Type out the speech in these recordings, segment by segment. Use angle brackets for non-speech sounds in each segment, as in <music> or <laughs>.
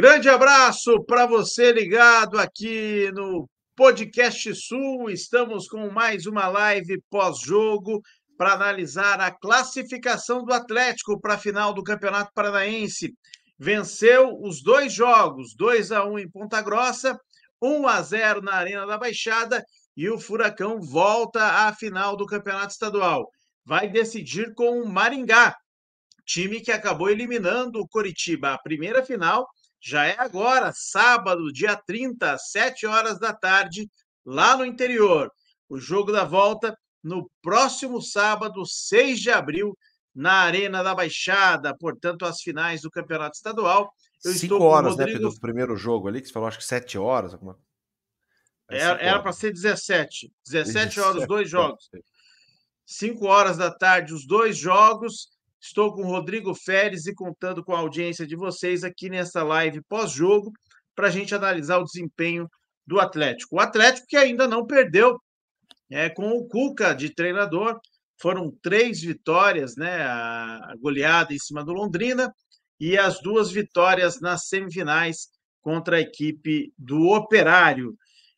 Grande abraço para você ligado aqui no Podcast Sul. Estamos com mais uma live pós-jogo para analisar a classificação do Atlético para a final do Campeonato Paranaense. Venceu os dois jogos, 2 a 1 em Ponta Grossa, 1 a 0 na Arena da Baixada e o Furacão volta à final do Campeonato Estadual. Vai decidir com o Maringá, time que acabou eliminando o Coritiba. A primeira final já é agora, sábado, dia 30, às 7 horas da tarde, lá no interior. O jogo da volta no próximo sábado, 6 de abril, na Arena da Baixada, portanto, as finais do Campeonato Estadual. Eu cinco horas, né, Rodrigo... né, Pedro? O primeiro jogo ali, que você falou, acho que 7 horas. Alguma... É, era para ser 17. 17. 17 horas, dois jogos. 5 é. horas da tarde, os dois jogos. Estou com o Rodrigo Férez e contando com a audiência de vocês aqui nessa live pós-jogo para a gente analisar o desempenho do Atlético. O Atlético que ainda não perdeu é, com o Cuca de treinador. Foram três vitórias, né? A goleada em cima do Londrina e as duas vitórias nas semifinais contra a equipe do Operário.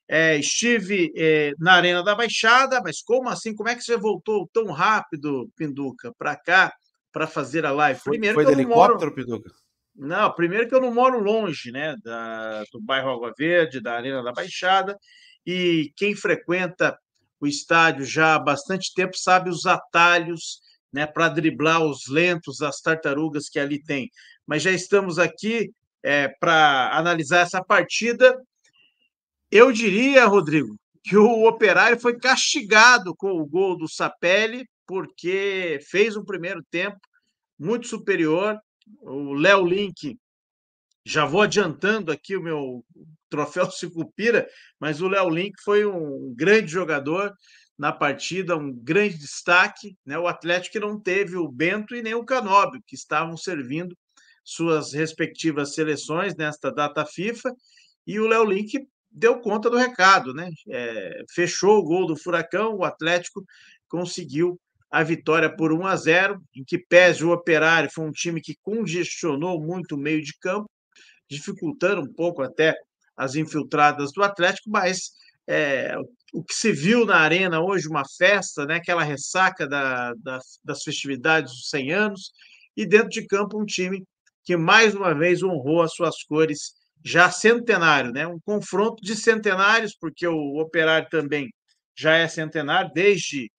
É, estive é, na Arena da Baixada, mas como assim? Como é que você voltou tão rápido, Pinduca, para cá? para fazer a live. Primeiro foi, foi de helicóptero, moro... Piduca? Não, primeiro que eu não moro longe, né, da, do bairro Água Verde, da Arena da Baixada, e quem frequenta o estádio já há bastante tempo sabe os atalhos, né, para driblar os lentos, as tartarugas que ali tem. Mas já estamos aqui é, para analisar essa partida. Eu diria, Rodrigo, que o Operário foi castigado com o gol do Sapelli porque fez um primeiro tempo muito superior. O Léo Link, já vou adiantando aqui o meu troféu <laughs> Sucupira, mas o Léo Link foi um grande jogador na partida, um grande destaque. Né? O Atlético não teve o Bento e nem o Canóbio, que estavam servindo suas respectivas seleções nesta data FIFA, e o Léo Link deu conta do recado, né? É, fechou o gol do Furacão, o Atlético conseguiu a vitória por 1 a 0, em que pese o Operário foi um time que congestionou muito o meio de campo, dificultando um pouco até as infiltradas do Atlético, mas é, o que se viu na arena hoje, uma festa, né, aquela ressaca da, da, das festividades dos 100 anos, e dentro de campo um time que mais uma vez honrou as suas cores já centenário, né? Um confronto de centenários, porque o Operário também já é centenário desde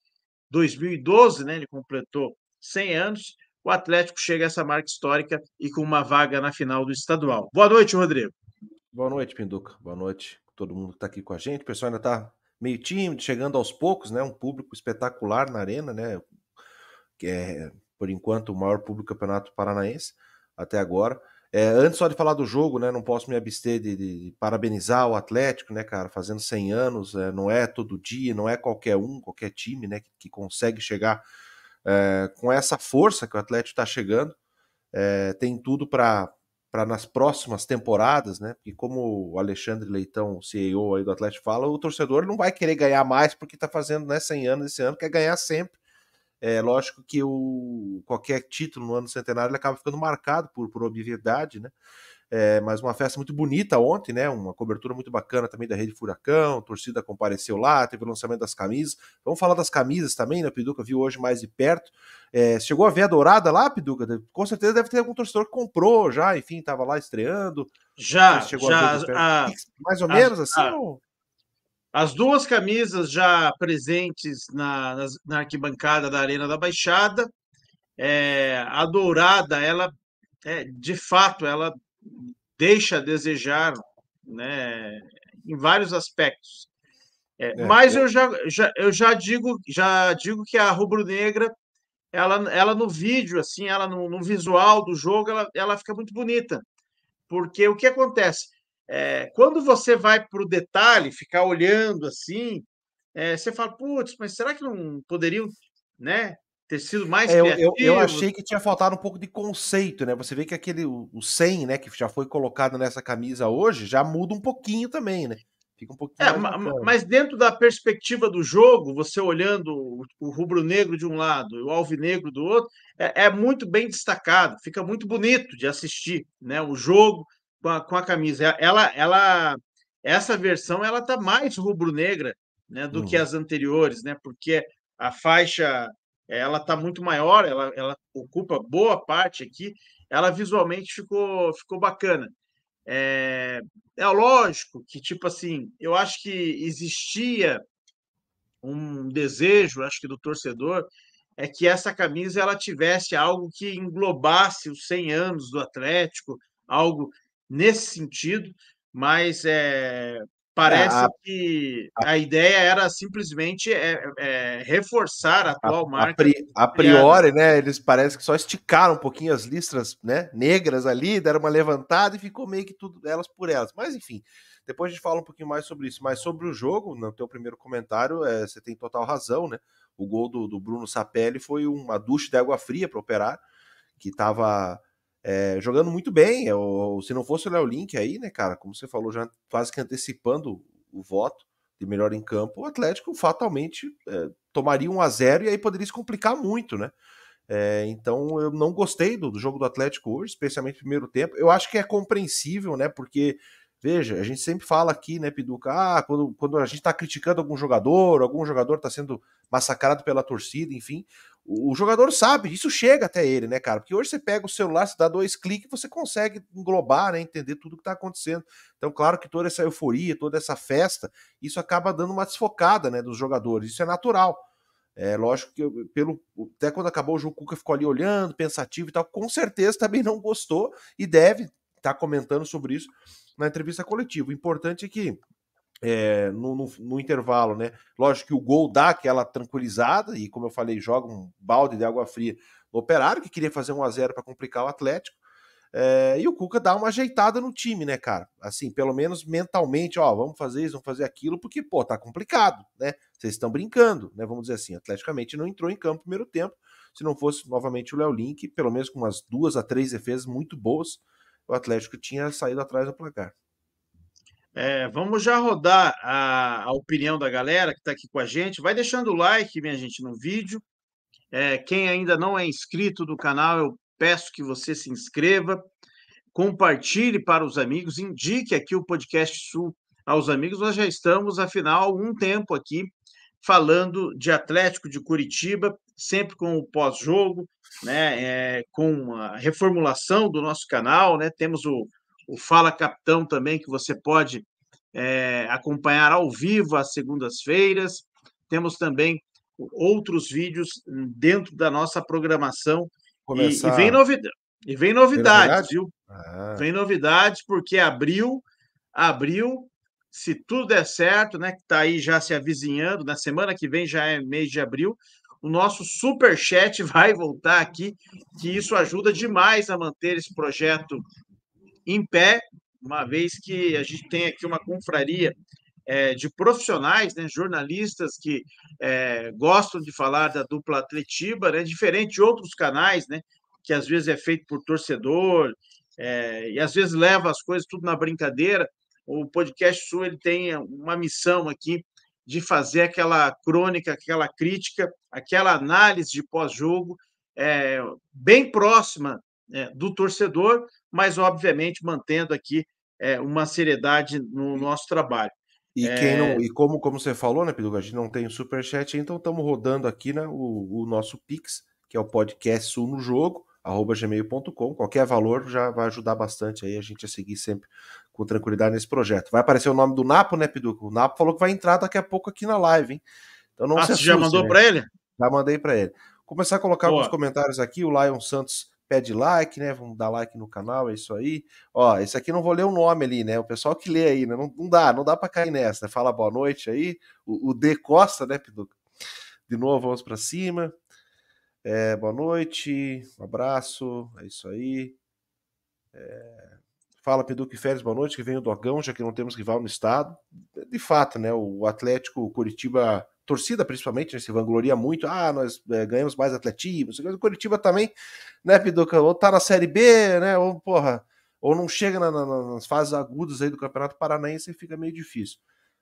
2012, né, ele completou 100 anos. O Atlético chega a essa marca histórica e com uma vaga na final do estadual. Boa noite, Rodrigo. Boa noite, Pinduca. Boa noite, todo mundo que está aqui com a gente. O pessoal ainda está meio tímido, chegando aos poucos, né? Um público espetacular na arena, né? Que é, por enquanto, o maior público do Campeonato Paranaense até agora. É, antes só de falar do jogo, né, não posso me abster de, de parabenizar o Atlético, né, cara, fazendo 100 anos, é, não é todo dia, não é qualquer um, qualquer time, né, que, que consegue chegar é, com essa força que o Atlético está chegando, é, tem tudo para para nas próximas temporadas, né? Porque como o Alexandre Leitão, CEO aí do Atlético fala, o torcedor não vai querer ganhar mais porque está fazendo né, 100 anos esse ano, quer ganhar sempre. É lógico que o, qualquer título no ano centenário ele acaba ficando marcado por, por obviedade, né? É, mas uma festa muito bonita ontem, né? Uma cobertura muito bacana também da Rede Furacão, a torcida compareceu lá, teve o lançamento das camisas. Vamos falar das camisas também, né? Piduca viu hoje mais de perto. É, chegou a ver a dourada lá, Piduca? Com certeza deve ter algum torcedor que comprou já, enfim, estava lá estreando. Já, chegou já. A ver a, ah, mais ou a, menos ah, assim? A, ah. ou... As duas camisas já presentes na, na, na arquibancada da Arena da Baixada. É, a dourada, ela, é, de fato, ela deixa a desejar né, em vários aspectos. É, é mas eu, já, já, eu já, digo, já digo que a rubro-negra, ela, ela no vídeo, assim, ela no, no visual do jogo, ela, ela fica muito bonita. Porque o que acontece? É, quando você vai para o detalhe, ficar olhando assim, é, você fala, putz, mas será que não poderiam né, ter sido mais é, eu, eu, achei que tinha faltado um pouco de conceito, né? Você vê que aquele o, 100, né, que já foi colocado nessa camisa hoje, já muda um pouquinho também, né? Fica um é, pouquinho é, mas dentro da perspectiva do jogo, você olhando o, o rubro-negro de um lado e o alvinegro do outro, é, é muito bem destacado, fica muito bonito de assistir, né? O jogo com a camisa. Ela, ela, essa versão, ela tá mais rubro-negra, né, do uhum. que as anteriores, né? Porque a faixa, ela tá muito maior, ela, ela ocupa boa parte aqui. Ela visualmente ficou, ficou bacana. É, é lógico que tipo assim, eu acho que existia um desejo, acho que do torcedor, é que essa camisa ela tivesse algo que englobasse os 100 anos do Atlético, algo nesse sentido, mas eh, é, parece a, que a ideia era simplesmente é, é, reforçar a atual a, marca. A, priori, né? Eles parece que só esticaram um pouquinho as listras né, negras ali, deram uma levantada e ficou meio que tudo elas por elas. Mas enfim. Depois a gente fala um pouquinho mais sobre isso, mas sobre o jogo, no teu primeiro comentário, é, você tem total razão, né? O gol do, do Bruno Sapelli foi uma ducha de água fria para operar, que estava é, jogando muito bem. Eu, é se não fosse o Léo Link aí, né, cara, como você falou, já quase que antecipando o voto de melhor em campo, o Atlético fatalmente é, tomaria um a zero e aí poderia se complicar muito, né? É, então eu não gostei do, do, jogo do Atlético hoje, especialmente no primeiro tempo. Eu acho que é compreensível, né? Porque, veja, a gente sempre fala aqui, né, Piduca, ah, quando, quando a gente está criticando algum jogador, algum jogador está sendo massacrado pela torcida, enfim, o jogador sabe, isso chega até ele, né, cara? Porque hoje você pega o celular, você dá dois cliques, você consegue englobar, né, entender tudo que tá acontecendo. Então, claro que toda essa euforia, toda essa festa, isso acaba dando uma desfocada, né, dos jogadores. Isso é natural. É lógico que pelo até quando acabou o jogo, o Cuca ficou ali olhando, pensativo e tal. Com certeza também não gostou e deve estar tá comentando sobre isso na entrevista coletiva. O importante é que é, no, no, no, intervalo, né? Lógico que o gol dá aquela tranquilizada e, como eu falei, joga um balde de água fria no Operário, que queria fazer um a zero para complicar o Atlético. É, e o Cuca dá uma ajeitada no time, né, cara? Assim, pelo menos mentalmente, ó, vamos fazer isso, vamos fazer aquilo, porque, pô, tá complicado, né? Vocês estão brincando, né? Vamos dizer assim, atleticamente não entrou em campo no primeiro tempo. Se não fosse novamente o Léo Link, pelo menos com umas duas a três defesas muito boas, o Atlético tinha saído atrás do placar. É, vamos já rodar a, a, opinião da galera que está aqui com a gente. Vai deixando o like, minha gente, no vídeo. É, quem ainda não é inscrito do canal, eu peço que você se inscreva, compartilhe para os amigos, indique aqui o Podcast Sul aos amigos. Nós já estamos, afinal, algum tempo aqui falando de Atlético de Curitiba, sempre com o pós-jogo, né, é, com a reformulação do nosso canal, né, temos o, o Fala Capitão também, que você pode é, acompanhar ao vivo às segundas-feiras. Temos também outros vídeos dentro da nossa programação. Começar... E, e, vem novidade. E vem novidades, viu? Ah. Vem novidades, porque abril, abril, se tudo der certo, né? Que está aí já se avizinhando, na semana que vem já é mês de abril, o nosso super chat <laughs> vai voltar aqui, que isso ajuda demais a manter esse projeto em pé, uma vez que a gente tem aqui uma confraria é, de profissionais, né, jornalistas que é, gostam de falar da dupla Atletiba, né, diferente de outros canais, né, que às vezes é feito por torcedor é, e às vezes leva as coisas tudo na brincadeira. O podcast Sul ele tem uma missão aqui de fazer aquela crônica, aquela crítica, aquela análise de pós-jogo é, bem próxima é, do torcedor, mas obviamente mantendo aqui é, uma seriedade no nosso trabalho. E, é quem não, e como, como você falou, né, Pedro, a gente não tem superchat, então estamos rodando aqui né, o, o nosso Pix, que é o podcast no Jogo, arroba gmail.com. Qualquer valor já vai ajudar bastante aí a gente a seguir sempre com tranquilidade nesse projeto. Vai aparecer o nome do Napo, né, pedro? O Napo falou que vai entrar daqui a pouco aqui na live, hein? Então não ah, se assuste, já mandou né? para ele? Já mandei para ele. Começar a colocar Boa. alguns comentários aqui. O Lion Santos pede like, né? Vamos dar like no canal, é isso aí. Ó, esse aqui não vou ler o nome ali, né? O pessoal que lê aí, né? Não, não dá, não dá para cair nessa, né? Fala boa noite aí. O, o D Costa, né, Piduca? De novo, vamos para cima. É, boa noite, um abraço, é isso aí. É... Fala, Piduque Férez, boa noite, que vem o Dogão, já que não temos rival no estado. De fato, né? O Atlético Curitiba torcida principalmente né, se vangloria muito, ah, nós é, ganhamos mais atletismo, o Curitiba também, né, Piduca, ou tá na Série B, né, ou porra, ou não chega na, na, nas fases agudas aí do Campeonato Paranaense e fica meio difícil.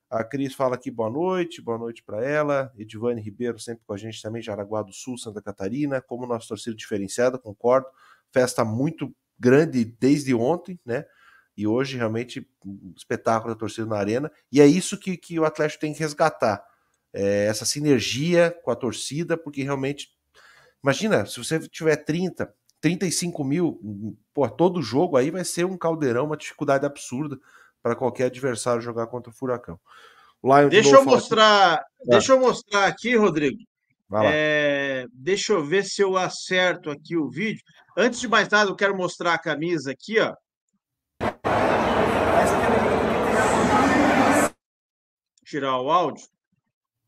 A Cris fala aqui boa noite, boa noite para ela, Edivane Ribeiro sempre com a gente também, Jaraguá do Sul, Santa Catarina, como nossa torcida diferenciada, concordo, festa muito grande desde ontem, né, e hoje realmente um espetáculo da torcida na arena, e é isso que, que o Atlético tem que resgatar, é, essa sinergia com a torcida, porque realmente, imagina, se você tiver 30, 35 mil, pô, todo jogo aí vai ser um caldeirão, uma dificuldade absurda para qualquer adversário jogar contra o Furacão. Lion deixa eu assim. mostrar, aqui. Ah. deixa eu mostrar aqui, Rodrigo. É, deixa eu ver se eu acerto aqui o vídeo. Antes de mais nada, eu quero mostrar a camisa aqui, ó. Tirar o áudio.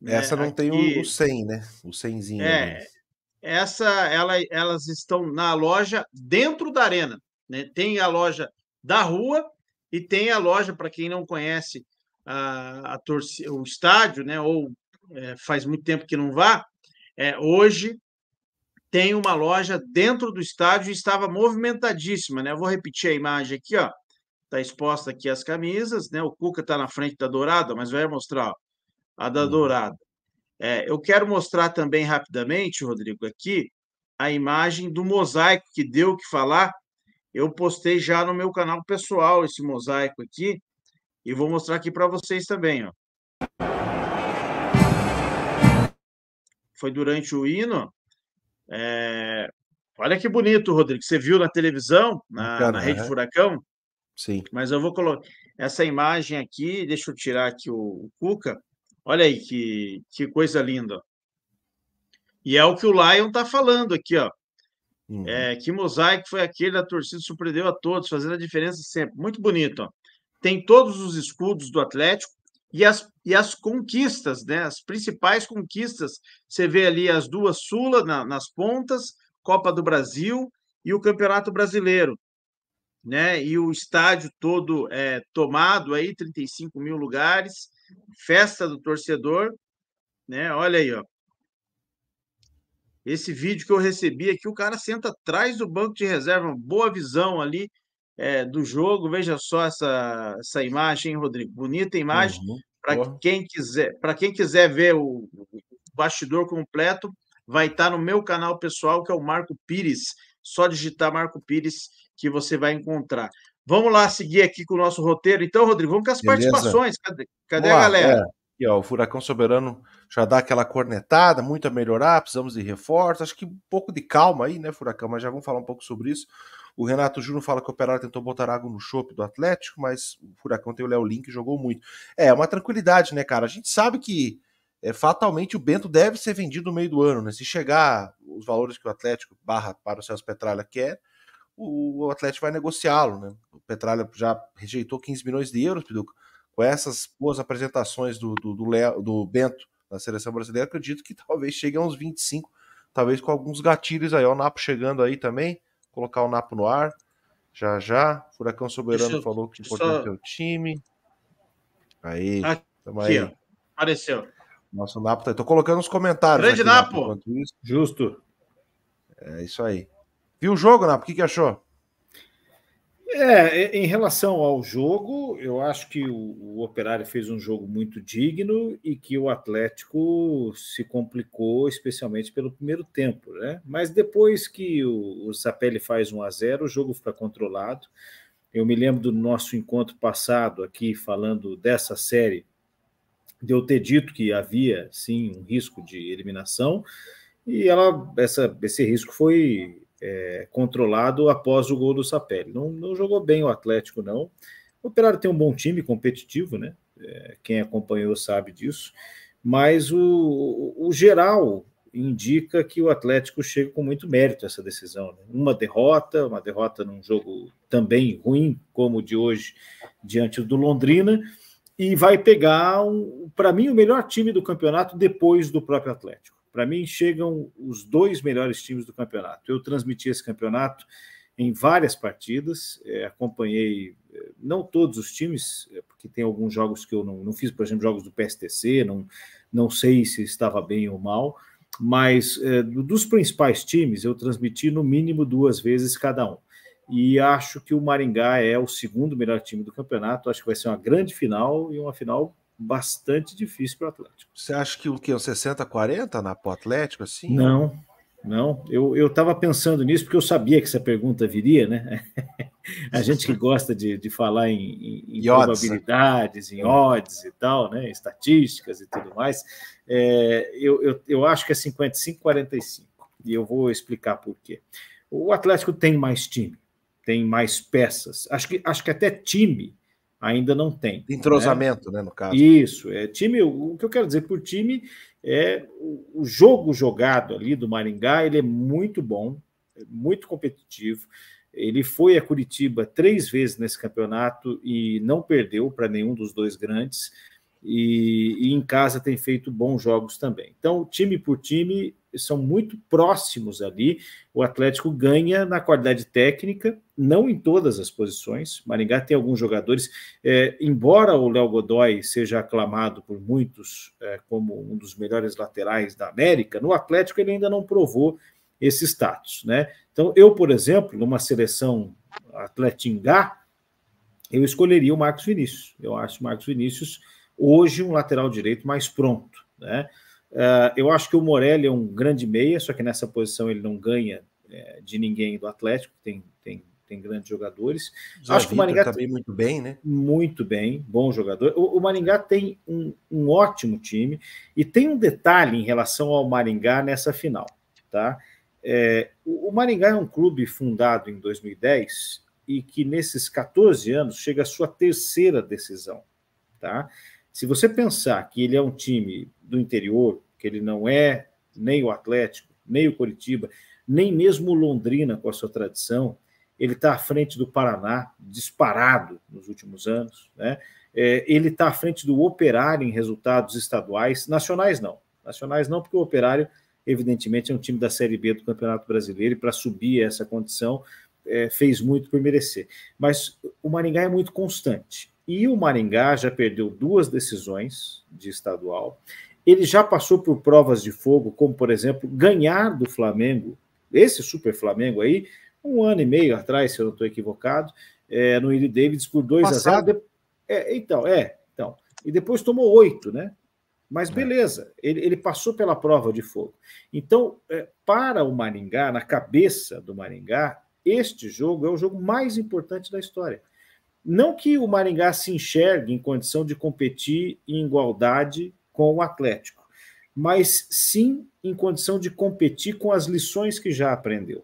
É, essa não tem o 100, né? O 100zinho. É, né? essa, ela, elas estão na loja dentro da arena. Né? Tem a loja da rua e tem a loja, para quem não conhece a, a torce, o estádio, né? ou é, faz muito tempo que não vá, é, hoje tem uma loja dentro do estádio e estava movimentadíssima. Né? Eu vou repetir a imagem aqui, ó. Está exposta aqui as camisas, né? O Cuca está na frente da Dourada, mas vai mostrar. Ó a da uhum. dourada. É, eu quero mostrar também rapidamente, Rodrigo, aqui a imagem do mosaico que deu o que falar. Eu postei já no meu canal pessoal esse mosaico aqui e vou mostrar aqui para vocês também. Ó. Foi durante o hino. É... Olha que bonito, Rodrigo. Você viu na televisão, na, Cara, na Rede é. Furacão? Sim. Mas eu vou colocar essa imagem aqui. Deixa eu tirar aqui o, o Cuca Olha aí que, que coisa linda. E é o que o Lion está falando aqui, ó. É, uhum. É, que mosaico foi aquele, da torcida surpreendeu a todos, fazendo a diferença sempre. Muito bonito, ó. Tem todos os escudos do Atlético e as, e as conquistas, né? As principais conquistas. Você vê ali as duas Sula na, nas pontas, Copa do Brasil e o Campeonato Brasileiro. Né? E o estádio todo é, tomado aí, 35 mil lugares festa do torcedor, né? Olha aí, ó. Esse vídeo que eu recebi aqui, o cara senta atrás do banco de reserva, uma boa visão ali é, do jogo. Veja só essa, essa imagem, hein, Rodrigo. Bonita imagem. Uhum. Para quem quiser, para quem quiser ver o, bastidor completo, vai estar tá no meu canal pessoal, que é o Marco Pires. Só digitar Marco Pires que você vai encontrar. Vamos lá seguir aqui com o nosso roteiro. Então, Rodrigo, vamos com as Beleza. participações. Cadê, cadê a galera? É. Aqui, ó, o Furacão Soberano já dá aquela cornetada, muito a melhorar, precisamos de reforço. Acho que um pouco de calma aí, né, Furacão? Mas já vamos falar um pouco sobre isso. O Renato Júnior fala que o Operário tentou botar água no chope do Atlético, mas o Furacão tem o Léo Link e jogou muito. É, uma tranquilidade, né, cara? A gente sabe que é, fatalmente o Bento deve ser vendido no meio do ano, né? Se chegar os valores que o Atlético barra para o Celso Petralha quer, o Atlético vai negociá-lo, né? Petralha já rejeitou 15 milhões de euros, Piduca. Com essas boas apresentações do, do, do, Leo, do Bento na seleção brasileira, acredito que talvez chegue a uns 25, talvez com alguns gatilhos aí. Ó, o Napo chegando aí também, colocar o Napo no ar. Já já. Furacão Soberano eu, falou que importante só... é o time. Aí, tamo aqui, aí. apareceu. Nosso Napo tá aí. Tô colocando os comentários. Grande aqui, Napo! Napo Justo. É isso aí. Viu o jogo, Napo? O que, que achou? É, em relação ao jogo, eu acho que o, o, Operário fez um jogo muito digno e que o Atlético se complicou, especialmente pelo primeiro tempo, né? Mas depois que o, o Sapelli faz 1 a 0 o jogo fica controlado. Eu me lembro do nosso encontro passado aqui falando dessa série, de eu ter dito que havia sim um risco de eliminação, e ela, essa, esse risco foi é, controlado após o gol do Sapelli. Não, não, jogou bem o Atlético, não. O Operário tem um bom time competitivo, né? É, quem acompanhou sabe disso. Mas o, o geral indica que o Atlético chega com muito mérito a essa decisão. Né? Uma derrota, uma derrota num jogo também ruim como o de hoje diante do Londrina, e vai pegar, um, para mim, o melhor time do campeonato depois do próprio Atlético. Para mim, chegam os dois melhores times do campeonato. Eu transmiti esse campeonato em várias partidas, é, acompanhei eh, não todos os times, eh, porque tem alguns jogos que eu não, não fiz, por exemplo, jogos do PSTC, não, não sei se estava bem ou mal, mas é, dos principais times eu transmiti no mínimo duas vezes cada um. E acho que o Maringá é o segundo melhor time do campeonato. Acho que vai ser uma grande final e uma final bastante difícil para o Atlético. Você acha que o que? Um 60-40 na pro Atlético, assim? Não, não. Eu estava pensando nisso porque eu sabia que essa pergunta viria, né? <laughs> A gente que gosta de, de falar em, em, em né? probabilidades, em é. odds e tal, né? Estatísticas e tudo mais. É, eu, eu, eu acho que é 55-45. E eu vou explicar por quê. O Atlético tem mais time, tem mais peças. Acho que, acho que até time ainda não tem. Né? Entrosamento, né? né, no caso. Isso, é time, o que eu quero dizer por time é o jogo jogado ali do Maringá, ele é muito bom, é muito competitivo. Ele foi a Curitiba três vezes nesse campeonato e não perdeu para nenhum dos dois grandes. E, e, em casa tem feito bons jogos também. Então, time por time, são muito próximos ali. O Atlético ganha na qualidade técnica, não em todas as posições. Maringá tem alguns jogadores, é, embora o Léo Godoy seja aclamado por muitos é, como um dos melhores laterais da América, no Atlético ele ainda não provou esse status, né? Então, eu, por exemplo, numa seleção Atletingá, eu escolheria o Marcos Vinícius. Eu acho o Marcos Vinícius hoje um lateral direito mais pronto, né? Ah, eu acho que o Morelli é um grande meia, só que nessa posição ele não ganha é, de ninguém do Atlético, tem, tem, tem grandes jogadores. Já acho que o Maringá também tá muito bem, né? Muito bem, bom jogador. O, o Maringá tem um, um, ótimo time e tem um detalhe em relação ao Maringá nessa final, tá? É, o, o Maringá é um clube fundado em 2010 e que nesses 14 anos chega à sua terceira decisão, tá? Se você pensar que ele é um time do interior, que ele não é nem o Atlético, nem o Coritiba, nem mesmo o Londrina com a sua tradição, ele está à frente do Paraná, disparado nos últimos anos, né? É, ele está à frente do Operário em resultados estaduais, nacionais não, nacionais não, porque o Operário, evidentemente, é um time da Série B do Campeonato Brasileiro e para subir essa condição é, fez muito por merecer. Mas o Maringá é muito constante, e o Maringá já perdeu duas decisões de estadual. Ele já passou por provas de fogo, como, por exemplo, ganhar do Flamengo, esse Super Flamengo aí, um ano e meio atrás, se eu não estou equivocado, é, no Willie Davids por 2 a 0. É, então, é, então. E depois tomou oito, né? Mas é. beleza, ele, ele, passou pela prova de fogo. Então, é, para o Maringá, na cabeça do Maringá, este jogo é o jogo mais importante da história. Não que o Maringá se enxergue em condição de competir em igualdade com o Atlético, mas sim em condição de competir com as lições que já aprendeu.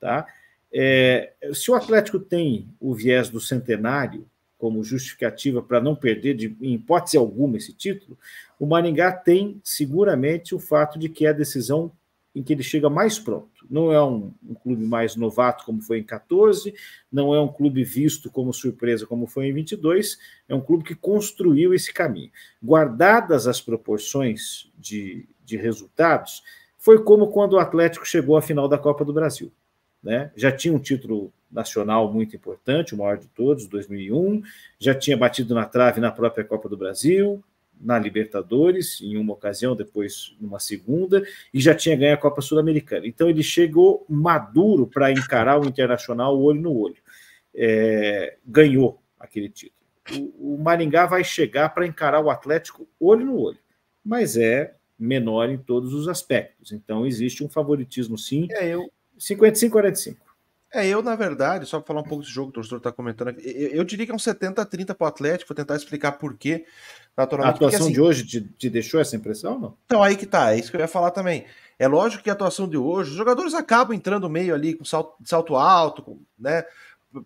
Tá? É, se o Atlético tem o viés do centenário como justificativa para não perder, de, em hipótese alguma, esse título, o Maringá tem seguramente o fato de que é a decisão em que ele chega mais pronto. Não é um, um, clube mais novato como foi em 14, não é um clube visto como surpresa como foi em 22, é um clube que construiu esse caminho. Guardadas as proporções de, de resultados, foi como quando o Atlético chegou à final da Copa do Brasil. Né? Já tinha um título nacional muito importante, o maior de todos, 2001, já tinha batido na trave na própria Copa do Brasil, na Libertadores, em uma ocasião, depois numa segunda, e já tinha ganho a Copa Sul-Americana. Então ele chegou maduro para encarar o Internacional olho no olho. É, ganhou aquele título. O, o Maringá vai chegar para encarar o Atlético olho no olho, mas é menor em todos os aspectos. Então existe um favoritismo sim. É, eu 55-45. É, eu, na verdade, só para falar um pouco desse jogo, que o torcedor está comentando aqui, eu, eu, diria que é um 70-30 para o Atlético, vou tentar explicar por quê. Naturalmente, a atuação porque, assim, de hoje te, te, deixou essa impressão, não? Então, aí que tá, é isso que eu ia falar também. É lógico que a atuação de hoje, os jogadores acabam entrando meio ali com salto, salto alto, com, né?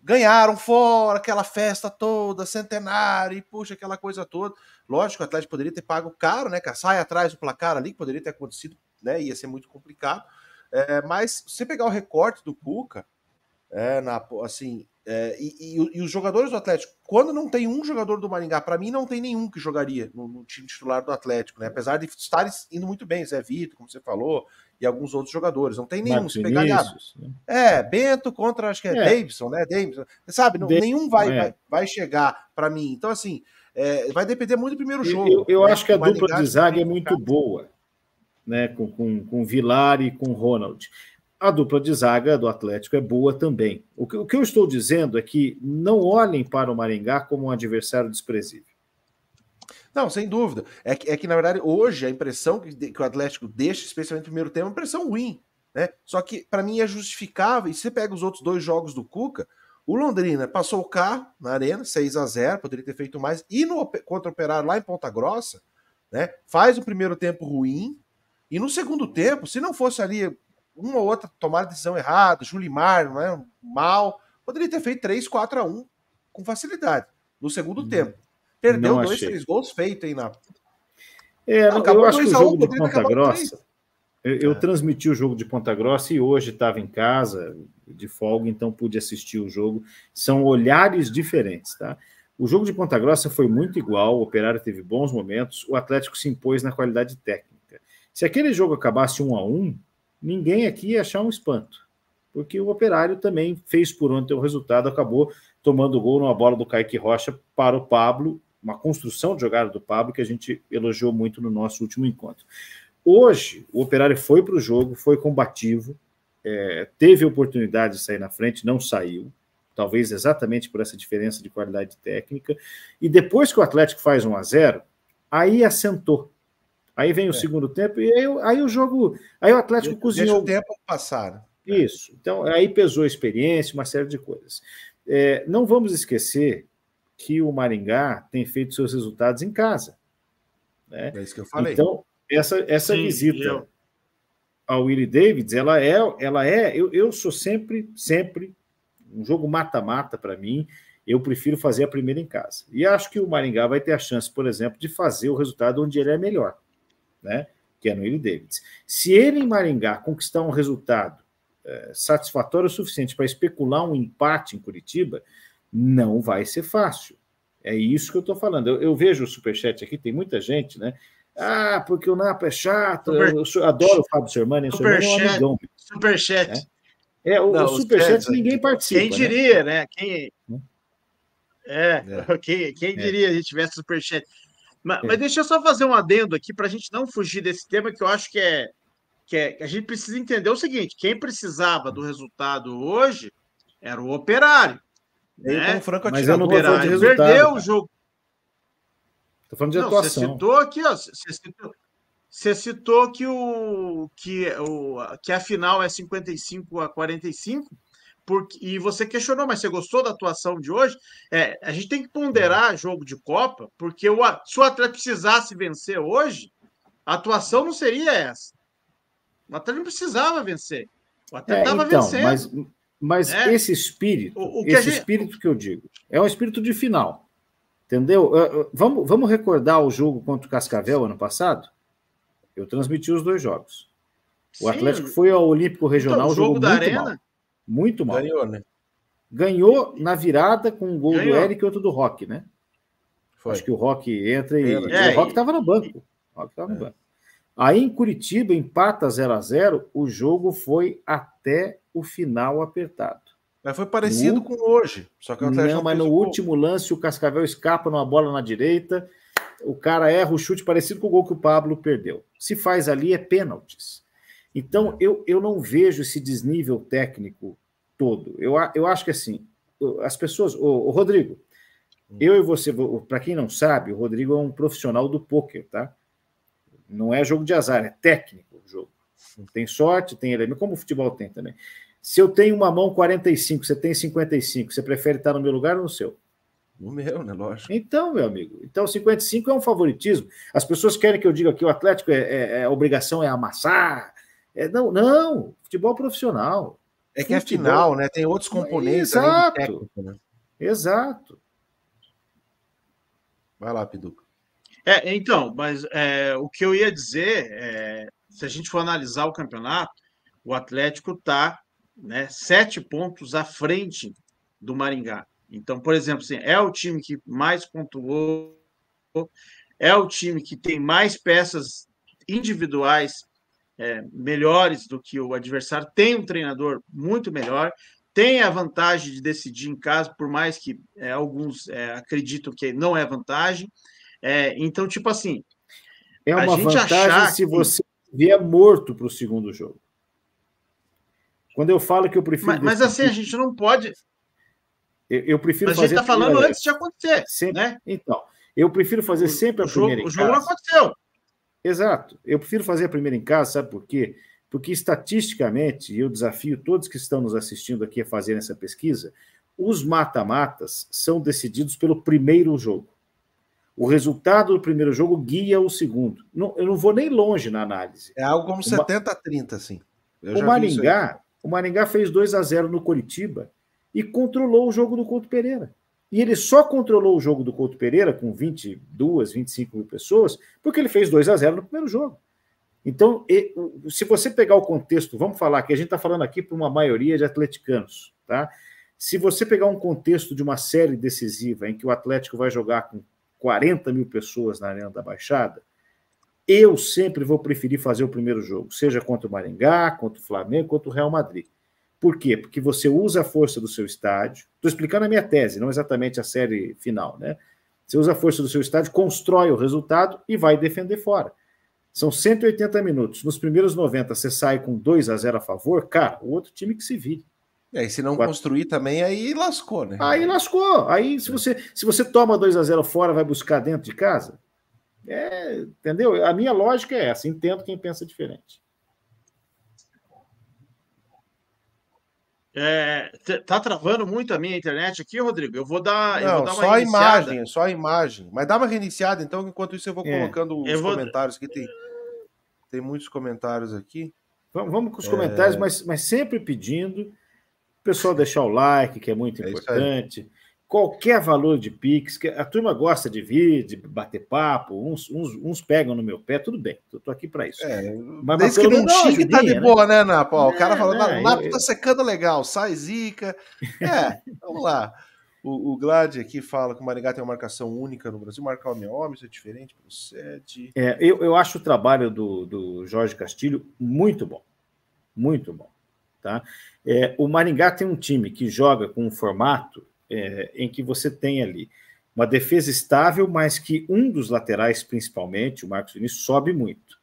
Ganharam fora, aquela festa toda, centenário, e puxa, aquela coisa toda. Lógico, o Atlético poderia ter pago caro, né? Sai atrás do placar ali, que poderia ter acontecido, né? Ia ser muito complicado. É, mas se você pegar o recorte do Cuca, é, na, assim, é, e, e, e, os jogadores do Atlético, quando não tem um jogador do Maringá, para mim não tem nenhum que jogaria no, no, time titular do Atlético, né? Apesar de estar indo muito bem, Zé Vitor, como você falou, e alguns outros jogadores. Não tem nenhum, se pegar né? É, Bento contra, acho que é, é. Davidson, né? Davidson. Sabe, não, Davidson, nenhum vai, é. vai, vai, chegar para mim. Então, assim, é, vai depender muito do primeiro jogo. Eu, eu né? acho que a dupla de zaga é muito boa, né? Com, com, com Vilar e com Ronald a dupla de zaga do Atlético é boa também. O que, o que eu estou dizendo é que não olhem para o Maringá como um adversário desprezível. Não, sem dúvida. É que, é que na verdade, hoje a impressão que, que o Atlético deixa, especialmente no primeiro tempo, é uma impressão ruim. Né? Só que, para mim, é justificável. E se você pega os outros dois jogos do Cuca, o Londrina passou o carro na arena, 6 a 0 poderia ter feito mais. E no contra operar lá em Ponta Grossa, né? faz o primeiro tempo ruim. E no segundo tempo, se não fosse ali uma ou outra tomada decisão errada, Julimar, é né, mal, poderia ter feito 3, 4 a 1 com facilidade no segundo hum, tempo. Perdeu dois, achei. três gols feito, hein, na É, não, eu acho que o jogo 1, Ponta Grossa. Eu, eu é. transmiti o jogo de Ponta Grossa e hoje estava em casa de folga, então pude assistir o jogo. São olhares diferentes, tá? O jogo de Ponta Grossa foi muito igual, o Operário teve bons momentos, o Atlético se impôs na qualidade técnica. Se aquele jogo acabasse um a um, ninguém aqui ia achar um espanto, porque o Operário também fez por ontem o resultado, acabou tomando gol numa bola do Kaique Rocha para o Pablo, uma construção de jogada do Pablo que a gente elogiou muito no nosso último encontro. Hoje, o Operário foi para o jogo, foi combativo, é, teve oportunidade de sair na frente, não saiu, talvez exatamente por essa diferença de qualidade técnica. E depois que o Atlético faz 1 a 0 aí assentou. Aí vem é. o segundo tempo e aí, aí, o jogo. Aí o Atlético cozinhou. Deixa o tempo passar. Né? Isso. Então, aí pesou a experiência, uma série de coisas. É, não vamos esquecer que o Maringá tem feito seus resultados em casa. Né? É isso que eu falei. Então, essa, essa Sim, visita eu... ao Willie Davids, ela é. Ela é eu, eu sou sempre, sempre, um jogo mata-mata para mim. Eu prefiro fazer a primeira em casa. E acho que o Maringá vai ter a chance, por exemplo, de fazer o resultado onde ele é melhor né? Que é no Willie Davids. Se ele em Maringá conquistar um resultado é, satisfatório o suficiente para especular um empate em Curitiba, não vai ser fácil. É isso que eu estou falando. Eu, eu, vejo o superchat aqui, tem muita gente, né? Ah, porque o Napa é chato, super... eu, eu, adoro o Fábio Sermani, superchat, é um amigão. Superchat. Né? É, o, o superchat ninguém né? participa. Quem né? diria, né? né? É, é. <laughs> Quem... É, é. Quem, quem diria é. a gente tivesse superchat? Mas, é. mas, deixa eu só fazer um adendo aqui para a gente não fugir desse tema que eu acho que é, que é a gente precisa entender o seguinte: quem precisava do resultado hoje era o operário. Né? como Franco mas eu não operário perdeu o jogo. Estou falando de não, atuação. Você citou aqui, ó, você citou, você citou que, o, que, o, que a final é 55 a 45. Porque, e você questionou, mas você gostou da atuação de hoje? É, a gente tem que ponderar jogo de Copa, porque o, se o Atlético precisasse vencer hoje, a atuação não seria essa. O Atlético não precisava vencer. O Atlético estava é, então, vencendo. Mas, mas é. esse espírito, o, o que esse gente... espírito que eu digo, é um espírito de final. Entendeu? Vamos, vamos recordar o jogo contra o Cascavel ano passado? Eu transmiti os dois jogos. O Sim, Atlético foi ao Olímpico Regional, então, o jogo jogou da muito Arena, mal. Muito mal. Ganhou, né? Ganhou na virada com um gol Ganhou. do Eric e outro do Rock, né? Foi. Acho que o Rock entra e. É, o Rock estava no banco. O Rock tava no é. banco. Aí em Curitiba, empata 0 a 0 o jogo foi até o final apertado. Mas foi parecido no... com hoje. Só que o Atlético Não, mas no último gol. lance o Cascavel escapa numa bola na direita. O cara erra o chute parecido com o gol que o Pablo perdeu. Se faz ali é pênaltis. Então, eu, eu não vejo esse desnível técnico todo. Eu, eu acho que, assim, as pessoas. O, Rodrigo, hum. eu e você, para quem não sabe, o Rodrigo é um profissional do poker, tá? Não é jogo de azar, é técnico o jogo. Hum. Tem sorte, tem elemento, é como o futebol tem também. Se eu tenho uma mão 45, você tem 55, você prefere estar no meu lugar ou no seu? No meu, né? Lógico. Então, meu amigo, então 55 é um favoritismo. As pessoas querem que eu diga que o Atlético é, é, é obrigação é amassar, é, não, não, futebol profissional. É que é futebol... é final, né? Tem outros é componentes. Exato. Técnico, né? Exato. Vai lá, Piduca. É, então, mas é, o que eu ia dizer, é, se a gente for analisar o campeonato, o Atlético está né, sete pontos à frente do Maringá. Então, por exemplo, assim, é o time que mais pontuou, é o time que tem mais peças individuais é, melhores do que o adversário, tem um treinador muito melhor, tem a vantagem de decidir em casa, por mais que é, alguns é, acreditam que não é vantagem. É, então, tipo assim. É uma vantagem se que... você vier morto para o segundo jogo. Quando eu falo que eu prefiro. Mas, mas assim, a gente não pode. Eu, eu prefiro mas fazer. A gente está falando antes de acontecer. Sempre, né? Então, eu prefiro fazer o, sempre a o primeira. Jogo, o jogo não aconteceu. Exato. Eu prefiro fazer a primeira em casa, sabe por quê? Porque estatisticamente, eu desafio todos que estão nos assistindo aqui a fazer essa pesquisa, os mata-matas são decididos pelo primeiro jogo. O resultado do primeiro jogo guia o segundo. Não, eu não vou nem longe na análise. É algo como 70 a 30, assim. o Maringá, o Maringá fez 2 a 0 no Coritiba e controlou o jogo do Couto Pereira. E ele só controlou o jogo do Couto Pereira com 22, 25 mil pessoas, porque ele fez 2 a 0 no primeiro jogo. Então, se você pegar o contexto, vamos falar que a gente está falando aqui para uma maioria de atleticanos, tá? Se você pegar um contexto de uma série decisiva em que o Atlético vai jogar com 40 mil pessoas na Arena da Baixada, eu sempre vou preferir fazer o primeiro jogo, seja contra o Maringá, contra o Flamengo, contra o Real Madrid. Por quê? Porque você usa a força do seu estádio. Estou explicando a minha tese, não exatamente a série final, né? Você usa a força do seu estádio, constrói o resultado e vai defender fora. São 180 minutos. Nos primeiros 90, você sai com 2 a 0 a favor, cara, o outro time que se vire. É, e aí, se não Quatro... construir também, aí lascou, né? Aí lascou. Aí, se você, se você toma 2 a 0 fora, vai buscar dentro de casa. É, entendeu? A minha lógica é essa. Entendo quem pensa diferente. É, tá travando muito a minha internet aqui, Rodrigo? Eu vou dar, Não, eu vou dar só a imagem, só a imagem. Mas dá uma reiniciada, então, enquanto isso eu vou é. colocando os vou... comentários que tem, tem muitos comentários aqui. Vamos, vamos com os é... comentários, mas, mas sempre pedindo o pessoal deixar o like, que é muito é importante qualquer valor de Pix, que a turma gosta de vir, de bater papo, uns, uns, uns pegam no meu pé, tudo bem, eu tô aqui para isso. É, mas, desde que não xingue, tá de né? boa, né, Napa? o cara é, falando, não, Napa né, tá secando legal, sai zica. É, vamos lá. O, o Glad aqui fala que o Maringá tem uma marcação única no Brasil, marcar homem a é homem, isso é diferente, procede. É, eu, eu acho o trabalho do, do Jorge Castilho muito bom, muito bom. Tá? É, o Maringá tem um time que joga com um formato é, em que você tem ali uma defesa estável, mas que um dos laterais, principalmente, o Marcos Vinícius, sobe muito.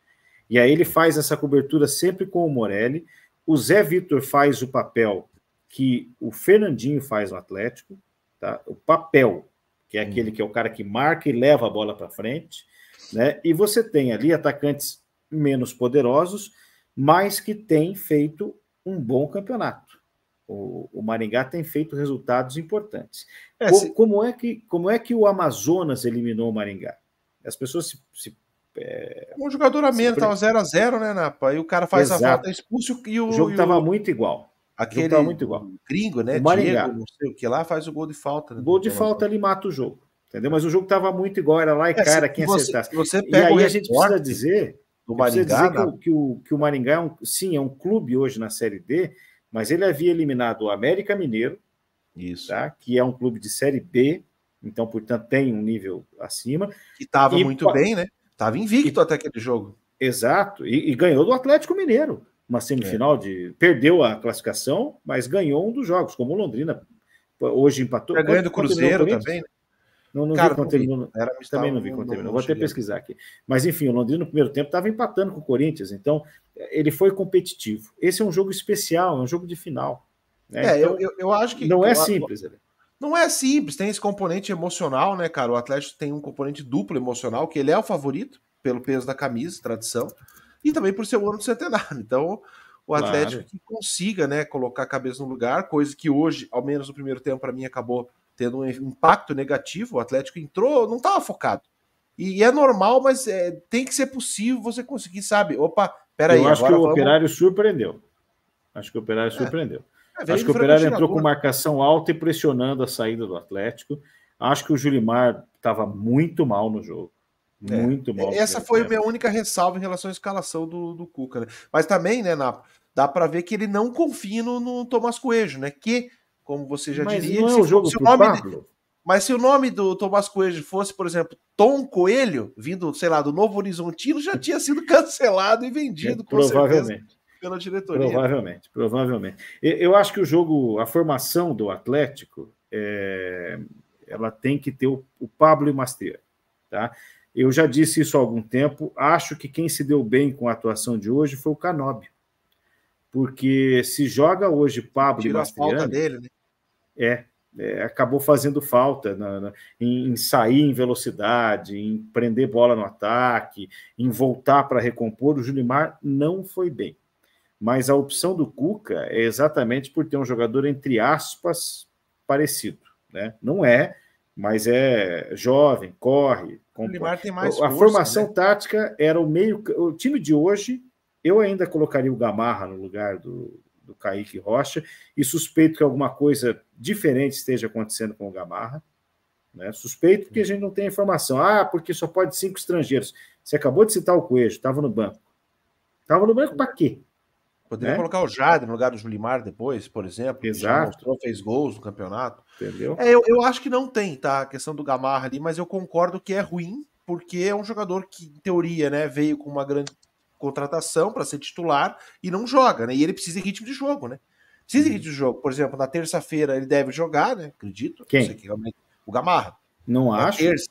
E aí ele faz essa cobertura sempre com o Morelli. O Zé Vitor faz o papel que o Fernandinho faz no Atlético, tá? o papel, que é aquele uhum. que é o cara que marca e leva a bola para frente. Né? E você tem ali atacantes menos poderosos, mas que tem feito um bom campeonato. O, o Maringá tem feito resultados importantes. É, como, se... como, é que, como é que o Amazonas eliminou o Maringá? As pessoas se. se é... Um jogador a menos, estava 0x0, né, Napa? E o cara faz Exato. a falta expulso e o. O jogo estava o... muito igual. Aquele o muito igual. gringo, né? O Maringá. Diego, não sei o que lá, faz o gol de falta. Né, gol de falta, ele mata o jogo. Entendeu? Mas o jogo estava muito igual, era lá e é, cara, quem você, acertasse. Você pega e aí o a gente precisa dizer do Maringá. Dizer que, o, que, o, que o Maringá é um, sim, é um clube hoje na Série D mas ele havia eliminado o América Mineiro, isso. Tá? que é um clube de Série B, então, portanto, tem um nível acima. Que estava muito bem, né? Estava invicto e, até aquele jogo. Exato, e, e, ganhou do Atlético Mineiro. Uma semifinal é. de. Perdeu a classificação, mas ganhou um dos jogos, como o Londrina. Hoje empatou. Já ganhou do Cruzeiro também, né? Não, não Cara, vi quanto terminou. Era, também não vi quanto terminou. Vou até pesquisar aqui. Mas enfim, o Londrina no primeiro tempo estava empatando com o Corinthians, então ele foi competitivo. Esse é um jogo especial, é um jogo de final. Né? É, então, eu, eu, acho que. Não é simples, ele. Não é simples, tem esse componente emocional, né, cara? O Atlético tem um componente duplo emocional, que ele é o favorito, pelo peso da camisa, tradição, e também por ser o ano do centenário. Então, o Atlético claro. que consiga, né, colocar a cabeça no lugar, coisa que hoje, ao menos no primeiro tempo, para mim acabou tendo um impacto negativo. O Atlético entrou, não estava focado. E, é normal, mas é, tem que ser possível você conseguir, sabe? Opa, peraí. Eu acho que o vamos... operário surpreendeu. Acho que o operário é. surpreendeu. É, acho que o operário entrou com marcação alta e pressionando a saída do Atlético. Acho que o Julimar estava muito mal no jogo. É, muito mal. Essa foi a minha única ressalva em relação à escalação do, do Cuca. Né? Mas também, né, Napo, dá para ver que ele não confia no, no Tomás Coelho, né? Que como você já Mas diria. Não é um jogo Pablo? Mas se o nome do Tomás Coelho fosse, por exemplo, Tom Coelho, vindo, sei lá, do Novo Horizontino, já tinha sido <laughs> cancelado e vendido, é, com provavelmente. certeza, pela diretoria. Provavelmente, provavelmente. Eu acho que o jogo, a formação do Atlético, é, ela tem que ter o, o Pablo e o tá? Eu já disse isso há algum tempo, acho que quem se deu bem com a atuação de hoje foi o Canóbio, porque se joga hoje Pablo Tira e Mastriani... a falta dele, né? É, é, acabou fazendo falta na, na, em, em, sair em velocidade, em prender bola no ataque, em voltar para recompor. O Julimar não foi bem. Mas a opção do Cuca é exatamente por ter um jogador, entre aspas, parecido. Né? Não é, mas é jovem, corre. Compõe. Tem mais a, a força, formação né? tática era o meio. O time de hoje, eu ainda colocaria o Gamarra no lugar do, do Kaique Rocha, e suspeito que alguma coisa diferente esteja acontecendo com o Gamarra. Né? Suspeito que a gente não tem informação. Ah, porque só pode cinco estrangeiros. Você acabou de citar o Coelho, estava no banco. Estava no banco para quê? Poderia né? colocar o Jade no lugar do Julimar depois, por exemplo. Exato. Mostrou, fez gols no campeonato. Entendeu? É, eu, eu acho que não tem, tá? A questão do Gamarra ali, mas eu concordo que é ruim, porque é um jogador que, em teoria, né, veio com uma grande contratação para ser titular e não joga, né? E ele precisa de ritmo de jogo, né? Precisa de uhum. ritmo de jogo. Por exemplo, na terça-feira ele deve jogar, né? Acredito. Quem? Que o Gamarra. Não na acho. Terça.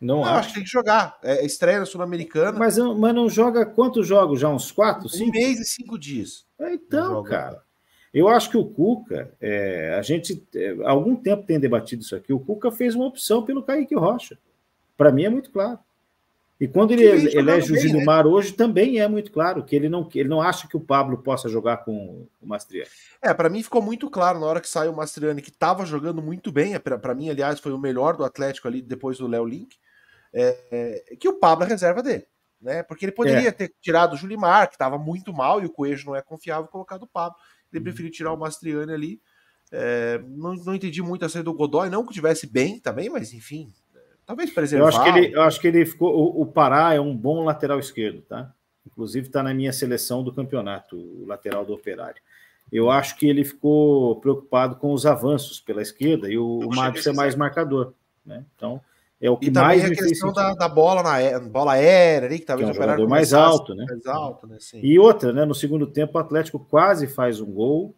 Não, não acho. que tem que jogar. É, é estreia na Sul-Americana. Mas, mas não joga quantos jogos já? Uns quatro? Cinco? Um mês e cinco dias. É, então, cara. Eu acho que o Cuca, é, a gente é, algum tempo tem debatido isso aqui. O Cuca fez uma opção pelo Kaique Rocha. Para mim é muito claro. E quando ele elege o né? Gilmar né? hoje, também é muito claro que ele não, ele não acha que o Pablo possa jogar com o Mastriani. É, para mim ficou muito claro na hora que saiu o Mastriani, que estava jogando muito bem, é para mim, aliás, foi o melhor do Atlético ali depois do Léo Link, é, é, que o Pablo é reserva dele. Né? Porque ele poderia é. ter tirado o Julimar, que estava muito mal, e o Coelho não é confiável, colocado o Pablo. Ele uhum. preferiu tirar o Mastriani ali. É, não, não entendi muito a saída do Godoy, não que tivesse bem também, mas enfim, Talvez preservar. Eu acho que ele, eu acho que ele ficou. O, o Pará é um bom lateral esquerdo, tá? Inclusive está na minha seleção do campeonato, o lateral do Operário. Eu acho que ele ficou preocupado com os avanços pela esquerda e o, o Matos é mais marcador, né? Então é o que e mais a é questão da, da, bola na bola aérea ali que talvez que é um o jogador mais alto, né? Mais alto, né? Sim. E outra, né? No segundo tempo o Atlético quase faz um gol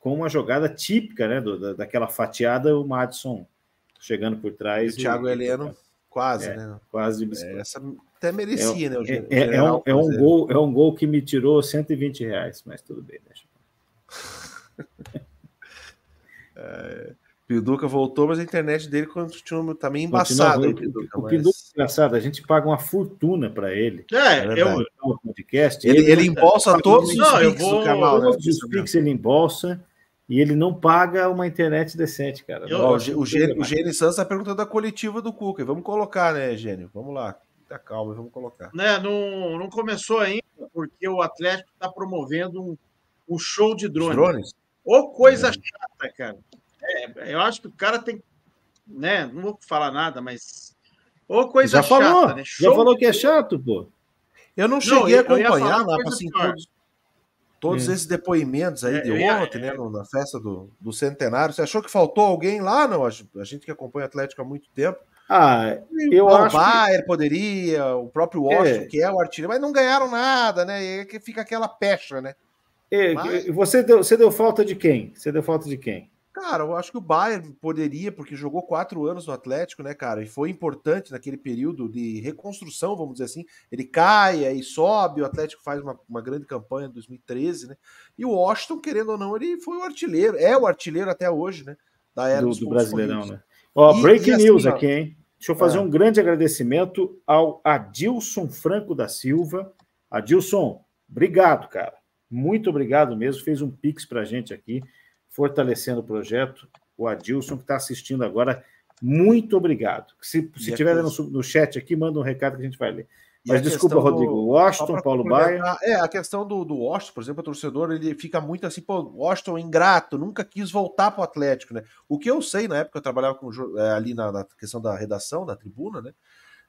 com uma jogada típica, né? Do, da, daquela fatiada o Madison chegando por trás. O Thiago e... Heleno, quase, é, né? Quase é, essa até merecia, é, né? O é, é, é um, é, um gol, é um gol que me tirou 120 reais, mas tudo bem, né? <laughs> é, Pinduca voltou, mas a internet dele continua também tá embaçada. Continua, aí, o mas... Pinduca é engraçado, a gente paga uma fortuna para ele. É, é eu... podcast, ele, ele, ele embolsa todos não, os não, eu vou... Todos os Pix né, ele embolsa. E ele não paga uma internet decente, cara. Eu, o, o, Gênio, o Gênio Santos está perguntando da coletiva do Cuca. Vamos colocar, né, Gênio? Vamos lá. Tá calma, vamos colocar. Né, não, não começou ainda, porque o Atlético está promovendo um, um, show de drones. drones? Ô, coisa é. chata, cara. É, eu acho que o cara tem. Né, não vou falar nada, mas. Ô, coisa já chata, falou, né? Já falou que é chato, pô. Eu não cheguei não, eu, a acompanhar lá, assim, Todos hum. esses depoimentos aí é, de ontem, ia, né, é. na festa do, do centenário. Você achou que faltou alguém lá? Não, a gente que acompanha o Atlético há muito tempo. Ah, eu o acho Bayer que... poderia, o próprio é. Washington, é. que é o artilheiro, mas não ganharam nada, né? E é que fica aquela pecha, né? É, mas... você, deu, você deu falta de quem? Você deu falta de quem? Cara, eu acho que o Bayern poderia, porque jogou quatro anos no Atlético, né, cara? E foi importante naquele período de reconstrução, vamos dizer assim. Ele cai, aí sobe, o Atlético faz uma, uma grande campanha em 2013, né? E o Washington, querendo ou não, ele foi o artilheiro, é o artilheiro até hoje, né? Da era do, do Brasileirão, né? Ó, oh, breaking assim, news aqui, hein? Deixa eu fazer é. um grande agradecimento ao Adilson Franco da Silva. Adilson, obrigado, cara. Muito obrigado mesmo. Fez um pix pra gente aqui fortalecendo o projeto. O Adilson, que está assistindo agora, muito obrigado. Se, se tiver no, no, chat aqui, manda um recado que a gente vai ler. Mas desculpa, Rodrigo. Washington, Paulo Baia. é, a questão do, do Washington, por exemplo, o torcedor, ele fica muito assim, pô, Washington ingrato, nunca quis voltar para o Atlético, né? O que eu sei, na época eu trabalhava com, é, ali na, na, questão da redação, da tribuna, né?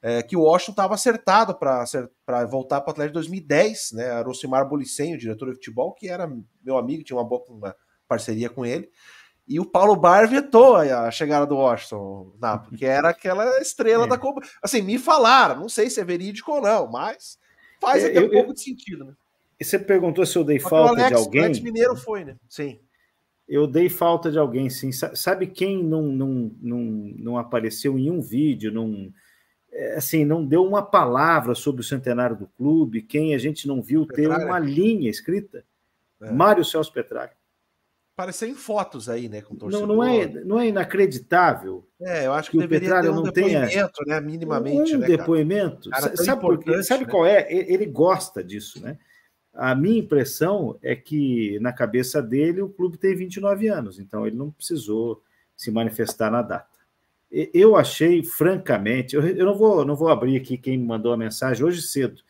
É, que o Washington estava acertado para voltar para o Atlético em 2010, né? Arosimar Bolicen, o diretor de futebol, que era meu amigo, tinha uma boa. Uma, parceria com ele. E o Paulo Bar vetou a chegada do Washington, na, porque era aquela estrela é. da Copa. Assim, me falaram, não sei se é verídico ou não, mas faz é, até eu, um pouco de sentido, né? E você perguntou se eu dei falta Alex, de alguém? O Alex Mineiro foi, né? Sim. Eu dei falta de alguém, sim. Sabe quem não, não, não, não apareceu em um vídeo, não, é, assim, não deu uma palavra sobre o centenário do clube, quem a gente não viu ter uma linha escrita? É. Mário Celso Petralha aparecem fotos aí, né? Com torcedor. Não, não, é, não é inacreditável. É, eu acho que, que o Petralha um não tenha né, minimamente. Um né, depoimento. cara sabe por quê? Sabe né? qual é? Ele gosta disso, né? A minha impressão é que na cabeça dele o clube tem 29 anos, então ele não precisou se manifestar na data. Eu achei, francamente, eu não vou, não vou abrir aqui quem me mandou a mensagem hoje cedo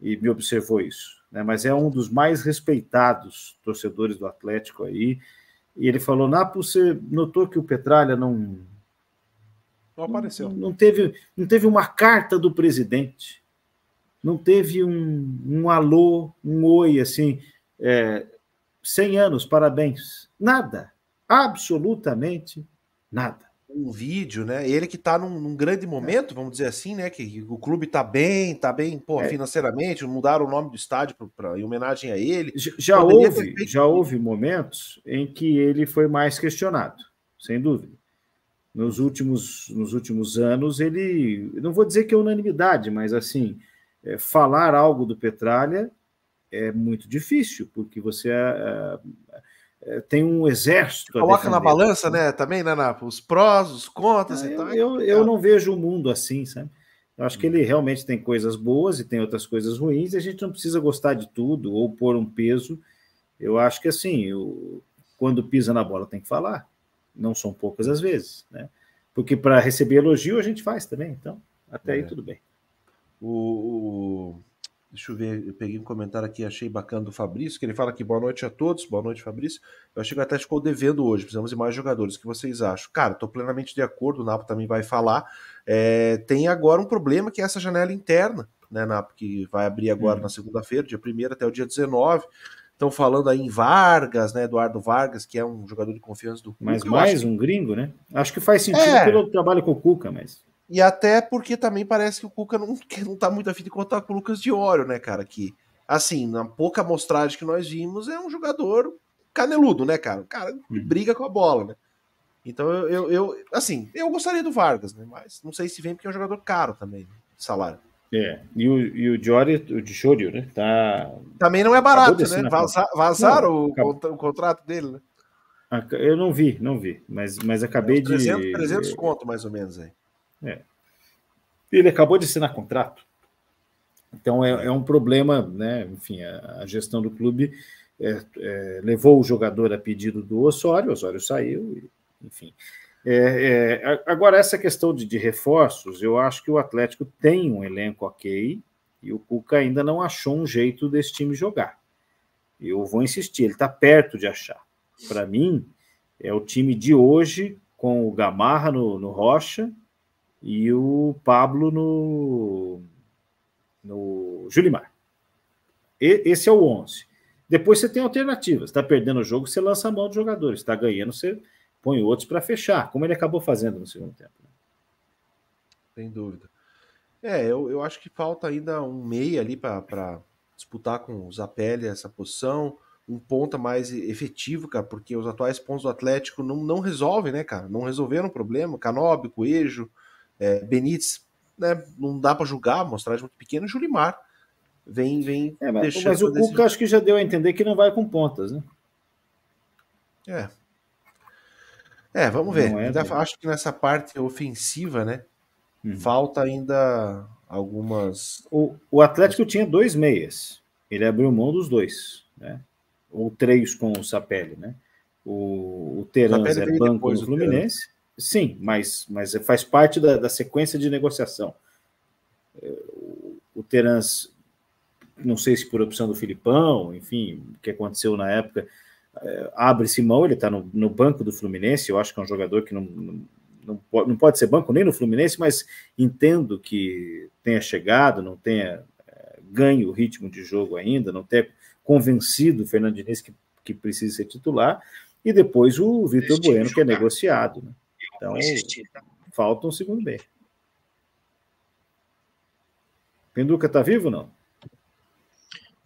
e me observou isso né, mas é um dos mais respeitados torcedores do Atlético aí. E ele falou: Napo, você notou que o Petralha não. Não apareceu. Não, não, teve, não teve uma carta do presidente, não teve um, um alô, um oi, assim, é, 100 anos, parabéns. Nada, absolutamente nada um vídeo, né? Ele que tá num, num grande é. momento, é. vamos dizer assim, né? Que o clube tá bem, tá bem, pô, é. financeiramente, mudaram o nome do estádio pra, pra em homenagem a ele. Já, já houve, feito... já houve momentos em que ele foi mais questionado, sem dúvida. Nos últimos, nos últimos anos, ele. Não vou dizer que é unanimidade, mas assim, é, falar algo do Petralha é muito difícil, porque você. É, é é, tem um exército. Coloca na balança, né? Também, né, na Os prós, os contras. Ah, então é eu, eu, eu, não vejo o mundo assim, sabe? Eu acho que hum. ele realmente tem coisas boas e tem outras coisas ruins, e a gente não precisa gostar de tudo ou pôr um peso. Eu acho que assim, eu, quando pisa na bola tem que falar. Não são poucas as vezes, né? Porque para receber elogio a gente faz também, então até é. aí tudo bem. o, Deixa eu ver, eu peguei um comentário aqui, achei bacana do Fabrício, que ele fala aqui, boa noite a todos, boa noite Fabrício. Eu achei que até ficou devendo hoje, precisamos de mais jogadores, o que vocês acham? Cara, estou plenamente de acordo, o Napo também vai falar. É, tem agora um problema que é essa janela interna, né, Napo, que vai abrir agora hum. na segunda-feira, dia 1 até o dia 19. Estão falando aí em Vargas, né? Eduardo Vargas, que é um jogador de confiança do Cuca. Mas mais um gringo, né? Acho que faz sentido é. pelo trabalho com o Cuca, mas. E até porque também parece que o Cuca não, <laughs> não tá muito afim de contar com o Lucas Diório, né, cara? Que, assim, na pouca amostragem que nós vimos, é um jogador caneludo, né, cara? O cara uhum. briga com a bola, né? Então eu, eu, eu, assim, eu gostaria do Vargas, né? Mas não sei se vem porque é um jogador caro também, né, salário. É, e o, e o Diori, o Diori, né? Tá... Também não é barato, né? Vazar vazaram não, o, o, contrato dele, né? Eu não vi, não vi, mas, mas acabei 300, de. 300 conto, mais ou menos aí. É. Ele acabou de assinar contrato. Então é, é um problema, né? Enfim, a, a gestão do clube é, é levou o jogador a pedido do Osório, o Osório saiu, enfim. É, é, agora, essa questão de, de reforços, eu acho que o Atlético tem um elenco ok e o Cuca ainda não achou um jeito desse time jogar. Eu vou insistir, ele está perto de achar. Para mim, é o time de hoje com o Gamarra no, no Rocha, e o Pablo no, no Julimar. E, esse é o 11. Depois você tem alternativas. Está perdendo o jogo, você lança a mão dos jogadores. Está ganhando, você põe outros para fechar, como ele acabou fazendo no segundo tempo. Sem dúvida. É, eu, eu acho que falta ainda um meia ali para disputar com o Zapelli essa posição um ponta mais efetivo, cara, porque os atuais pontos do Atlético não, não resolvem, né, cara? Não resolveram o problema. Canobi, Coelho, é, Benítez, né, não dá para julgar, mostrar de é muito pequeno. Julimar vem, vem é, mas, Mas o Cuca desse... acho que já deu a entender que não vai com pontas, né? É. É, vamos ver. É, ainda, né? acho que nessa parte ofensiva, né? Uhum. Falta ainda algumas. O, o Atlético tinha dois meias. Ele abriu mão dos dois, né? Ou três com o Sapelli, né? O, o Teranz é banco do Fluminense. Sim, mas, mas faz parte da, da sequência de negociação. O Terans, não sei se por opção do Filipão, enfim, o que aconteceu na época, é, abre-se mão, ele está no, no, banco do Fluminense, eu acho que é um jogador que não, não, não, pode, não pode ser banco nem no Fluminense, mas entendo que tenha chegado, não tenha é, ganho o ritmo de jogo ainda, não tenha convencido o Fernando Diniz que, que precisa ser titular, e depois o Vitor Bueno, que é negociado, né? Então, tá? falta um segundo B. Pinduca tá vivo não?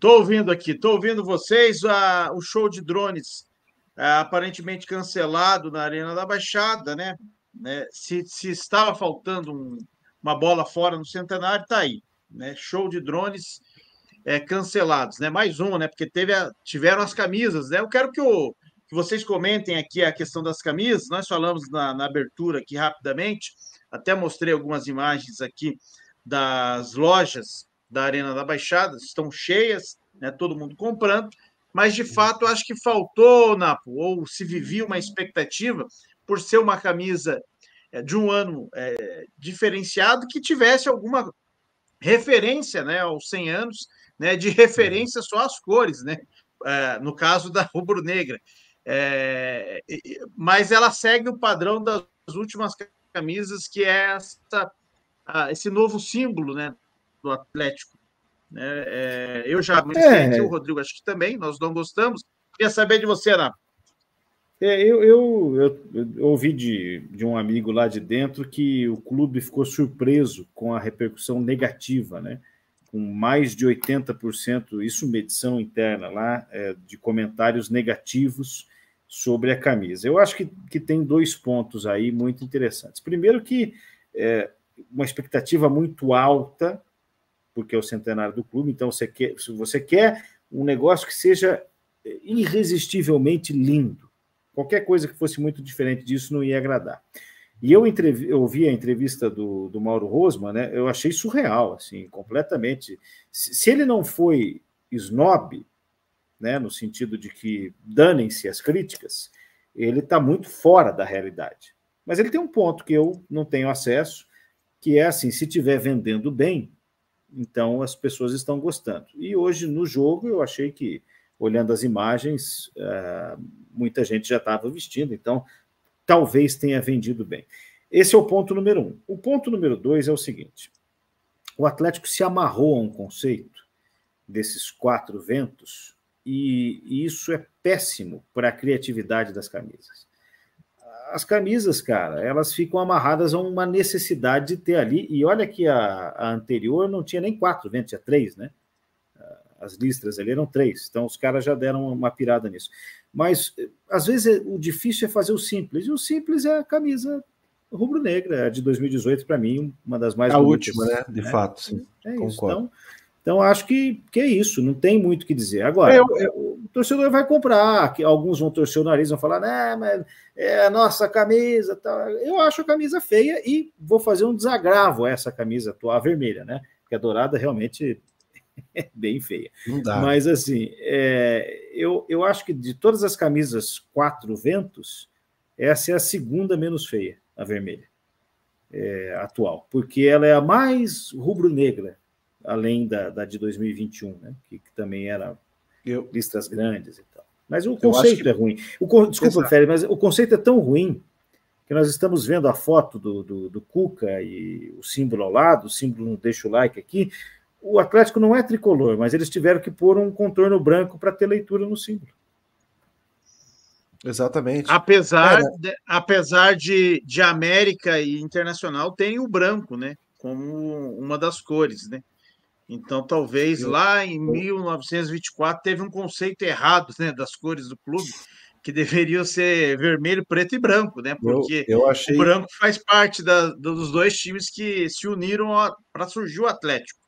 Tô ouvindo aqui, tô ouvindo vocês. a ah, o show de drones ah, aparentemente cancelado na Arena da Baixada, né? né? Se, se estava faltando um, uma bola fora no Centenário, tá aí, né? Show de drones é, cancelados, né? Mais um, né? Porque teve a, tiveram as camisas, né? Eu quero que o vocês comentem aqui a questão das camisas. Nós falamos na, na abertura aqui rapidamente, até mostrei algumas imagens aqui das lojas da Arena da Baixada, estão cheias, né, todo mundo comprando, mas de uhum. fato acho que faltou, Napo, ou se vivia uma expectativa por ser uma camisa é, de um ano é, diferenciado que tivesse alguma referência né, aos 100 anos, né, de referência só às cores, né? É, no caso da rubro-negra. É, mas ela segue o padrão das últimas camisas, que é essa, esse novo símbolo né, do Atlético. Né? É, eu já manifestei é. aqui, o Rodrigo acho que também, nós não gostamos. Queria saber de você, Ana. É, eu, eu, eu, eu, ouvi de, de um amigo lá de dentro que o clube ficou surpreso com a repercussão negativa, né? Com mais de 80%, isso medição interna lá, é, de comentários negativos sobre a camisa. Eu acho que, que tem dois pontos aí muito interessantes. Primeiro, que é, uma expectativa muito alta, porque é o centenário do clube, então você quer, se você quer um negócio que seja irresistivelmente lindo. Qualquer coisa que fosse muito diferente disso não ia agradar. E eu, eu ouvi a entrevista do, do Mauro Rosman, né? Eu achei surreal, assim, completamente. Se, se ele não foi snob, né, no sentido de que danem-se as críticas, ele está muito fora da realidade. Mas ele tem um ponto que eu não tenho acesso, que é assim, se tiver vendendo bem, então as pessoas estão gostando. E hoje no jogo eu achei que, olhando as imagens, eh, muita gente já estava vestindo, então talvez tenha vendido bem. Esse é o ponto número um. O ponto número dois é o seguinte: o Atlético se amarrou a um conceito desses quatro ventos e, isso é péssimo para a criatividade das camisas. As camisas, cara, elas ficam amarradas a uma necessidade de ter ali, e olha que a, a anterior não tinha nem quatro ventos, tinha três, né? As listras ali eram três, então os caras já deram uma pirada nisso. Mas às vezes é, o difícil é fazer o simples, e o simples é a camisa rubro-negra, de 2018, para mim, uma das mais a bonitas, última, né? De né? fato, sim. É Concordo. Então, então, acho que, que é isso, não tem muito o que dizer. Agora, é, eu, o torcedor vai comprar, que alguns vão torcer o nariz, vão falar, né, mas é a nossa camisa. Tá. Eu acho a camisa feia e vou fazer um desagravo a essa camisa atual vermelha, né? Porque a dourada realmente <laughs> é bem feia. Não dá. Mas, assim, é, eu, eu acho que de todas as camisas quatro ventos, essa é a segunda menos feia, a vermelha. É, atual, porque ela é a mais rubro-negra além da, da de 2021, né? que, que também era eu, listas grandes e tal. Mas o conceito que... é ruim. O, desculpa, Félix, mas o conceito é tão ruim que nós estamos vendo a foto do, do, do, Cuca e o símbolo ao lado, o símbolo não deixa o like aqui. O Atlético não é tricolor, mas eles tiveram que pôr um contorno branco para ter leitura no símbolo. Exatamente. Apesar, de, apesar de, de América e Internacional tem o branco, né? Como uma das cores, né? Então, talvez lá em 1924 teve um conceito errado né, das cores do clube, que deveria ser vermelho, preto e branco, né? Porque eu, eu achei... o branco faz parte da, dos dois times que se uniram para surgir o Atlético.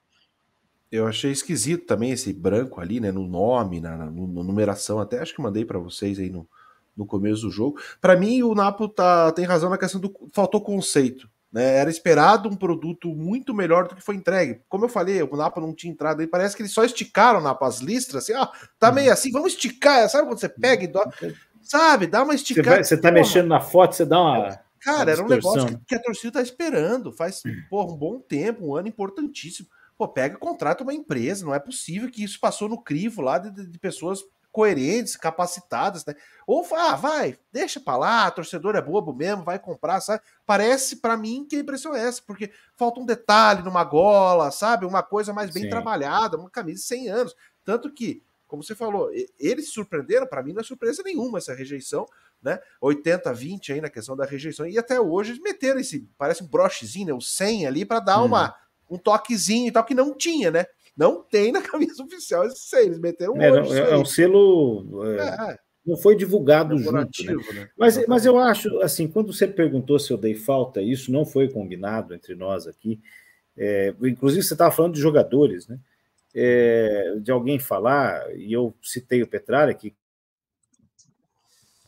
Eu achei esquisito também esse branco ali, né? No nome, na, na, na numeração, até acho que mandei para vocês aí no, no começo do jogo. Para mim, o Napo tá, tem razão na questão do. Faltou conceito. Né? Era esperado um produto muito melhor do que foi entregue. Como eu falei, o Napa não tinha entrado aí, parece que eles só esticaram Napa as listras, assim, ó, tá meio assim, vamos esticar, sabe quando você pega e dó, sabe, dá uma esticada. Você, vai, você tá porra. mexendo na foto, você dá uma. Cara, era um negócio que, que, a torcida tá esperando, faz porra, um bom tempo, um ano importantíssimo. Pô, pega e contrata uma empresa, não é possível que isso passou no crivo lá de, de pessoas coerentes, capacitadas, né? Ou ah, vai, deixa pra lá, torcedor é bobo mesmo, vai comprar, sabe? Parece para mim que a impressão é essa, porque falta um detalhe numa gola, sabe? Uma coisa mais bem Sim. trabalhada, uma camisa de 100 anos. Tanto que, como você falou, eles se surpreenderam, para mim não é surpresa nenhuma essa rejeição, né? 80, 20 aí na questão da rejeição, e até hoje eles meteram esse, parece um brochezinho, né? O 100 ali para dar hum. uma, um toquezinho e tal, que não tinha, né? Não tem na <laughs> camisa oficial esse seio. Eles meteram um. É, é, é um selo. É, é, é. Não foi divulgado junto. Né? Né? Mas, mas eu acho, assim, quando você perguntou se eu dei falta, isso não foi combinado entre nós aqui. É, inclusive, você estava falando de jogadores, né? de alguém falar, e eu citei o Petralha, que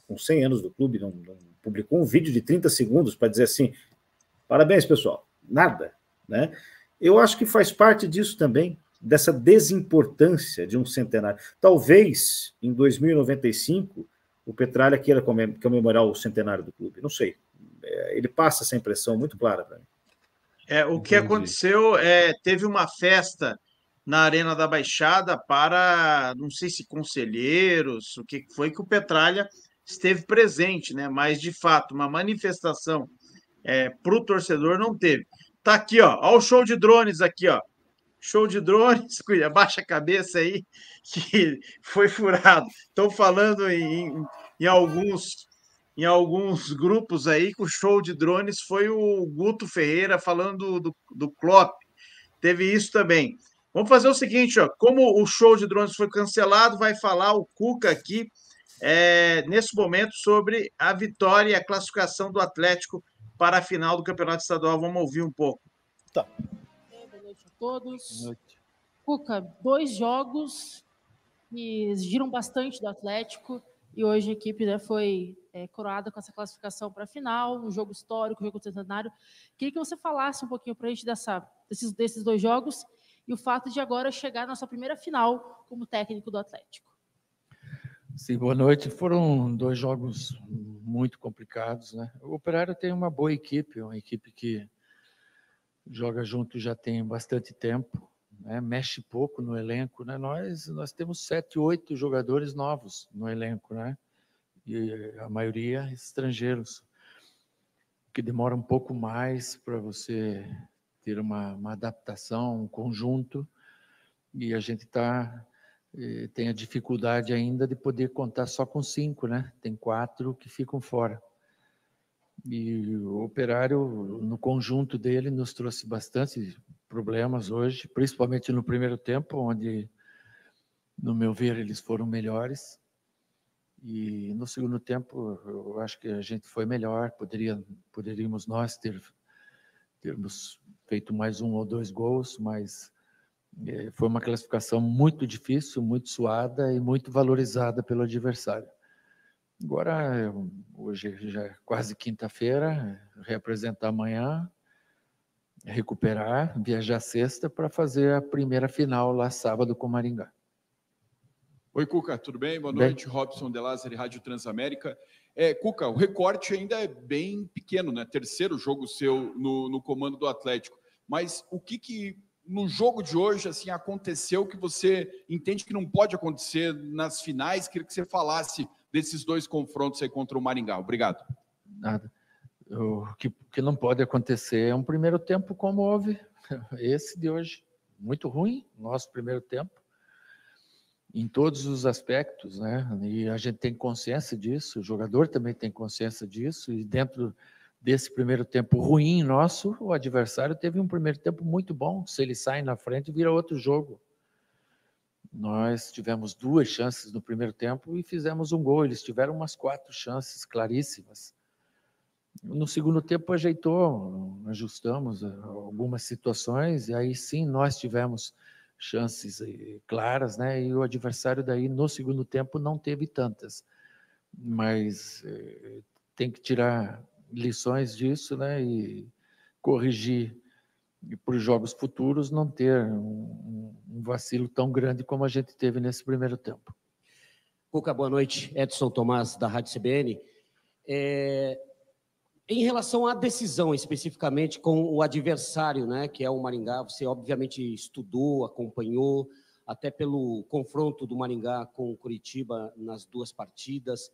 com 100 anos do clube, não, não publicou um vídeo de 30 segundos para dizer assim: parabéns, pessoal, nada, né? Eu acho que faz parte disso também dessa desimportância de um centenário. Talvez em 2095 o Petralha queira comemorar o centenário do clube, não sei. É, ele passa essa impressão muito clara para mim. É, o Entendi. que aconteceu é teve uma festa na Arena da Baixada para não sei se conselheiros, o que foi que o Petralha esteve presente, né? Mas de fato uma manifestação é, para o torcedor não teve. Tá aqui, ó, ó, o show de drones aqui, ó show de drones, <laughs> cuida, baixa a cabeça aí, que foi furado. Estou falando em, em, alguns em alguns grupos aí que o show de drones foi o Guto Ferreira falando do, do, do Klopp. Teve isso também. Vamos fazer o seguinte, ó, como o show de drones foi cancelado, vai falar o Cuca aqui é, nesse momento sobre a vitória e a classificação do Atlético para a final do Campeonato Estadual. Vamos ouvir um pouco. Tá todos. Boa noite. Cuca, dois jogos que exigiram bastante do Atlético e hoje a equipe né, foi é, coroada com essa classificação para a final, um jogo histórico, um jogo centenário. Queria que você falasse um pouquinho para a gente dessa, desses, desses dois jogos e o fato de agora chegar na sua primeira final como técnico do Atlético. Sim, boa noite. Foram dois jogos muito complicados, né? O Operário tem uma boa equipe, uma equipe que joga junto já tem bastante tempo, né? mexe pouco no elenco. Né? Nós, nós temos sete, oito jogadores novos no elenco, né? e a maioria estrangeiros, que demora um pouco mais para você ter uma, uma adaptação, um conjunto, e a gente tá tem a dificuldade ainda de poder contar só com cinco, né? Tem quatro que ficam fora. E o operário, no conjunto dele, nos trouxe bastante problemas hoje, principalmente no primeiro tempo, onde, no meu ver, eles foram melhores. E no segundo tempo, eu acho que a gente foi melhor, poderia, poderíamos nós ter termos feito mais um ou dois gols, mas eh, foi uma classificação muito difícil, muito suada e muito valorizada pelo adversário. Agora, hoje já é quase quinta-feira, reapresentar amanhã, recuperar, viajar sexta para fazer a primeira final lá sábado com Maringá. Oi, Cuca, tudo bem? Boa noite, Robson de Lázaro, Rádio Transamérica. É, Cuca, o recorte ainda é bem pequeno, né? Terceiro jogo seu no, no comando do Atlético. Mas o que, que no jogo de hoje assim aconteceu que você entende que não pode acontecer nas finais? Queria que você falasse desses dois confrontos aí contra o Maringá? Obrigado. Nada. O que, que não pode acontecer é um primeiro tempo como houve <laughs> esse de hoje. Muito ruim, nosso primeiro tempo, em todos os aspectos, né? E a gente tem consciência disso, o jogador também tem consciência disso, e dentro desse primeiro tempo ruim nosso, o adversário teve um primeiro tempo muito bom. Se ele sai na frente, vira outro jogo. Nós tivemos duas chances no primeiro tempo e fizemos um gol. Eles tiveram umas quatro chances claríssimas. No segundo tempo ajeitou, ajustamos eh, algumas situações e aí sim nós tivemos chances eh, claras, né? E o adversário daí no segundo tempo não teve tantas. Mas eh, tem que tirar lições disso, né? E corrigir e para os jogos futuros não ter um, um, vacilo tão grande como a gente teve nesse primeiro tempo. Cuca, boa noite. Edson Tomás, da Rádio CBN. É... Em relação à decisão, especificamente com o adversário, né, que é o Maringá, você obviamente estudou, acompanhou, até pelo confronto do Maringá com o Curitiba nas duas partidas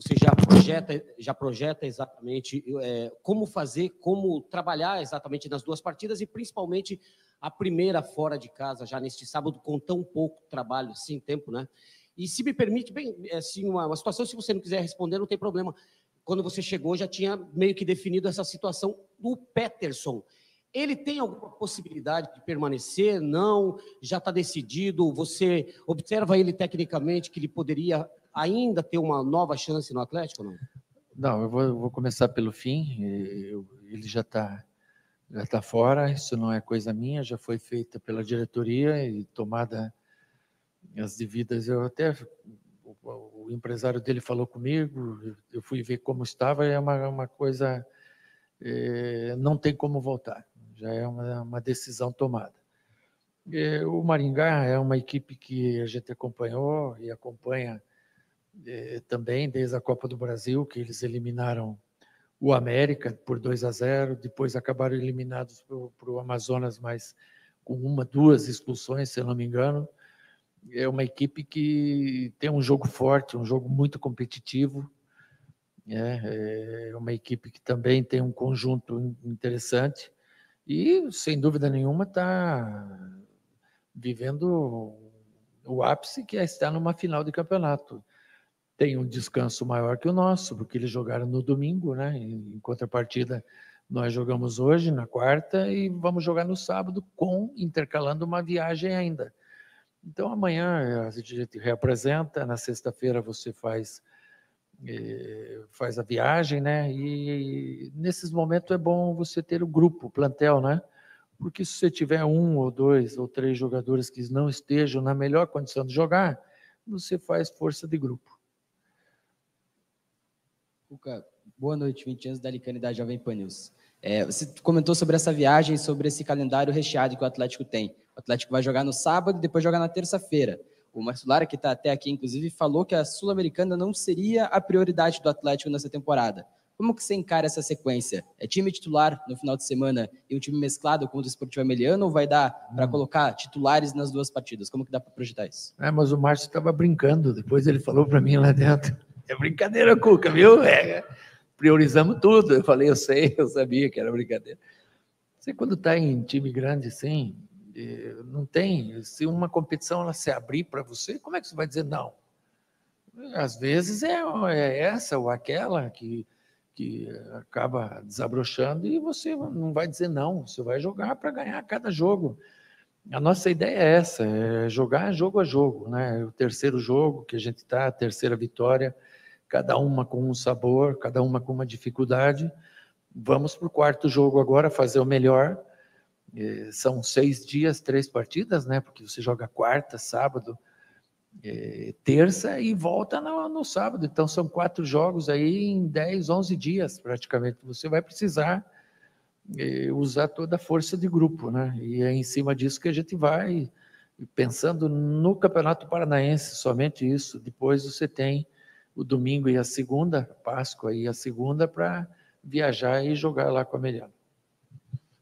você já projeta, já projeta exatamente é, como fazer, como trabalhar exatamente nas duas partidas e principalmente a primeira fora de casa já neste sábado com tão pouco trabalho, assim, tempo, né? E se me permite, bem, é assim, uma, uma situação, se você não quiser responder, não tem problema. Quando você chegou, já tinha meio que definido essa situação do Peterson. Ele tem alguma possibilidade de permanecer? Não? Já está decidido? Você observa ele tecnicamente que ele poderia ainda ter uma nova chance no Atlético não? Não, eu vou, eu vou começar pelo fim. Eu, ele já está já tá fora, isso não é coisa minha, já foi feita pela diretoria e tomada as devidas. Eu até o, o empresário dele falou comigo, eu fui ver como estava, é uma, uma coisa. É, não tem como voltar, já é uma, uma decisão tomada. É, o Maringá é uma equipe que a gente acompanhou e acompanha eh, também desde a Copa do Brasil, que eles eliminaram o América por 2 a 0, depois acabaram eliminados para o Amazonas, mas com uma, duas expulsões, se eu não me engano. É uma equipe que tem um jogo forte, um jogo muito competitivo. Né? É uma equipe que também tem um conjunto interessante e, sem dúvida nenhuma, está vivendo o ápice que é estar numa final de campeonato tem um descanso maior que o nosso, porque eles jogaram no domingo, né? Em contrapartida, nós jogamos hoje, na quarta, e vamos jogar no sábado, com intercalando uma viagem ainda. Então, amanhã eh, a gente reapresenta, na sexta-feira você faz, eh, faz a viagem, né? E, e nesses momentos é bom você ter o grupo, o plantel, né? Porque se você tiver um ou dois ou três jogadores que não estejam na melhor condição de jogar, você faz força de grupo. Cuca, boa noite, 20 anos da Licanidade da Jovem Pan News. É, você comentou sobre essa viagem, sobre esse calendário recheado que o Atlético tem. O Atlético vai jogar no sábado e depois jogar na terça-feira. O Márcio Lara, que está até aqui, inclusive, falou que a Sul-Americana não seria a prioridade do Atlético nessa temporada. Como que você encara essa sequência? É time titular no final de semana e um time mesclado com o Esportivo Emiliano ou vai dar para hum. colocar titulares nas duas partidas? Como que dá para projetar isso? É, mas o Márcio estava brincando, depois ele falou para mim lá dentro. É brincadeira, Cuca, viu? É, é, priorizamos tudo. Eu falei, eu sei, eu sabia que era brincadeira. Você quando está em time grande assim, eh, não tem. Se uma competição ela se abrir para você, como é que você vai dizer não? Às vezes é, é essa ou aquela que, que acaba desabrochando e você não vai dizer não, você vai jogar para ganhar cada jogo. A nossa ideia é essa, é jogar jogo a jogo, né? O terceiro jogo que a gente está, a terceira vitória, cada uma com um sabor, cada uma com uma dificuldade. Vamos para o quarto jogo agora, fazer o melhor. são seis dias, três partidas, né? Porque você joga quarta, sábado, terça e volta no, no, sábado. Então são quatro jogos aí em 10, 11 dias praticamente. Você vai precisar usar toda a força de grupo, né? E é em cima disso que a gente vai pensando no Campeonato Paranaense, somente isso. Depois você tem o domingo e a segunda, Páscoa e a segunda, para viajar e jogar lá com a Meriana.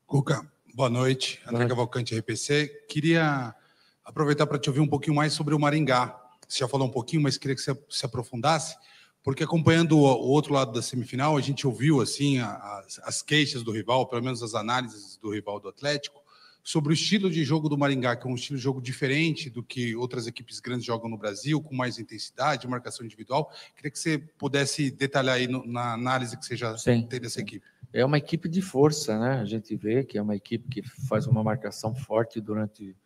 Cuca, boa noite. Ana André Cavalcante, RPC. Queria aproveitar para te ouvir um pouquinho mais sobre o Maringá. Você já falou um pouquinho, mas queria que você se aprofundasse, porque acompanhando o outro lado da semifinal, a gente ouviu assim as, as queixas do rival, pelo menos as análises do rival do Atlético, sobre o estilo de jogo do Maringá, que é um estilo de jogo diferente do que outras equipes grandes jogam no Brasil, com mais intensidade, marcação individual. Queria que você pudesse detalhar aí no, na análise que você já sim, tem dessa sim. equipe. É uma equipe de força, né? A gente vê que é uma equipe que faz uma marcação forte durante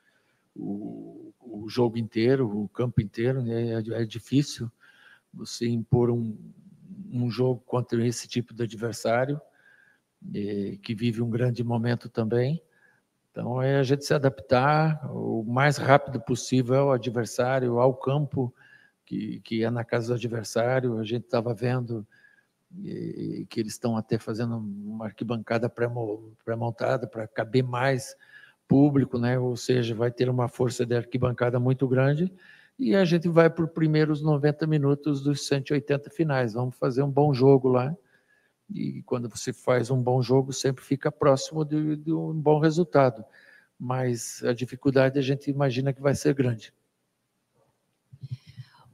o, o jogo inteiro, o campo inteiro, né? É, é difícil você impor um, um jogo contra esse tipo de adversário, eh, que vive um grande momento também então é a gente se adaptar o mais rápido possível ao adversário, ao campo que, que é na casa do adversário. A gente estava vendo e, que eles estão até fazendo uma arquibancada pré-montada para caber mais público, né? Ou seja, vai ter uma força de arquibancada muito grande e a gente vai para os primeiros 90 minutos dos 180 finais. Vamos fazer um bom jogo lá e quando você faz um bom jogo, sempre fica próximo de, de um bom resultado. Mas a dificuldade a gente imagina que vai ser grande.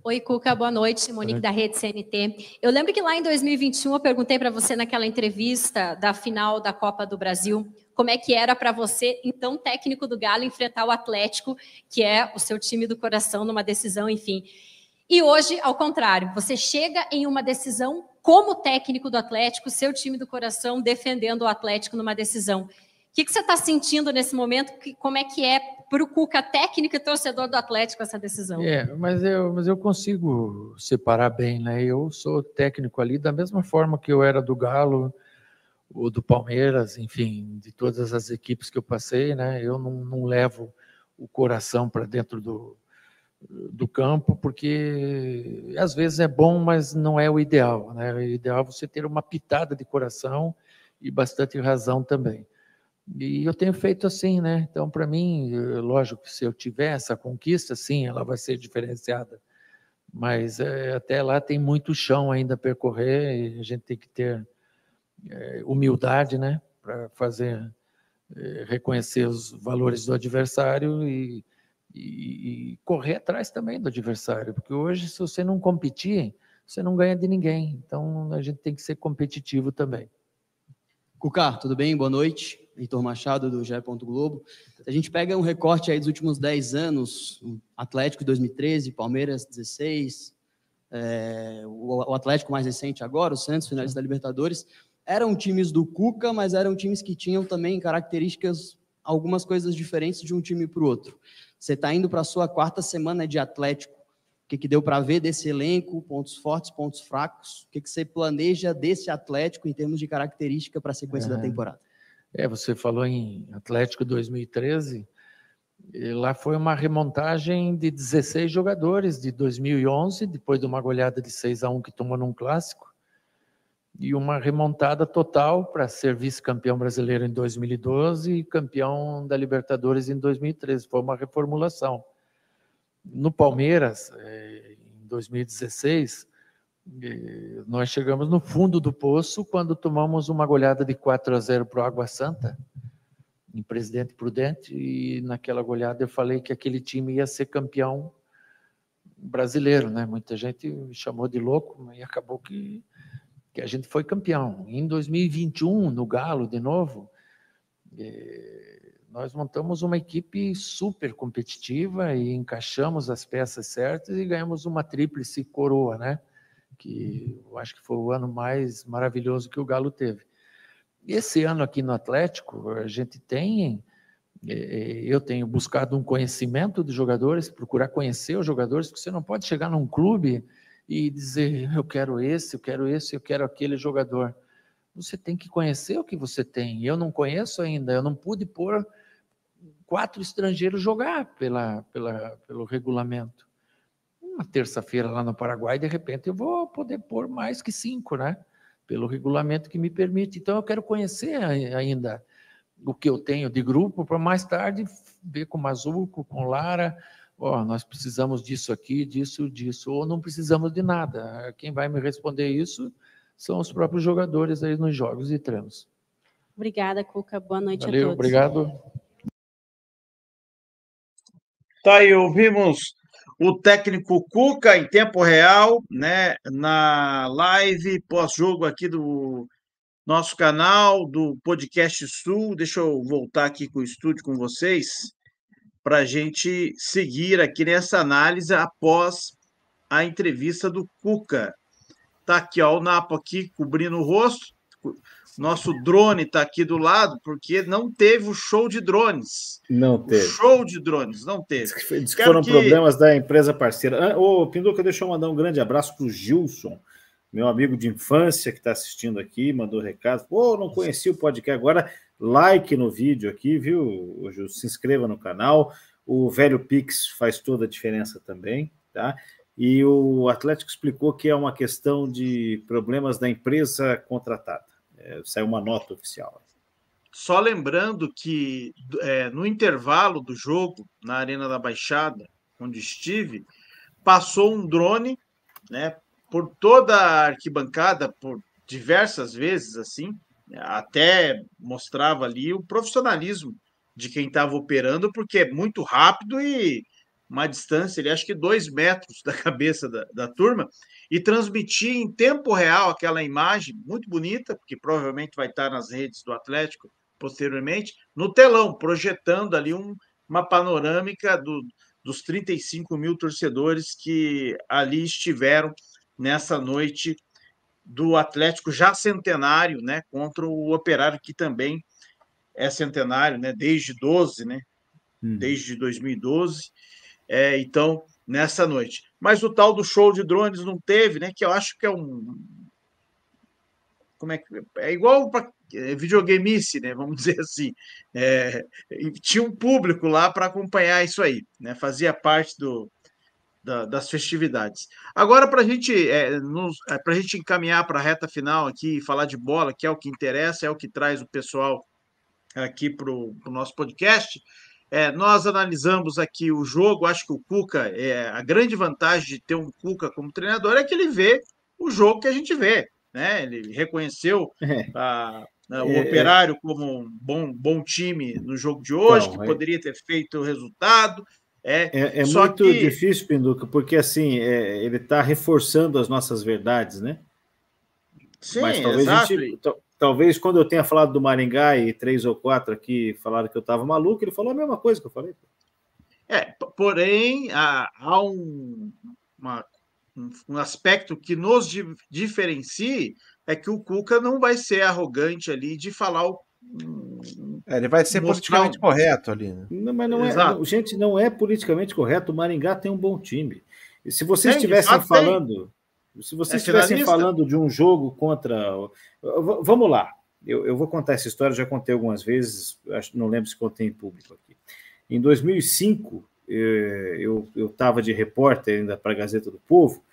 Oi, Cuca, boa noite. Monique da Rede CNT. Eu lembro que lá em 2021 eu perguntei para você naquela entrevista da final da Copa do Brasil como é que era para você, então técnico do Galo, enfrentar o Atlético, que é o seu time do coração, numa decisão, enfim. E hoje, ao contrário, você chega em uma decisão como técnico do Atlético, seu time do coração defendendo o Atlético numa decisão. O que, que você está sentindo nesse momento? Como é que é para o Cuca, técnico e torcedor do Atlético, essa decisão? É, mas eu, mas eu consigo separar bem, né? Eu sou técnico ali da mesma forma que eu era do Galo, ou do Palmeiras, enfim, de todas as equipes que eu passei, né? Eu não, não levo o coração para dentro do, do campo, porque às vezes é bom, mas não é o ideal. Né? O é ideal é você ter uma pitada de coração e bastante razão também. E eu tenho feito assim, né? Então, para mim, eh, lógico que se eu tiver essa conquista, sim, ela vai ser diferenciada. Mas é, até lá tem muito chão ainda a percorrer e a gente tem que ter é, humildade, né? Para fazer, é, reconhecer os valores do adversário e e, correr atrás também do adversário, porque hoje, se você não competir, você não ganha de ninguém. Então, a gente tem que ser competitivo também. Cuca, tudo bem? Boa noite. Heitor Machado, do GE. Globo. A gente pega um recorte aí dos últimos 10 anos, Atlético 2013, Palmeiras 16, é, o Atlético mais recente agora, o Santos, finalista da Libertadores. Eram times do Cuca, mas eram times que tinham também características, algumas coisas diferentes de um time para o outro. Você está indo para a sua quarta semana de Atlético. O que, que deu para ver desse elenco? Pontos fortes, pontos fracos? O que, que você planeja desse Atlético em termos de característica para a sequência é. da temporada? É, você falou em Atlético 2013. lá foi uma remontagem de 16 jogadores de 2011, depois de uma goleada de 6 a 1 que tomou num clássico e uma remontada total para ser vice-campeão brasileiro em 2012 e campeão da Libertadores em 2013. Foi uma reformulação. No Palmeiras, eh, em 2016, eh, nós chegamos no fundo do poço quando tomamos uma goleada de 4 a 0 para o Água Santa, em Presidente Prudente, e naquela goleada eu falei que aquele time ia ser campeão brasileiro, né? Muita gente me chamou de louco, e acabou que que a gente foi campeão. Em 2021, no Galo, de novo, eh, nós montamos uma equipe super competitiva e encaixamos as peças certas e ganhamos uma tríplice coroa, né? Que eu acho que foi o ano mais maravilhoso que o Galo teve. Esse ano aqui no Atlético, a gente tem eh, eh, eu tenho buscado um conhecimento dos jogadores, procurar conhecer os jogadores, porque você não pode chegar num clube e dizer eu quero esse, eu quero esse, eu quero aquele jogador. Você tem que conhecer o que você tem. Eu não conheço ainda, eu não pude pôr quatro estrangeiros jogar pela, pela, pelo regulamento. Uma terça-feira lá no Paraguai, de repente, eu vou poder pôr mais que cinco, né? Pelo regulamento que me permite. Então, eu quero conhecer ainda o que eu tenho de grupo para mais tarde ver com o Mazuco, com Lara, ó, oh, nós precisamos disso aqui, disso, disso, ou não precisamos de nada. Quem vai me responder isso são os próprios jogadores aí nos jogos e treinos. Obrigada, Cuca. Boa noite Valeu, a todos. Obrigado. Tá aí, ouvimos o técnico Cuca em tempo real, né, na live pós-jogo aqui do nosso canal, do Podcast Sul. Deixa eu voltar aqui com o estúdio com vocês para a gente seguir aqui nessa análise após a entrevista do Cuca. Tá aqui, ó, o Napo aqui cobrindo o rosto. Nosso drone está aqui do lado, porque não teve o show de drones. Não teve. O show de drones, não teve. Diz que foram que... problemas da empresa parceira. Ah, ô, Pinduca, deixa eu mandar um grande abraço para o Gilson, meu amigo de infância que está assistindo aqui, mandou recado. Pô, não conheci o podcast. Agora like no vídeo aqui, viu, Se inscreva no canal. O velho Pix faz toda a diferença também, tá? E o Atlético explicou que é uma questão de problemas da empresa contratada. É, saiu uma nota oficial. Só lembrando que é, no intervalo do jogo, na Arena da Baixada, onde estive, passou um drone né, por toda a arquibancada, por diversas vezes assim, até mostrava ali o profissionalismo de quem estava operando, porque é muito rápido e uma distância, ele acho que dois metros da <laughs> cabeça da, da turma, e transmitir em tempo real aquela imagem muito bonita, porque provavelmente vai estar nas redes do Atlético posteriormente, no telão, projetando ali um, uma panorâmica do, dos 35 mil torcedores que ali estiveram nessa noite do Atlético já centenário, né, contra o Operário que também é centenário, né, desde 12, né, hum. desde 2012. É, então, nessa noite. Mas o tal do show de drones não teve, né, que eu acho que é um como é que é igual para é, né, vamos <laughs> dizer assim. É, tinha um público lá para acompanhar isso aí, né? Fazia parte do da, das festividades. Agora, para gente, é, é, a gente encaminhar para a reta final aqui e falar de bola, que é o que interessa, é o que traz o pessoal aqui para o nosso podcast, é, nós analisamos aqui o jogo. Acho que o Cuca, é, a grande vantagem de ter um Cuca como treinador é que ele vê o jogo que a gente vê. Né? Ele reconheceu <laughs> é. a, né, o é, é. Operário como um bom, bom time no jogo de hoje, Não, que poderia ter feito o resultado. É, é, é muito que... difícil, Pinduca, porque assim, é, ele está reforçando as nossas verdades, né? Sim, Mas talvez, gente, talvez quando eu tenha falado do Maringá e três ou quatro aqui falaram que eu estava maluco, ele falou a mesma coisa que eu falei. É, porém, há, há um, uma, um aspecto que nos diferencie é que o Cuca não vai ser arrogante ali de falar o é, ele vai ser mostrar... politicamente correto ali. Né? Não, mas não é- Exato. é, gente, não é politicamente correto. O Maringá tem um bom time. E se vocês estivessem falando, tem. se vocês é estivessem falando de um jogo contra, vamos lá. Eu, eu, vou contar essa história, já contei algumas vezes, acho, não lembro se contei em público aqui. Em 2005, eh, eu estava de repórter ainda para a Gazeta do Povo,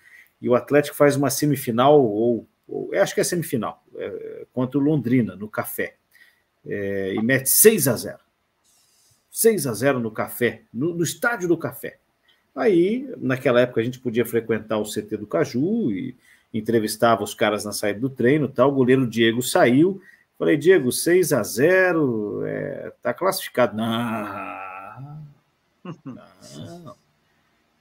e o Atlético faz uma semifinal, ou, ou acho que é semifinal, é, contra o Londrina, no Café é, e mete 6 a 0 6 a 0 no café, no, no, estádio do café. Aí, naquela época, a gente podia frequentar o CT do Caju e entrevistava os caras na saída do treino tal. O goleiro Diego saiu. Falei, Diego, 6 a 0 é, tá classificado. <laughs> Não,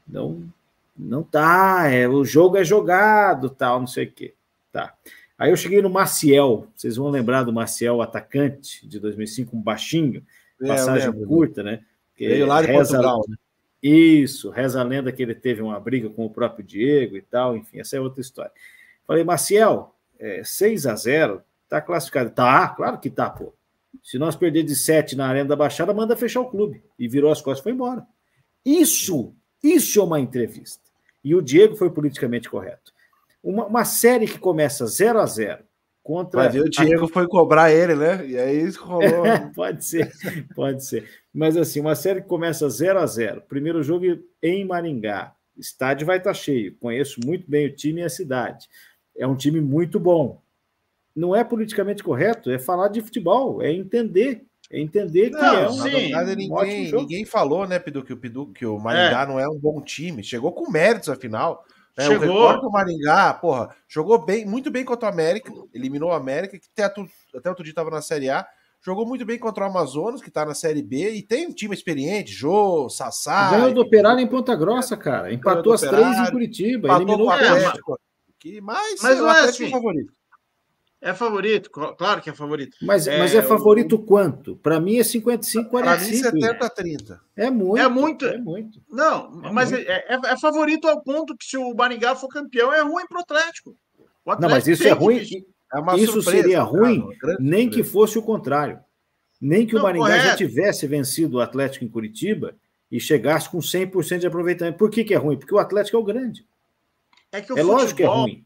não, não, tá. É, o jogo é jogado, tal, não sei o quê. Tá. Aí eu cheguei no Maciel, vocês vão lembrar do Maciel, atacante de 2005, um baixinho, é, passagem curta, né? Veio lá de reza, Portugal, né? Isso, reza a lenda que ele teve uma briga com o próprio Diego e tal, enfim, essa é outra história. Falei, Maciel, é, 6 a 0 tá classificado. Tá, claro que tá, pô. Se nós perder de 7 na Arena da Baixada, manda fechar o clube. E virou as costas e foi embora. Isso, isso é uma entrevista. E o Diego foi politicamente correto. Uma, uma série que começa 0 a 0 contra. Vai ver, o Diego a... foi cobrar ele, né? E aí rolou. É, <laughs> pode ser, pode ser. Mas assim, uma série que começa 0 a 0 primeiro jogo em Maringá. Estádio vai estar tá cheio. Conheço muito bem o time e a cidade. É um time muito bom. Não é politicamente correto, é falar de futebol, é entender. É entender que não, é um, sim, verdade, ninguém, um ninguém falou, né, Pidu, que o Pidu, que o Maringá é. não é um bom time. Chegou com méritos, afinal. É, Chegou. O recorde do Maringá, porra, jogou bem, muito bem contra o América, eliminou o América, que até, até outro dia estava na Série A. Jogou muito bem contra o Amazonas, que está na Série B, e tem um time experiente, Jô, Sassá. Ganhou do Operário em Ponta Grossa, cara. Empatou as três em Curitiba, eliminou o Atlético. Que mais, mas é o é Atlético assim, favorito. É favorito, claro que é favorito. Mas é, mas é, é favorito quanto? Para mim é 55, 45. Para mim, 70, 30. É muito. É muito. É muito. Não, é mas muito. É, é, é, favorito ao ponto que se o Maringá for campeão, é ruim para o Atlético. Não, mas isso é ruim. Que... É isso surpresa, seria ruim, cara, nem surpresa. que fosse o contrário. Nem que Não, o Maringá correto. já tivesse vencido o Atlético em Curitiba e chegasse com 100% de aproveitamento. Por que, que é ruim? Porque o Atlético é o grande. É, que o é futebol, lógico que é ruim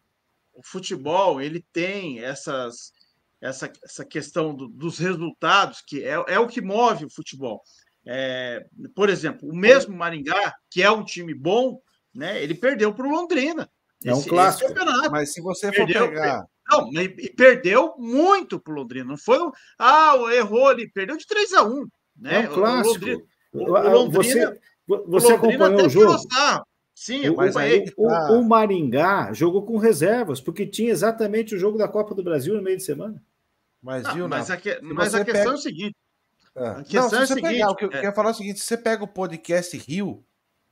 o futebol ele tem essas, essa, essa questão do, dos resultados, que é, é o que move o futebol. É, por exemplo, o mesmo Maringá, que é um time bom, né, ele perdeu para o Londrina. É um esse, clássico. Esse mas se você perdeu, for pegar. Não, e perdeu muito para o Londrina. Não foi um. Ah, errou ali, perdeu de 3 a 1 né? É um clássico. O Londrina, ah, o ah, Londrina, você você o Londrina acompanhou o jogo? Gostar. Sim, o, mas aí. O, tá... o, Maringá jogou com reservas, porque tinha exatamente o jogo da Copa do Brasil no meio de semana. Mas, não, viu, mas, a, é que, mas a questão pega... é o seguinte. Ah. A questão não, é o seguinte. Pegar, o que eu é... quero falar é o seguinte: se você pega o podcast Rio,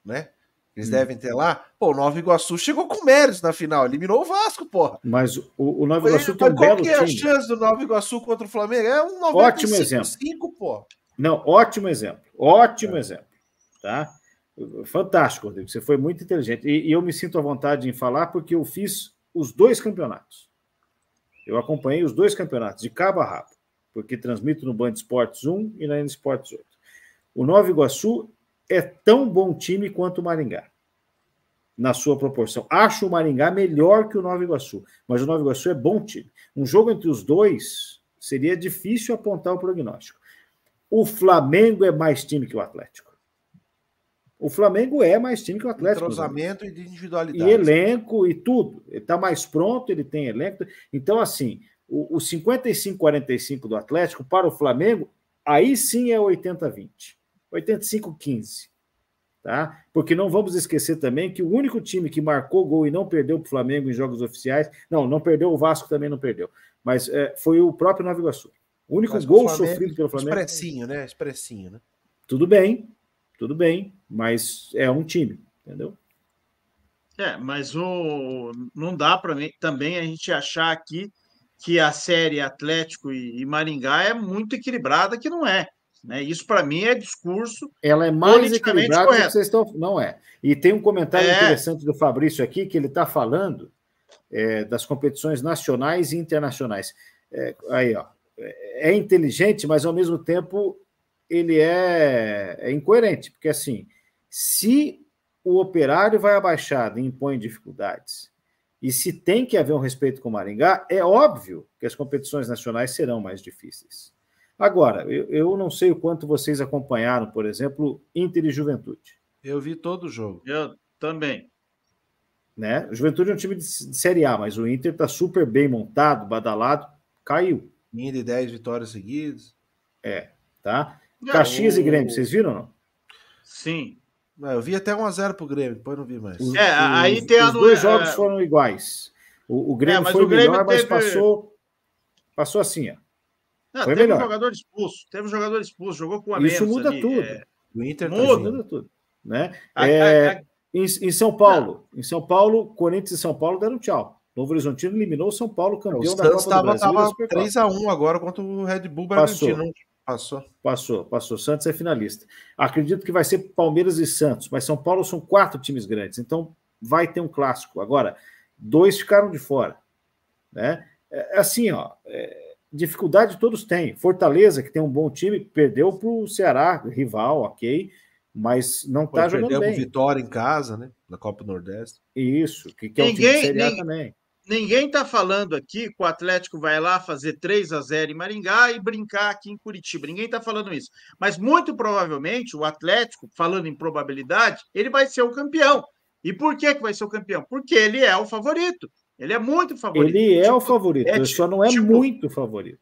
né? Eles hum. devem ter lá. Pô, o Nova Iguaçu chegou com méritos na final, eliminou o Vasco, porra. Mas o, o Nova Iguaçu tem um belo Qual que é a chance do Nova Iguaçu contra o Flamengo? É um 95, ótimo exemplo. 5, pô. Não, ótimo exemplo. Ótimo é. exemplo, tá? Fantástico, Rodrigo. Você foi muito inteligente. E, e, eu me sinto à vontade em falar porque eu fiz os dois campeonatos. Eu acompanhei os dois campeonatos, de cabo a rabo, porque transmito no Band Esportes 1 e na N Esportes 8. O Nova Iguaçu é tão bom time quanto o Maringá, na sua proporção. Acho o Maringá melhor que o Nova Iguaçu, mas o Nova Iguaçu é bom time. Um jogo entre os dois seria difícil apontar o prognóstico. O Flamengo é mais time que o Atlético. O Flamengo é mais time que o Atlético. Né? Entrosamento e de individualidade. E elenco e tudo. Ele está mais pronto, ele tem elenco. Então, assim, o, o 55-45 do Atlético para o Flamengo, aí sim é 80-20. 85-15. Tá? Porque não vamos esquecer também que o único time que marcou gol e não perdeu para o Flamengo em jogos oficiais, não, não perdeu, o Vasco também não perdeu, mas é, foi o próprio Nova Iguaçu. O único Mas gol o Flamengo, sofrido pelo Flamengo. Expressinho, né? Expressinho, né? Tudo bem, tudo bem, mas é um time, entendeu? É, mas o, não dá para também a gente achar aqui que a série Atlético e, e Maringá é muito equilibrada, que não é. Né? Isso para mim é discurso. Ela é mais equilibrada do que vocês estão. Não é. E tem um comentário é... interessante do Fabrício aqui que ele está falando é, das competições nacionais e internacionais. É, aí, ó. É, é inteligente, mas ao mesmo tempo ele é, é incoerente, porque assim, se o operário vai abaixado e impõe dificuldades, e se tem que haver um respeito com o Maringá, é óbvio que as competições nacionais serão mais difíceis. Agora, eu, eu não sei o quanto vocês acompanharam, por exemplo, Inter e Juventude. Eu vi todo o jogo. Eu também. Né? O Juventude é um time de, de Série A, mas o Inter está super bem montado, badalado, caiu. Minha de 10 vitórias seguidas. É, tá? Caxias o... e Grêmio, vocês viram ou não? Sim. Eu vi até 1x0 pro Grêmio, depois não vi mais. Os, é, aí os, tem os dois jogos é, foram iguais. O, o Grêmio é, foi o Grêmio melhor, teve... mas passou, passou assim, ó. Não, foi teve melhor. um jogador expulso, teve um jogador expulso, jogou com a Isso muda ali, tudo. É... O Inter muda. Tá muda tudo. Né? A, é, a, a... Em, em, São Paulo, não. em São Paulo, Corinthians e São Paulo deram tchau. Novo Horizontino eliminou o São Paulo, é, campeão o da Copa tava, do Brasil. O estava 3x1 agora contra o Red Bull Bragantino. Passou. Passou, passou. Santos é finalista. Acredito que vai ser Palmeiras e Santos, mas São Paulo são quatro times grandes, então vai ter um clássico. Agora, dois ficaram de fora. Né? É, é assim, ó, é, dificuldade todos têm. Fortaleza, que tem um bom time, perdeu para o Ceará, rival, ok, mas não está jogando bem. Perdeu Vitória em casa, né? Na Copa do Nordeste. Isso, que, que é um time de Série A também ninguém está falando aqui que o Atlético vai lá fazer 3 a 0 em Maringá e brincar aqui em Curitiba. Ninguém está falando isso. Mas muito provavelmente o Atlético, falando em probabilidade, ele vai ser o campeão. E por que, que vai ser o campeão? Porque ele é o favorito. Ele é muito favorito. Ele tipo, é o tipo, favorito, é, só não é tipo, muito favorito.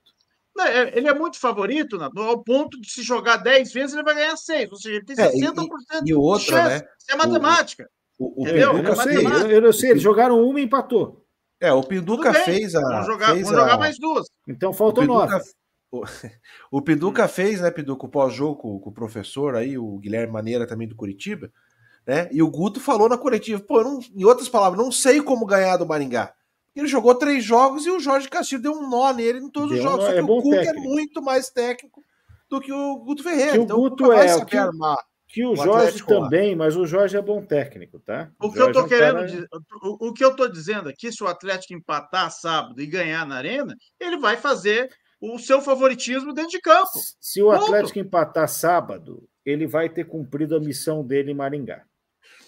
É, ele é muito favorito, ao ponto de se jogar 10 vezes, ele vai ganhar 6. Ou seja, ele tem 60% é, e, e outra, de chance. Né? Isso é matemática. O, o, o, é eu, é matemática. sei, eu, eu sei, eles jogaram uma e empatou. É, o Pinduca fez a. Vamos jogar, vamos jogar a... mais duas. Então faltam nove. O, <laughs> o Pinduca fez, né, Pinduca, o pós-jogo com, com, o professor aí, o Guilherme Maneira também do Curitiba, né? E o Guto falou na coletiva, pô, não, em outras palavras, não sei como ganhar do Maringá. Ele jogou três jogos e o Jorge Castilho deu um nó nele em todos deu os jogos. Um nó, só que é o Cuca é muito mais técnico do que o Guto Ferreira. Que o então, Guto é, o que, armar. Que o, o Jorge Atlético também, lá. mas o Jorge é bom técnico, tá? O, que Jorge eu tô é um querendo cara... dizer, o, o, que eu tô dizendo aqui, se o Atlético empatar sábado e ganhar na arena, ele vai fazer o seu favoritismo dentro de campo. Se o Atlético empatar sábado, ele vai ter cumprido a missão dele em Maringá,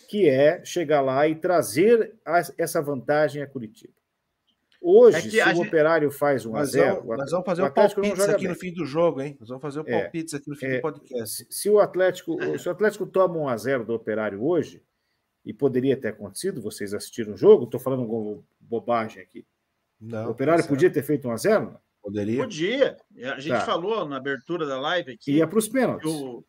que é chegar lá e trazer essa vantagem a Curitiba. Hoje, é se o gente... Operário faz 1 a 0 vamos, Nós vamos fazer o, o palpite aqui bem. no fim do jogo, hein? Nós vamos fazer o é, palpite é, aqui no fim é, do podcast. Se o Atlético, se o Atlético toma 1 a 0 do Operário hoje, e poderia ter acontecido, vocês assistiram o jogo, estou falando bobagem aqui. Não, o Operário tá podia ter feito 1 a 0 Poderia. Podia. A gente tá. falou na abertura da live aqui. Ia para os pênaltis. O...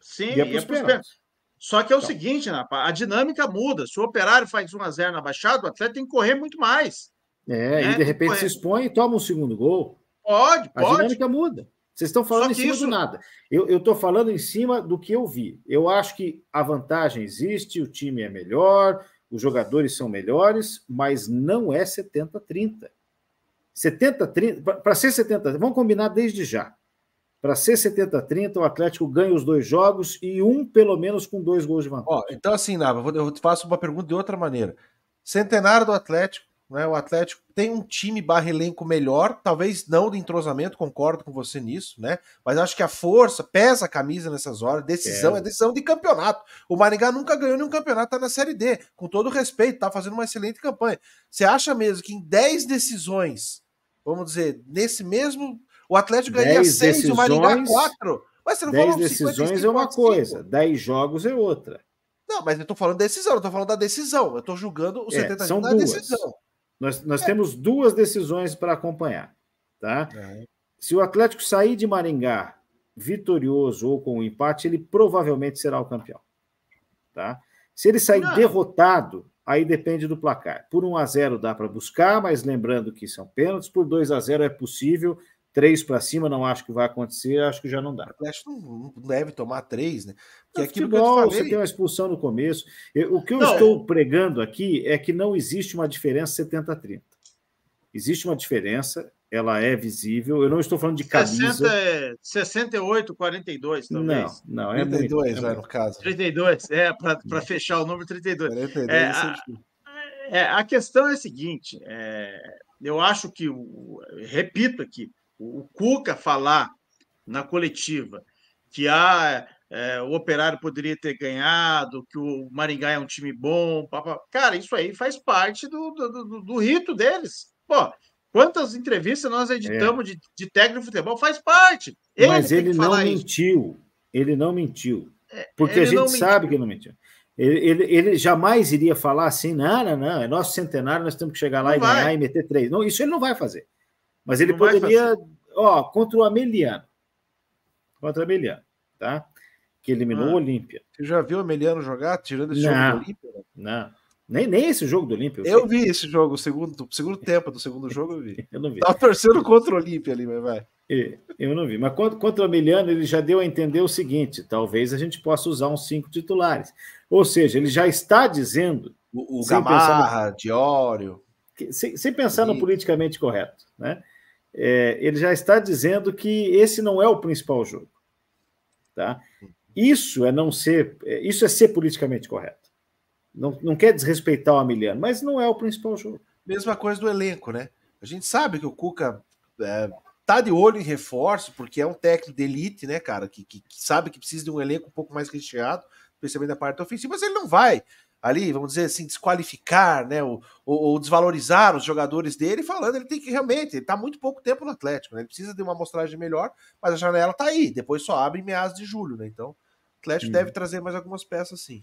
Sim, ia para os pênaltis. pênaltis. Só que é o então. seguinte, Napa, a dinâmica muda. Se o operário faz 1x0 na baixada, o atleta tem que correr muito mais. É, né? e de repente Correto. se expõe e toma um segundo gol. Pode, pode. A dinâmica muda. Vocês estão falando em cima isso... do nada. Eu estou falando em cima do que eu vi. Eu acho que a vantagem existe, o time é melhor, os jogadores são melhores, mas não é 70-30. 70-30, para ser 70, vamos combinar desde já. Para ser 70-30, o Atlético ganha os dois jogos e um, pelo menos, com dois gols de vantagem. Ó, então, assim, Nava, eu te faço uma pergunta de outra maneira. Centenário do Atlético, né? O Atlético tem um time barra elenco melhor, talvez não de entrosamento, concordo com você nisso, né? Mas acho que a força pesa a camisa nessas horas. Decisão é, é decisão de campeonato. O Maringá nunca ganhou nenhum campeonato, tá na Série D. Com todo respeito, tá fazendo uma excelente campanha. Você acha mesmo que em 10 decisões, vamos dizer, nesse mesmo. O Atlético ganharia 6 e o Maringá 4. Mas você não 10 decisões é uma 5. coisa, 10 jogos é outra. Não, mas eu tô falando decisão, eu tô falando da decisão. Eu tô julgando o é, são da duas. decisão. Nós, nós é. temos duas decisões para acompanhar. Tá? É. Se o Atlético sair de Maringá vitorioso ou com o um empate, ele provavelmente será o campeão. Tá? Se ele sair Não. derrotado, aí depende do placar. Por 1 a 0 dá para buscar, mas lembrando que são pênaltis, por 2 a 0 é possível, três para cima, não acho que vai acontecer, acho que já não dá. O Atlético não, deve tomar três, né? Porque é, aquilo futebol, que você tem uma expulsão no começo. o que eu não. É estou pregando aqui é que não existe uma diferença 70-30. Existe uma diferença, ela é visível. Eu não estou falando de camisa. 60 é 68, 42, talvez. Não, não, é 32, muito, é, né, no caso. 32, é, para fechar o número 32. 42, é, é, a, é, a questão é a seguinte: é, eu acho que, repito aqui, o, Cuca falar na coletiva que ah, é, o Operário poderia ter ganhado, que o Maringá é um time bom, papá. cara, isso aí faz parte do, do, do, do rito deles. Pô, quantas entrevistas nós editamos é. de, de técnico de futebol? Faz parte. Ele Mas ele não mentiu. Ele não mentiu. É, Porque ele a gente sabe que que não mentiu. Ele, ele, ele, jamais iria falar assim, não, não, não, é nosso centenário, nós temos que chegar lá não e vai. ganhar e meter três. Não, isso ele não vai fazer. Mas ele não poderia, ó, contra o Ameliano. Contra o Ameliano, tá? Que eliminou ah, o Olímpia. Você já viu o Ameliano jogar, tirando esse não, jogo do Olímpia? Né? Não. Nem, nem esse jogo do Olímpia. Eu, eu vi esse jogo, o segundo, segundo tempo do segundo jogo eu vi. <laughs> eu não vi. Tava torcendo contra o Olímpia ali, mas vai. É, eu não vi. Mas contra o Ameliano ele já deu a entender o seguinte: talvez a gente possa usar uns cinco titulares. Ou seja, ele já está dizendo. O, o Gamarra, no, Diório. Sem, sem pensar e... no politicamente correto. Né? é, ele já está dizendo que esse não é o principal jogo. Tá? Isso é não ser, é, isso é ser politicamente correto. Não, não quer desrespeitar o Amiliano, mas não é o principal jogo. Mesma coisa do elenco, né? A gente sabe que o Cuca é, tá de olho em reforço, porque é um técnico de elite, né, cara, que, que, que sabe que precisa de um elenco um pouco mais recheado, principalmente da parte ofensiva, mas ele não vai ali, vamos dizer assim, desqualificar, né, ou, ou, desvalorizar os jogadores dele, falando ele tem que realmente, ele está muito pouco tempo no Atlético, né, ele precisa de uma amostragem melhor, mas a janela está aí, depois só abre em meados de julho, né, então o Atlético hum. deve trazer mais algumas peças sim.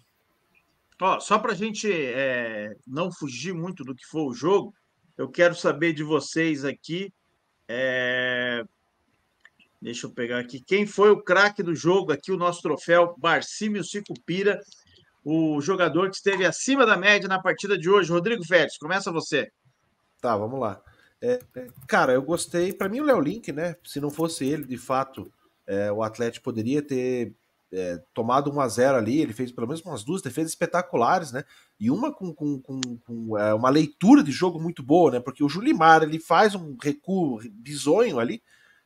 Ó, só para a gente é, não fugir muito do que foi o jogo, eu quero saber de vocês aqui, é... deixa eu pegar aqui, quem foi o craque do jogo aqui, o nosso troféu, Barcímio Sicupira, o jogador que esteve acima da média na partida de hoje. Rodrigo Félix, começa você. Tá, vamos lá. É, é cara, eu gostei. Para mim, o Léo Link, né? Se não fosse ele, de fato, é, o Atlético poderia ter é, tomado 1 a 0 ali. Ele fez pelo menos umas duas defesas espetaculares, né? E uma com, com, com, com é, uma leitura de jogo muito boa, né? Porque o Julimar ele faz um recuo bizonho ali,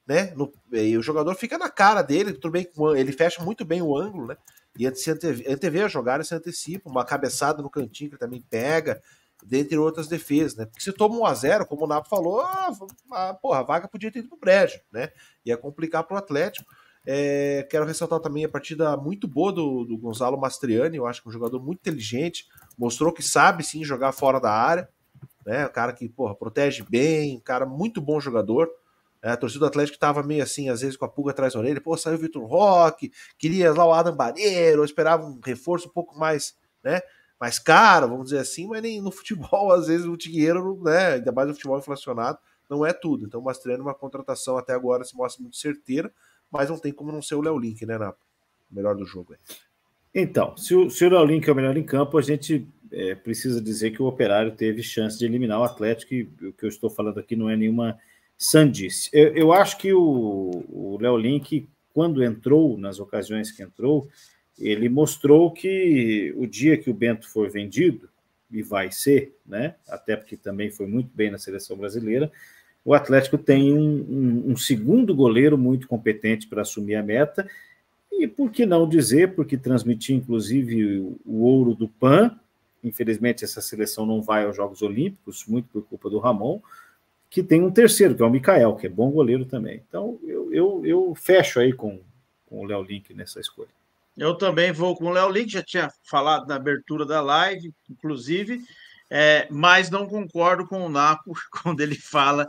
né? No, e o jogador fica na cara dele, tudo bem, ele fecha muito bem o ângulo, né? e antever a jogada, se antecipa, uma cabeçada no cantinho que também pega, dentre outras defesas, né? Porque se toma um a zero como o Napo falou, a, ah, ah, porra, a vaga podia ter ido pro brejo, né? Ia complicar pro Atlético. É, quero ressaltar também a partida muito boa do, do Gonzalo Mastriani, eu acho que é um jogador muito inteligente, mostrou que sabe sim jogar fora da área, né? Um cara que, porra, protege bem, um cara muito bom jogador, é, a torcida do Atlético estava meio assim, às vezes com a pulga atrás da orelha, pô, saiu o Vitor Roque, queria lá o Adam Barreiro, esperava um reforço um pouco mais, né, mais caro, vamos dizer assim, mas nem no <laughs> futebol, às vezes o dinheiro, né, ainda mais no futebol inflacionado, não é tudo. Então o Mastriano, uma contratação até agora se mostra muito certeira, mas não tem como não ser o Léo Link, né, Napo? O melhor do jogo. Aí. Então, se o, se o Léo Link é o melhor em campo, a gente é, precisa dizer que o Operário teve chance de eliminar o Atlético, e o que eu estou falando aqui não é nenhuma sandice. Eu, eu acho que o Léo Link, quando entrou, nas ocasiões que entrou, ele mostrou que o dia que o Bento for vendido, e vai ser, né? Até porque também foi muito bem na seleção brasileira. O Atlético tem um, um, um segundo goleiro muito competente para assumir a meta, e por que não dizer, porque transmitir inclusive o, o ouro do PAN. Infelizmente, essa seleção não vai aos Jogos Olímpicos, muito por culpa do Ramon, que tem um terceiro, que é o Mikael, que é bom goleiro também. Então, eu, eu, eu fecho aí com, com o Léo Link nessa escolha. Eu também vou com o Léo Link, já tinha falado na abertura da live, inclusive, é, mas não concordo com o Naco <laughs> quando ele fala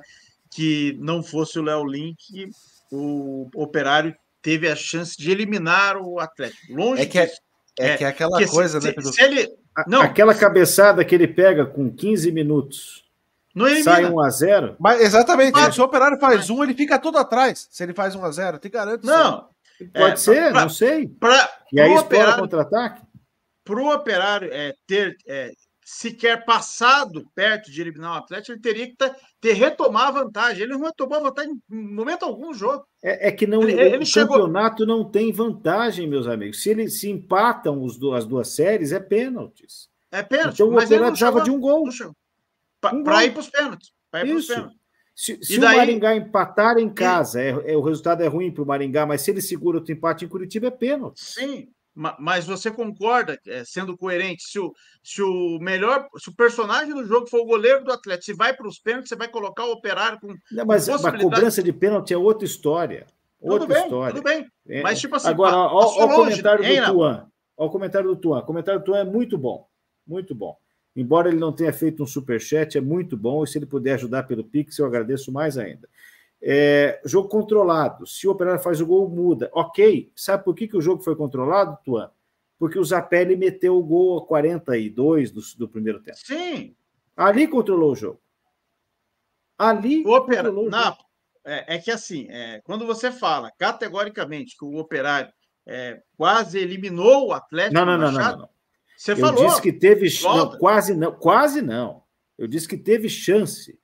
que não fosse o Léo Link, o Operário teve a chance de eliminar o Atlético. Longe é que é, é, que é aquela coisa, né, se, né? Pedro? Se ele, não, aquela cabeçada que ele pega com 15 minutos não é Sai 1x0. Mas exatamente. Mas, se o operário faz mas... um, ele fica todo atrás. Se ele faz 1x0, te garanto. Não. Pode é, ser, pra, não sei. Pra, e aí o contra-ataque? Para o operário é, ter é, sequer passado perto de eliminar o Atlético, ele teria que ter, tá, ter retomar a vantagem. Ele não retomou a vantagem em momento algum do jogo. É, é que não, ele, ele o chegou... campeonato não tem vantagem, meus amigos. Se eles se empatam os, as duas séries, é pênaltis. É pênalti. Então o operário precisava de um gol. Não para ir para os pênaltis. Para ir para os pênaltis. Se, se daí... o Maringá empatar em casa, é, é o resultado é ruim para o Maringá, mas se ele segura outro empate em Curitiba, é pênalti. Sim, mas você concorda, é, sendo coerente, se o, se o melhor, se o personagem do jogo for o goleiro do atleta, se vai para os pênaltis, você vai colocar o operário com. Não, mas a cobrança de pênalti é outra história. Outra tudo bem, história. Tudo bem. É. Mas, tipo assim, agora, olha o comentário do Tuan. o comentário do Tuan. O comentário do Tuan é muito bom. Muito bom. Embora ele não tenha feito um superchat, é muito bom. E se ele puder ajudar pelo Pix, eu agradeço mais ainda. É, jogo controlado. Se o operário faz o gol, muda. Ok. Sabe por que, que o jogo foi controlado, Tuan? Porque o Zapelli meteu o gol a 42 do, do primeiro tempo. Sim. Ali controlou o jogo. Ali. O operário. O na, é, é, que assim, é, quando você fala categoricamente que o operário é, quase eliminou o Atlético. Não, não, Machado, não, não, não, não. Você eu Disse que teve não, quase não, quase não. Eu disse que teve chance,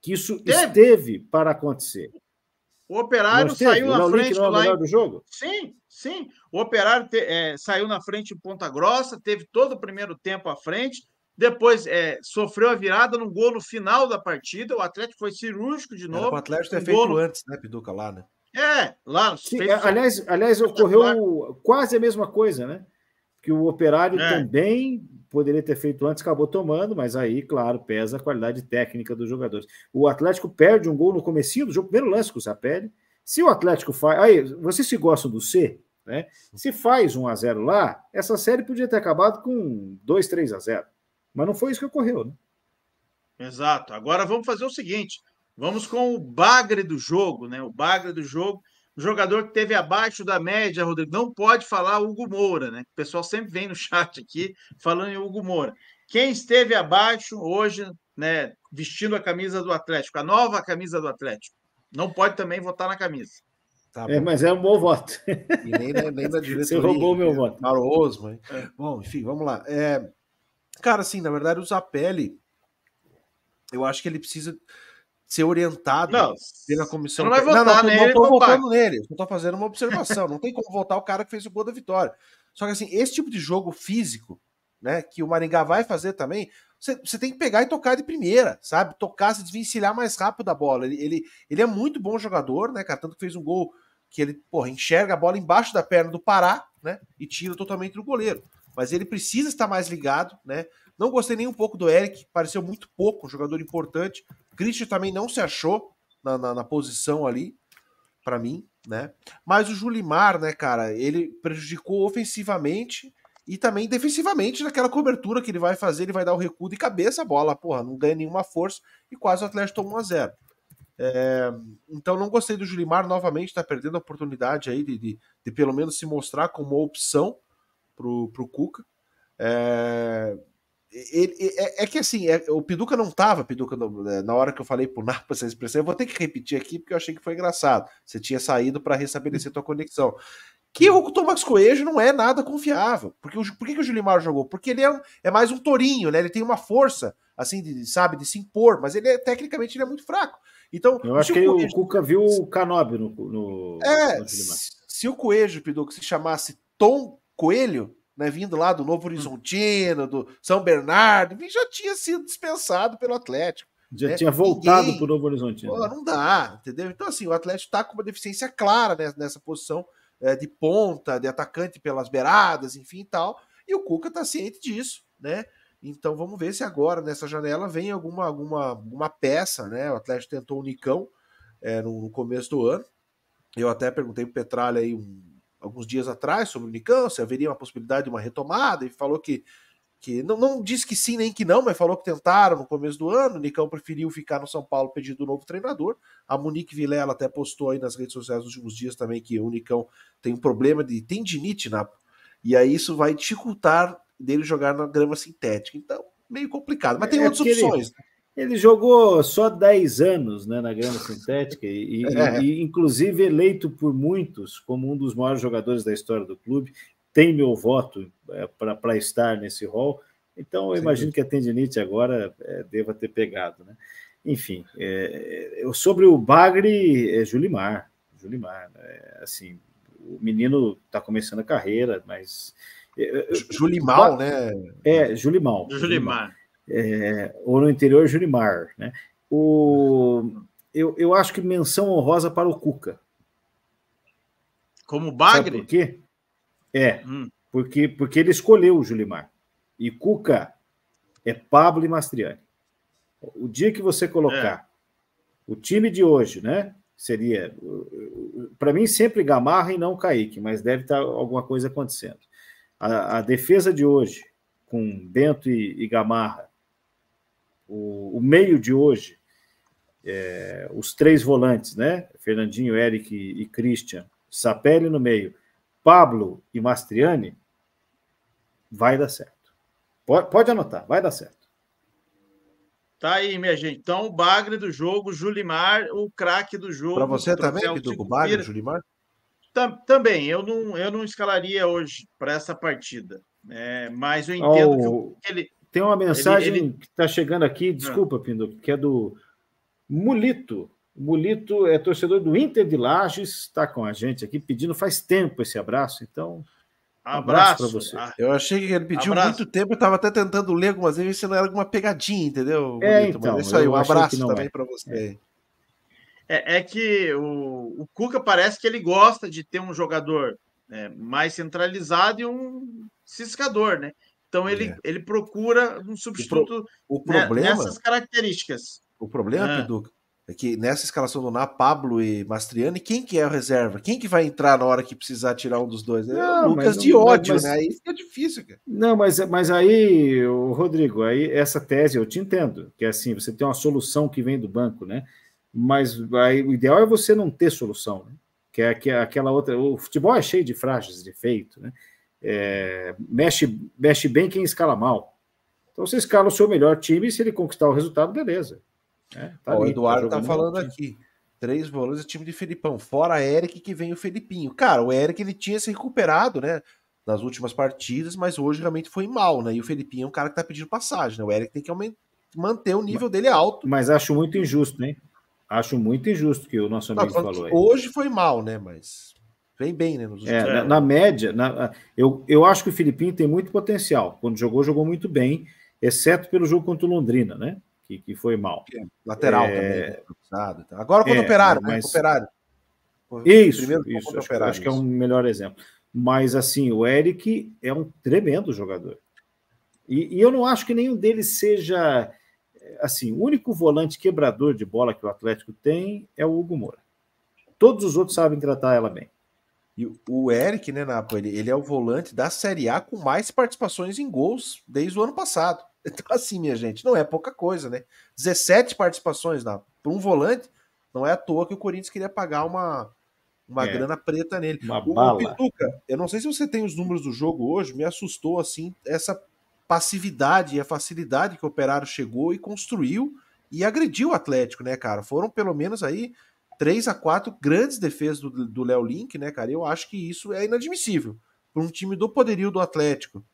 que isso teve. esteve para acontecer. O Operário saiu na frente não é lá em... do jogo. Sim, sim. O Operário te... é, saiu na frente em Ponta Grossa, teve todo o primeiro tempo à frente. Depois é, sofreu a virada no gol no final da partida. O Atlético foi cirúrgico de novo. Era o Atlético ter um feito antes, né, Piduca, lá, né? É, lá. Sim, fez... aliás, aliás, ocorreu quase a mesma coisa, né? que o Operário é. também poderia ter feito antes, acabou tomando, mas aí, claro, pesa a qualidade técnica dos jogadores. O Atlético perde um gol no comecinho do jogo, primeiro lance com o Sapelli. Se o Atlético faz... Aí, vocês se gostam do C, né? Se faz 1 a 0 lá, essa série podia ter acabado com 2, 3 a 0 Mas não foi isso que ocorreu, né? Exato. Agora vamos fazer o seguinte: vamos com o bagre do jogo, né? O bagre do jogo jogador que teve abaixo da média, Rodrigo, não pode falar Hugo Moura, né? O pessoal sempre vem no <laughs> chat aqui falando em Hugo Moura. Quem esteve abaixo hoje, né, vestindo a camisa do Atlético, a nova camisa do Atlético, não pode também votar na camisa. Tá é, mas é um bom voto. E nem, nem da <laughs> diretoria. Você roubou meu né? voto. Maroso, mas... É. Bom, enfim, vamos lá. É... Cara, assim, na verdade, o Zapelli, eu acho que ele precisa ser orientado não, pela comissão. Não vai votar não, não, nele, não estou votando nele, eu estou fazendo uma observação. não tem como votar o cara que fez o gol da vitória. Só que assim, esse tipo de jogo físico, né, que o Maringá vai fazer também, você, você tem que pegar e tocar de primeira, sabe? Tocar, se desvencilhar mais rápido da bola. Ele, ele, ele é muito bom jogador, né, cara? Tanto que fez um gol que ele, porra, enxerga a bola embaixo da perna do Pará, né? E tira totalmente do goleiro. Mas ele precisa estar mais ligado, né? Não gostei nem um pouco do Eric, pareceu muito pouco, jogador importante. Christian também não se achou na, na, na posição ali, para mim, né? Mas o Julimar, né, cara, ele prejudicou ofensivamente e também defensivamente naquela cobertura que ele vai fazer, ele vai dar o recuo de cabeça a bola, porra, não ganha nenhuma força e quase o Atlético tomou 1 a 0 é, então não gostei do Julimar novamente, tá perdendo a oportunidade aí de, de, de pelo menos se mostrar como uma opção pro, pro Cuca. É, ele, é, é, que assim, é, o Piduca não tava, Piduca, né, na hora que eu falei pro Napa essa expressão, eu vou ter que repetir aqui porque eu achei que foi engraçado. Você tinha saído para restabelecer tua conexão. Que o Tomás Coelho não é nada confiável. Porque o, por que, que o Julimar jogou? Porque ele é, é, mais um torinho, né? Ele tem uma força, assim, de, sabe, de se impor, mas ele é, tecnicamente ele é muito fraco. Então, eu acho que o, Coelho... o Cuca viu o Canobi no, no, é, no Se o Coelho, Piduca, se chamasse Tom Coelho, né, vindo lá do Novo hum. Horizontino, do São Bernardo, já tinha sido dispensado pelo Atlético. Já né? tinha voltado para o Novo Horizontino. Pô, né? não dá, entendeu? Então, assim, o Atlético está com uma deficiência clara né, nessa posição é, de ponta, de atacante pelas beiradas, enfim e tal. E o Cuca está ciente disso, né? Então vamos ver se agora, nessa janela, vem alguma, alguma, alguma peça, né? O Atlético tentou o Nicão é, no, no começo do ano. Eu até perguntei para o Petralha aí um, alguns dias atrás sobre o Nicão, se haveria uma possibilidade de uma retomada, e falou que. que não, não disse que sim nem que não, mas falou que tentaram no começo do ano. O Nicão preferiu ficar no São Paulo pedindo um novo treinador. A Monique Vilela até postou aí nas redes sociais nos últimos dias também que o Nicão tem um problema de tendinite na. E aí isso vai dificultar dele jogar na grama sintética. Então, meio complicado. Mas tem é outras opções. Ele, né? Ele jogou só 10 anos né, na grama sintética e, <laughs> é. e, inclusive, eleito por muitos como um dos maiores jogadores da história do clube. Tem meu voto é, para estar nesse rol. Então, eu Sim. imagino que a tendinite agora é, deva ter pegado. Né? Enfim, é, é, sobre o Bagre, é Julimar. Julimar, né, é, assim, o menino está começando a carreira, mas... Julimar, né? É, Julimar. Julimar é, ou no interior Julimar. Né? O, eu, eu acho que menção honrosa para o Cuca. Como Bagre? Sabe por quê? É, hum. porque, porque ele escolheu o Julimar. E Cuca é Pablo e Mastriani. O dia que você colocar é. o time de hoje, né? Seria. Para mim, sempre Gamarra e não Kaique, mas deve estar tá alguma coisa acontecendo. A, a defesa de hoje, com Bento e, e Gamarra, o, o meio de hoje, é, os três volantes, né? Fernandinho, Eric e Christian, Sapelli no meio, Pablo e Mastriani, vai dar certo. Pode, pode anotar, vai dar certo. Tá aí, minha gente. Então, o Bagre do jogo, Julimar, o craque do jogo. Para você também, Pitu, o Bagre, Julimar? Tam, também, eu não, eu não escalaria hoje para essa partida. É, mas eu entendo oh. que ele, tem uma mensagem ele, ele... que está chegando aqui, ah. desculpa, Pindo, que é do Mulito. Mulito é torcedor do Inter de Lages, está com a gente aqui pedindo faz tempo esse abraço, então. Abraço, abraço para você. Ah, eu achei que ele pediu abraço. muito tempo, eu estava até tentando ler algumas vezes, se não era alguma pegadinha, entendeu? É, Mulito? Então, é, então, Mas isso aí, um abraço também é. para você. É. é, que o, o Cuca parece que ele gosta de ter um jogador é, mais centralizado e um ciscador, né? Então ele, é. ele procura um substituto o, pro, né, o problema, nessas características. O problema, é. é que nessa escalação do Ná, Pablo e Mastriani, quem que é a reserva? Quem que vai entrar na hora que precisar tirar um dos dois? Não, é o Lucas de ódio, mas, né? Aí fica difícil, cara. Não, mas, mas aí, Rodrigo, aí essa tese eu te entendo, que é assim, você tem uma solução que vem do banco, né? Mas aí, o ideal é você não ter solução, né? Que é aquela outra. O futebol é cheio de frágeis de efeito, né? É, mexe, mexe bem quem escala mal. Então você escala o seu melhor time e se ele conquistar o resultado, beleza. É, tá ali, o Eduardo tá, tá falando aqui. Três volantes, time de Felipão. Fora Eric, que vem o Felipinho. Cara, o Eric ele tinha se recuperado, né? Nas últimas partidas, mas hoje realmente foi mal, né? E o Felipinho é um cara que tá pedindo passagem, né? O Eric tem que aumentar, manter o nível mas, dele alto. Mas acho muito injusto, né? Acho muito injusto que o nosso amigo tá, falou aí. Hoje foi mal, né? Mas Vem bem, né? É, na, na, média, na, eu, eu acho que o Filipinho tem muito potencial. Quando jogou, jogou muito bem, exceto pelo jogo contra o Londrina, né? Que, que foi mal. É, lateral é... também. Né, Agora contra o é, Operário, mas... né? Isso, isso acho, acho que é um melhor exemplo. Mas assim, o Eric é um tremendo jogador. E, e, eu não acho que nenhum deles seja assim. O único volante quebrador de bola que o Atlético tem é o Hugo Moura. Todos os outros sabem tratar ela bem. E o Eric, né, Napo, ele, ele é o volante da Série A com mais participações em gols desde o ano passado. <laughs> Então, assim, minha gente, não é pouca coisa, né? 17 participações na, para um volante, não é à toa que o Corinthians queria pagar uma, uma é, grana preta nele. Uma o, bala. Pituca, eu não sei se você tem os números do jogo hoje, me assustou, assim, essa passividade e a facilidade que o Operário chegou e construiu e agrediu o Atlético, né, cara? Foram pelo menos aí três a quatro grandes defesas do Léo Link, né, cara? Eu acho que isso é inadmissível para um time do poderio do Atlético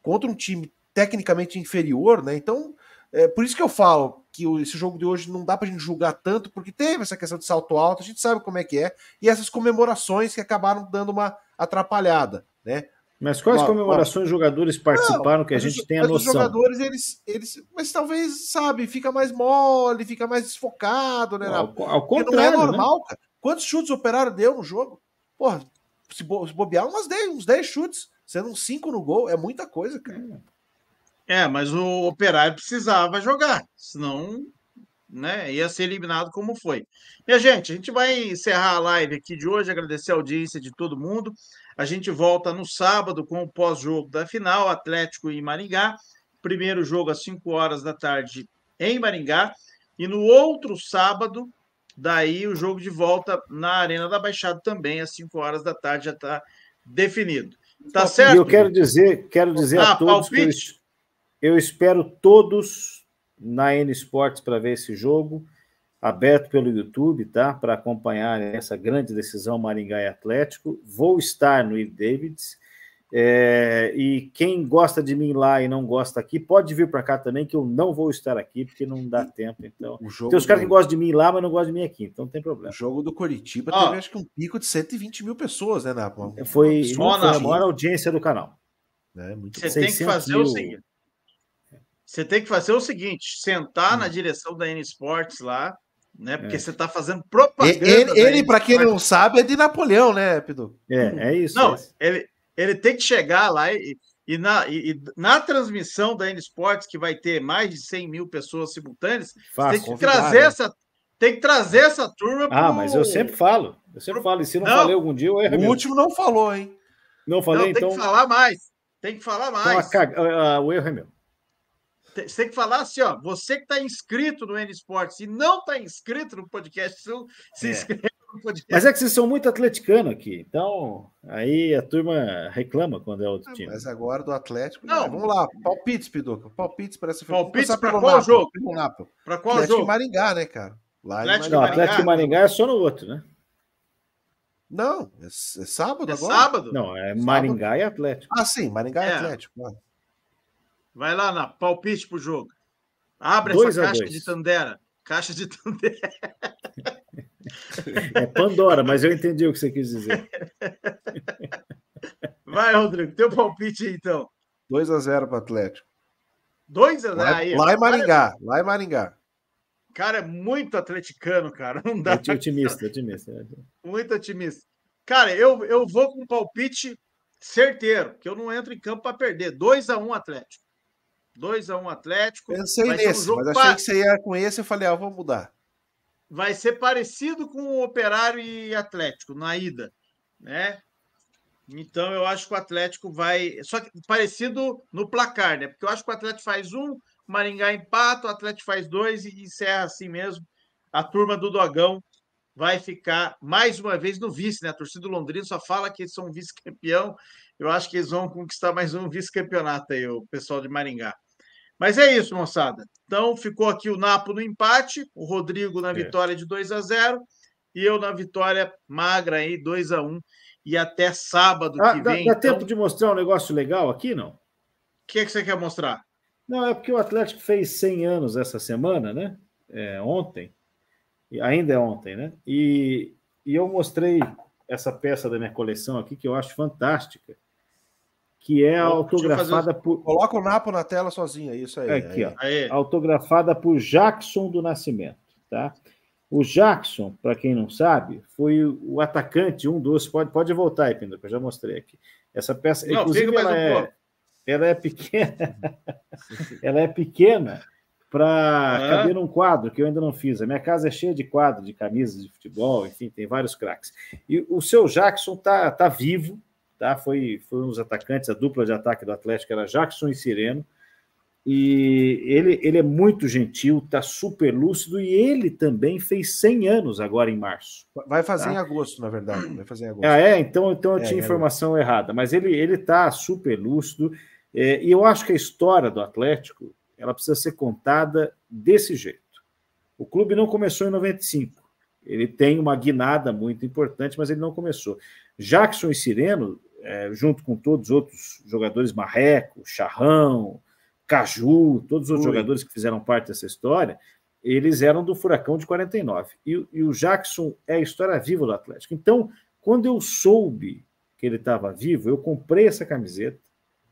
contra um time tecnicamente inferior, né? Então, é por isso que eu falo que esse jogo de hoje não dá a gente julgar tanto, porque teve essa questão de salto alto, a gente sabe como é que é, e essas comemorações que acabaram dando uma atrapalhada, né? Mas quais comemorações ó, jogadores participaram não, que a gente tem a noção? Os jogadores, eles, eles. Mas talvez, sabe, fica mais mole, fica mais desfocado, né? Ao, ao contrário. Não é né? normal, né? cara. Quantos chutes o operário deu no jogo? Porra, se, bo, se bobear, umas 10, uns 10 chutes, sendo uns 5 no gol, é muita coisa, cara. É, mas o operário precisava jogar, senão né? Ia ser eliminado como foi. Minha gente, a gente vai encerrar a live aqui de hoje, agradecer a audiência de todo mundo. A gente volta no sábado com o pós-jogo da final, Atlético e Maringá. Primeiro jogo às 5 horas da tarde em Maringá. E no outro sábado, daí o jogo de volta na Arena da Baixada também, às 5 horas da tarde, já está definido. Tá certo? E eu quero dizer, quero dizer ah, a todos palpite? que eu, eu espero todos na N Sports para ver esse jogo aberto pelo YouTube, tá? Para acompanhar essa grande decisão Maringá e Atlético. Vou estar no Ir Davids. É, e quem gosta de mim lá e não gosta aqui, pode vir para cá também, que eu não vou estar aqui, porque não dá tempo. Então, o jogo tem os caras do... que gostam de mim lá, mas não gostam de mim aqui, então não tem problema. O jogo do Curitiba ah, teve acho que um pico de 120 mil pessoas, né, Napa? É, foi, uma foi a maior audiência do canal. É, Você tem que fazer mil... o seguinte. Você tem que fazer o seguinte: sentar hum. na direção da N Sports lá, né? Porque é. você está fazendo propaganda. Ele, ele para quem não sabe, é de Napoleão, né, Pedro? É, é isso. Não, é isso. Ele, ele tem que chegar lá e, e, na, e, e na transmissão da N Sports, que vai ter mais de 100 mil pessoas simultâneas, tem que trazer né? essa tem que trazer essa turma. Ah, pro... Ah, mas eu sempre falo. Eu sempre falo. E se não, não falei algum dia, eu erro. O mesmo. último não falou, hein? Não falei, não, tem então. Tem que falar mais. Tem que falar então, mais. Então, a... o erro é meu. Você tem que falar assim, ó. Você que está inscrito no N Sports e não está inscrito no podcast, se é. inscreva no podcast. Mas é que vocês são muito atleticanos aqui, então aí a turma reclama quando é outro ah, time. Mas agora do Atlético. Né? Não, vamos lá. Palpites, Pedro. Palpites para essa Palpites para qual jogo? Para qual Atlético jogo? Maringá, né, cara? Lá Atlético, não, Maringá. Atlético Maringá é só no outro, né? Não, é, é sábado é agora? Sábado? Não, é sábado. Maringá e Atlético. Ah, sim, Maringá e é. Atlético. Mano. É. Vai lá, na palpite pro jogo. Abre dois essa caixa dois. de Tandera. Caixa de Tandera. É Pandora, mas eu entendi o que você quis dizer. Vai, Rodrigo, teu palpite aí, então. 2 a 0 pro Atlético. 2 a 0 lá, é- aí. Lá em é Maringá, lá em é Maringá. Cara, é muito atleticano, cara, não dá. É otimista, otimista. Muito otimista. Cara, eu, eu vou com um palpite certeiro, que eu não entro em campo para perder. 2 a 1 Atlético. 2x1 um Atlético. Pensei vai nesse, um mas achei que você ia com esse. e falei, ah, vou mudar. Vai ser parecido com o Operário e Atlético na ida, né? Então eu acho que o Atlético vai. Só que parecido no placar, né? Porque eu acho que o Atlético faz um, Maringá empata, o Atlético faz dois e encerra assim mesmo. A turma do Dogão vai ficar mais uma vez no vice, né? A torcida do Londrina só fala que eles são vice-campeão. Eu acho que eles vão conquistar mais um vice-campeonato aí, o pessoal de Maringá. Mas é isso, moçada. Então ficou aqui o Napo no empate, o Rodrigo na é. vitória de 2 a 0 e eu na vitória magra aí 2 a 1 e até sábado ah, que dá, vem. Dá então... tempo de mostrar um negócio legal aqui, não? O que, é que você quer mostrar? Não, é porque o Atlético fez 100 anos essa semana, né? É, ontem. E ainda é ontem, né? E, e eu mostrei essa peça da minha coleção aqui que eu acho fantástica que é eu autografada fazer... por. Coloca o Napo na tela sozinha, é isso aí. Aqui, aí. É ó. Aí. Autografada por Jackson do Nascimento, tá? O Jackson, para quem não sabe, foi o atacante, um dos. Pode, pode voltar aí, Pindu, que eu já mostrei aqui. Essa peça. Não, inclusive, ela, é, ela é pequena. <laughs> ela é pequena para é. caber num quadro, que eu ainda não fiz. A minha casa é cheia de quadros, de camisas de futebol, enfim, tem vários craques. E o seu Jackson tá, tá vivo, tá? Foi, foi um dos atacantes, a dupla de ataque do Atlético era Jackson e Sireno. E ele, ele é muito gentil, tá super lúcido e ele também fez 100 anos agora em março. Vai fazer tá? em agosto, na verdade. Vai fazer em agosto. Ah, é? Então, então eu é, tinha informação é. errada. Mas ele, ele tá super lúcido é, e eu acho que a história do Atlético ela precisa ser contada desse jeito. O clube não começou em 95. Ele tem uma guinada muito importante, mas ele não começou. Jackson e Sireno é, junto com todos os outros jogadores, Marreco, Charrão, Caju, todos os Ui. jogadores que fizeram parte dessa história, eles eram do Furacão de 49. E, e o Jackson é a história viva do Atlético. Então, quando eu soube que ele estava vivo, eu comprei essa camiseta,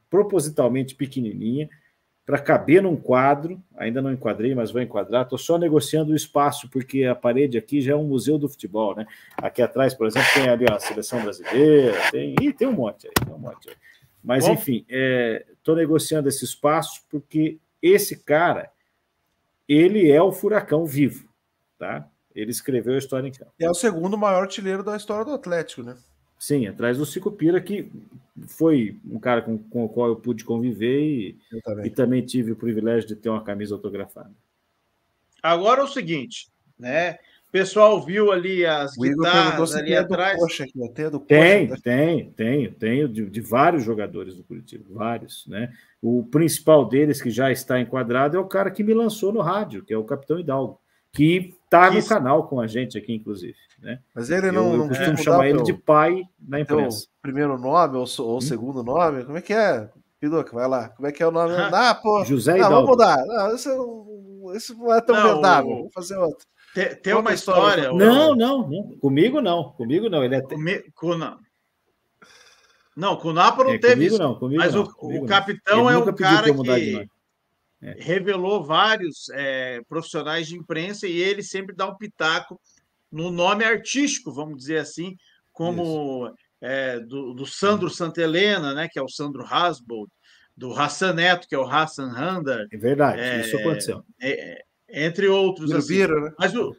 propositalmente pequenininha, para caber num quadro. Ainda não enquadrei, mas vou enquadrar. Estou só negociando o espaço, porque a parede aqui já é um museu do futebol, né? Aqui atrás, por exemplo, tem ali ó, a seleção brasileira, tem. Ih, tem um monte aí, tem um monte aí. Mas, Bom, enfim, estou é... negociando esse espaço porque esse cara, ele é o furacão vivo, tá? Ele escreveu a história em campo. É o segundo maior artilheiro da história do Atlético, né? Sim, atrás do Sicupira, que foi um cara com, com o qual eu pude conviver e, também. e também tive o privilégio de ter uma camisa autografada. Agora é o seguinte, né? O pessoal viu ali as o guitarras ali atrás. aqui, tem, tem, né? tem, tem, tem, de, de, vários jogadores do Curitiba, vários, né? O principal deles que já está enquadrado é o cara que me lançou no rádio, que é o Capitão Hidalgo, que está no canal com a gente aqui, inclusive. Né? Mas ele não. Eu, costumo é, chamar ele de pai na imprensa. primeiro nome ou, ou hum? segundo nome? Como é que é? Piduca, vai lá. Como é que é o nome? <laughs> Ah, pô. José ah, ah, não, Vamos mudar. Não, isso, não é tão não, verdável. Vamos fazer outro. Tem, tem uma é história. Não, não, não, Comigo não. Comigo não. Ele é. Comi... Com... Não, com o Napo não é, teve. Comigo isso. não, comigo mas não, o, comigo o capitão é o cara que. É. Revelou vários é, profissionais de imprensa e ele sempre dá um pitaco no nome artístico, vamos dizer assim, como é, do, do, Sandro Santelena, né, que é o Sandro Hasbold, do Hassan Neto, que é o Hassan Handa. É verdade, é, isso aconteceu. É, é, entre outros. Assim. Birubiru, assim. né? Mas o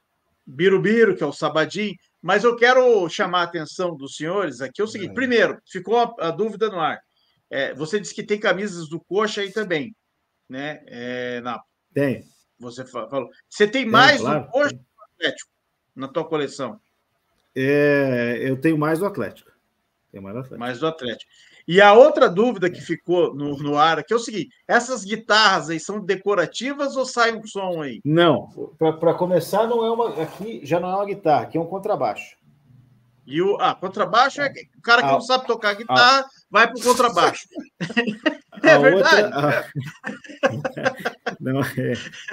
Birubiru, que é o Sabadim. Mas eu quero chamar a atenção dos senhores aqui é o seguinte: primeiro, ficou a, a dúvida no ar. É, você disse que tem camisas do Coxa aí também né? É, na... Tem. Você falou. Você tem, tem mais claro, hoje tem. do Atlético na tua coleção? É, eu tenho mais do Atlético. Tenho mais do Atlético. Mais do Atlético. E a outra dúvida que ficou no, no ar aqui é o seguinte: essas guitarras aí são decorativas ou sai um som aí? Não, para começar, não é uma. Aqui já não é uma guitarra, aqui é um contrabaixo. E o ah, contrabaixo é, é. o cara que ah, não sabe tocar guitarra, ah, vai para o contrabaixo. <laughs> é verdade. Outra, não, é.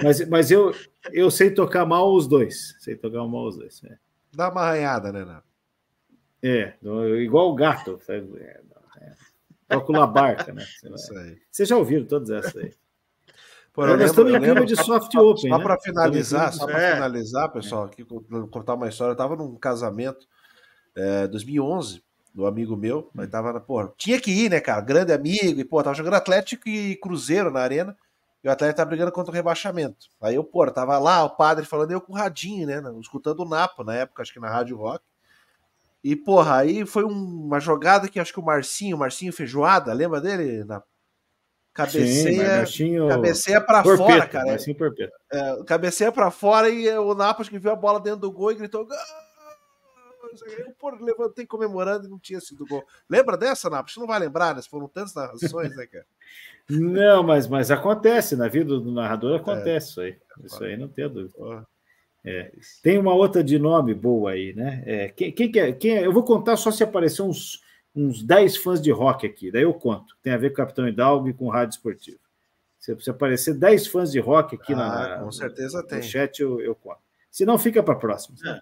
Mas, mas eu, eu sei tocar mal os dois. Sei tocar mal os dois. É. Dá uma arranhada, né, Nath? É, igual o gato. É, é. Toca uma barca, né? <laughs> Vocês já ouviram todas essas aí. eu nós estamos em clima de soft só, open. Só né? para finalizar, só para finalizar, pessoal, aqui, contar uma história. Eu estava num casamento é, 2011, do amigo meu, mas hum. tava, porra, tinha que ir, né, cara? Grande amigo, e, porra, tava jogando Atlético e Cruzeiro na arena, e o Atlético tava tá brigando contra o rebaixamento. Aí eu, porra tava lá, o padre falando, eu com o radinho, né, né, escutando o Napo na época, acho que na Rádio Rock. E, porra, aí foi uma jogada que acho que o Marcinho, Marcinho Feijoada, lembra dele? Na cabeceia, Sim, cabeceia pra Porpeta, fora, cara. Marcinho É, cabeceia pra fora e o Napo, acho que viu a bola dentro do gol e gritou, eu pô, levantei comemorando e não tinha sido gol. Lembra dessa, Você Não vai lembrar, né? Foram tantas narrações, né, cara? <laughs> Não, mas, mas acontece, na vida do narrador acontece é, isso aí. É. É isso aí não tem dúvida. É. Tem uma outra de nome boa aí, né? É, quem, quem, é, quem é? Eu vou contar só se aparecer uns, uns 10 fãs de rock aqui, daí eu conto. Tem a ver com o Capitão Hidalgo e com o Rádio Esportivo. Se, se aparecer 10 fãs de rock aqui ah, na, com certeza no, tem. no chat, eu, eu conto. Se não, fica para a próxima. É.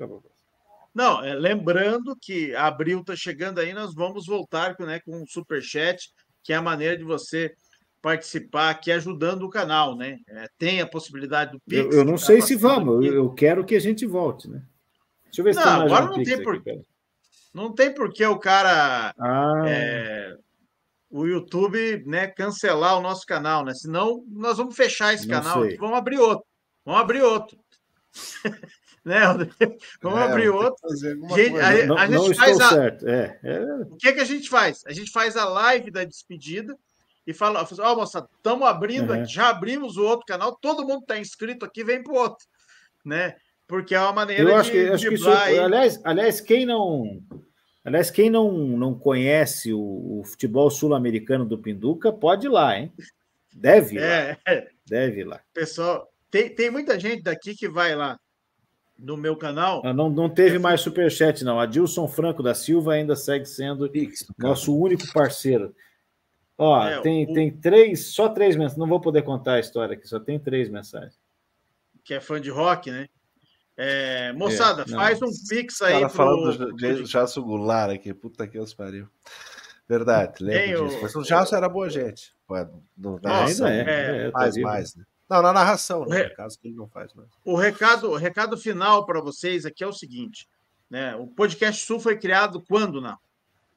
Não, é, lembrando que abril está chegando aí, nós vamos voltar né, com o Superchat, que é a maneira de você participar aqui ajudando o canal, né? É, tem a possibilidade do Pix. Eu, eu não tá sei se vamos, eu, eu quero que a gente volte, né? Deixa eu ver não, se tem agora não tem por aqui, não tem por que o cara ah. é, o YouTube, né, cancelar o nosso canal, né? Senão nós vamos fechar esse não canal e vamos abrir outro. Vamos abrir outro. <laughs> né? <laughs> Vamos é, abrir outro. a, a, gente faz a... O é, é. que, que a gente faz? A gente faz a live da despedida e fala, ó, oh, moça, estamos abrindo, uhum. já abrimos o outro canal, todo mundo está inscrito aqui, vem para o outro, né? Porque é uma maneira Eu acho de, que, acho que isso, aliás, aliás, quem não Aliás, quem não, não conhece o, o futebol sul-americano do Pinduca, pode ir lá, hein? Deve ir é, lá. É. Deve ir lá. Pessoal, tem, tem muita gente daqui que vai lá no meu canal. Ah, não, não teve mais superchat, não. Adilson Franco da Silva ainda segue sendo nosso único parceiro. Ó, é, tem, o... tem três, só três mensagens. Não vou poder contar a história aqui, só tem três mensagens. Que é fã de rock, né? É, moçada, é, faz um pix aí. Cara pro... falando de Jasso Goulart aqui, puta que os pariu. Verdade, lembro disso. Eu... Mas o Jasso era boa gente. Nossa, é Nossa, ainda é. é, é tá mais, mais, né? Não, na narração, né? caso que ele não faz. O recado, o recado final para vocês aqui é o seguinte: né? o podcast Sul foi criado quando, não?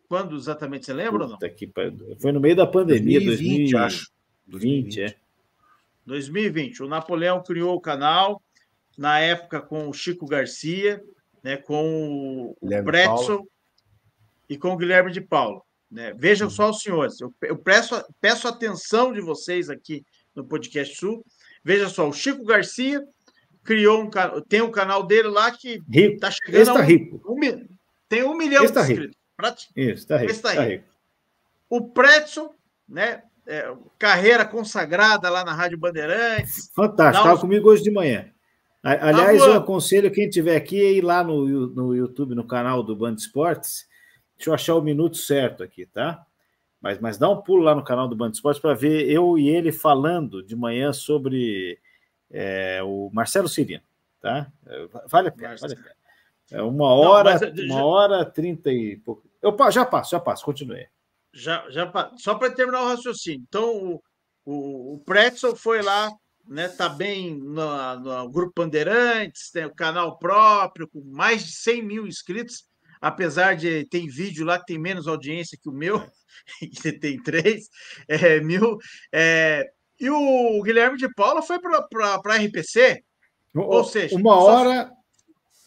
Quando exatamente? Você lembra Puta ou não? Que... Foi no meio da pandemia, 2020, 2020 acho. 2020, 2020, é. 2020. O Napoleão criou o canal, na época com o Chico Garcia, né, com o Guilherme e com o Guilherme de Paulo. Né? Vejam uhum. só os senhores, eu, eu peço, peço atenção de vocês aqui no Podcast Sul Veja só, o Chico Garcia criou um tem um canal dele lá que rico. tá chegando Está um, rico. Um, tem um milhão Está de inscritos. Rico. Isso, tá rico. Está tá rico. O Pretzel, né? É, carreira consagrada lá na Rádio Bandeirantes. Fantástico, estava comigo hoje de manhã. Aliás, tá eu aconselho quem tiver aqui é ir lá no, no YouTube, no canal do Band Esportes. Deixa eu achar o minuto certo aqui, tá? Mas, mas dá um pulo lá no canal do Band Esportes para ver eu e ele falando de manhã sobre é, o Marcelo Cirino, tá? É, vale a pena, vale a pena. É uma hora, Não, mas, eh, uma já... hora trinta e pouco. Eu já passo, já passo, continue. Já, já Só para terminar o raciocínio. Então, o, o, o Pretzel foi lá, né? Tá bem no, no Grupo Bandeirantes, tem o canal próprio, com mais de 100 mil inscritos apesar de ter vídeo lá que tem menos audiência que o meu, que <laughs> tem três é, mil. É, e o Guilherme de Paula foi para a RPC, o, ou seja... Uma hora,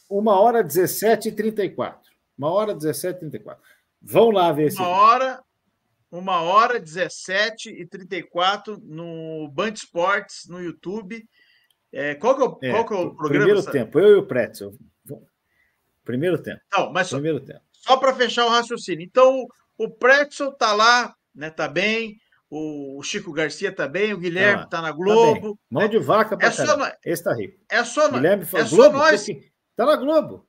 uma hora 17 e 34. Uma hora 17 e 34. Vão lá ver se... Uma hora, uma hora 17 e 34 no Band Esportes, no YouTube. É, qual que é o, é, qual que é o programa? Primeiro sabe? tempo, eu e o Pretzel. Primeiro tempo. Não, mas Primeiro só, tempo. Só para fechar o raciocínio. Então, o Pretzel tá lá, né? Tá bem. O Chico Garcia tá bem, o Guilherme ah, tá, na tá Globo. Tá Mão de vaca para é caramba. no... Esse tá rico. É só, Guilherme é Globo, nós. Porque... Tá na Globo.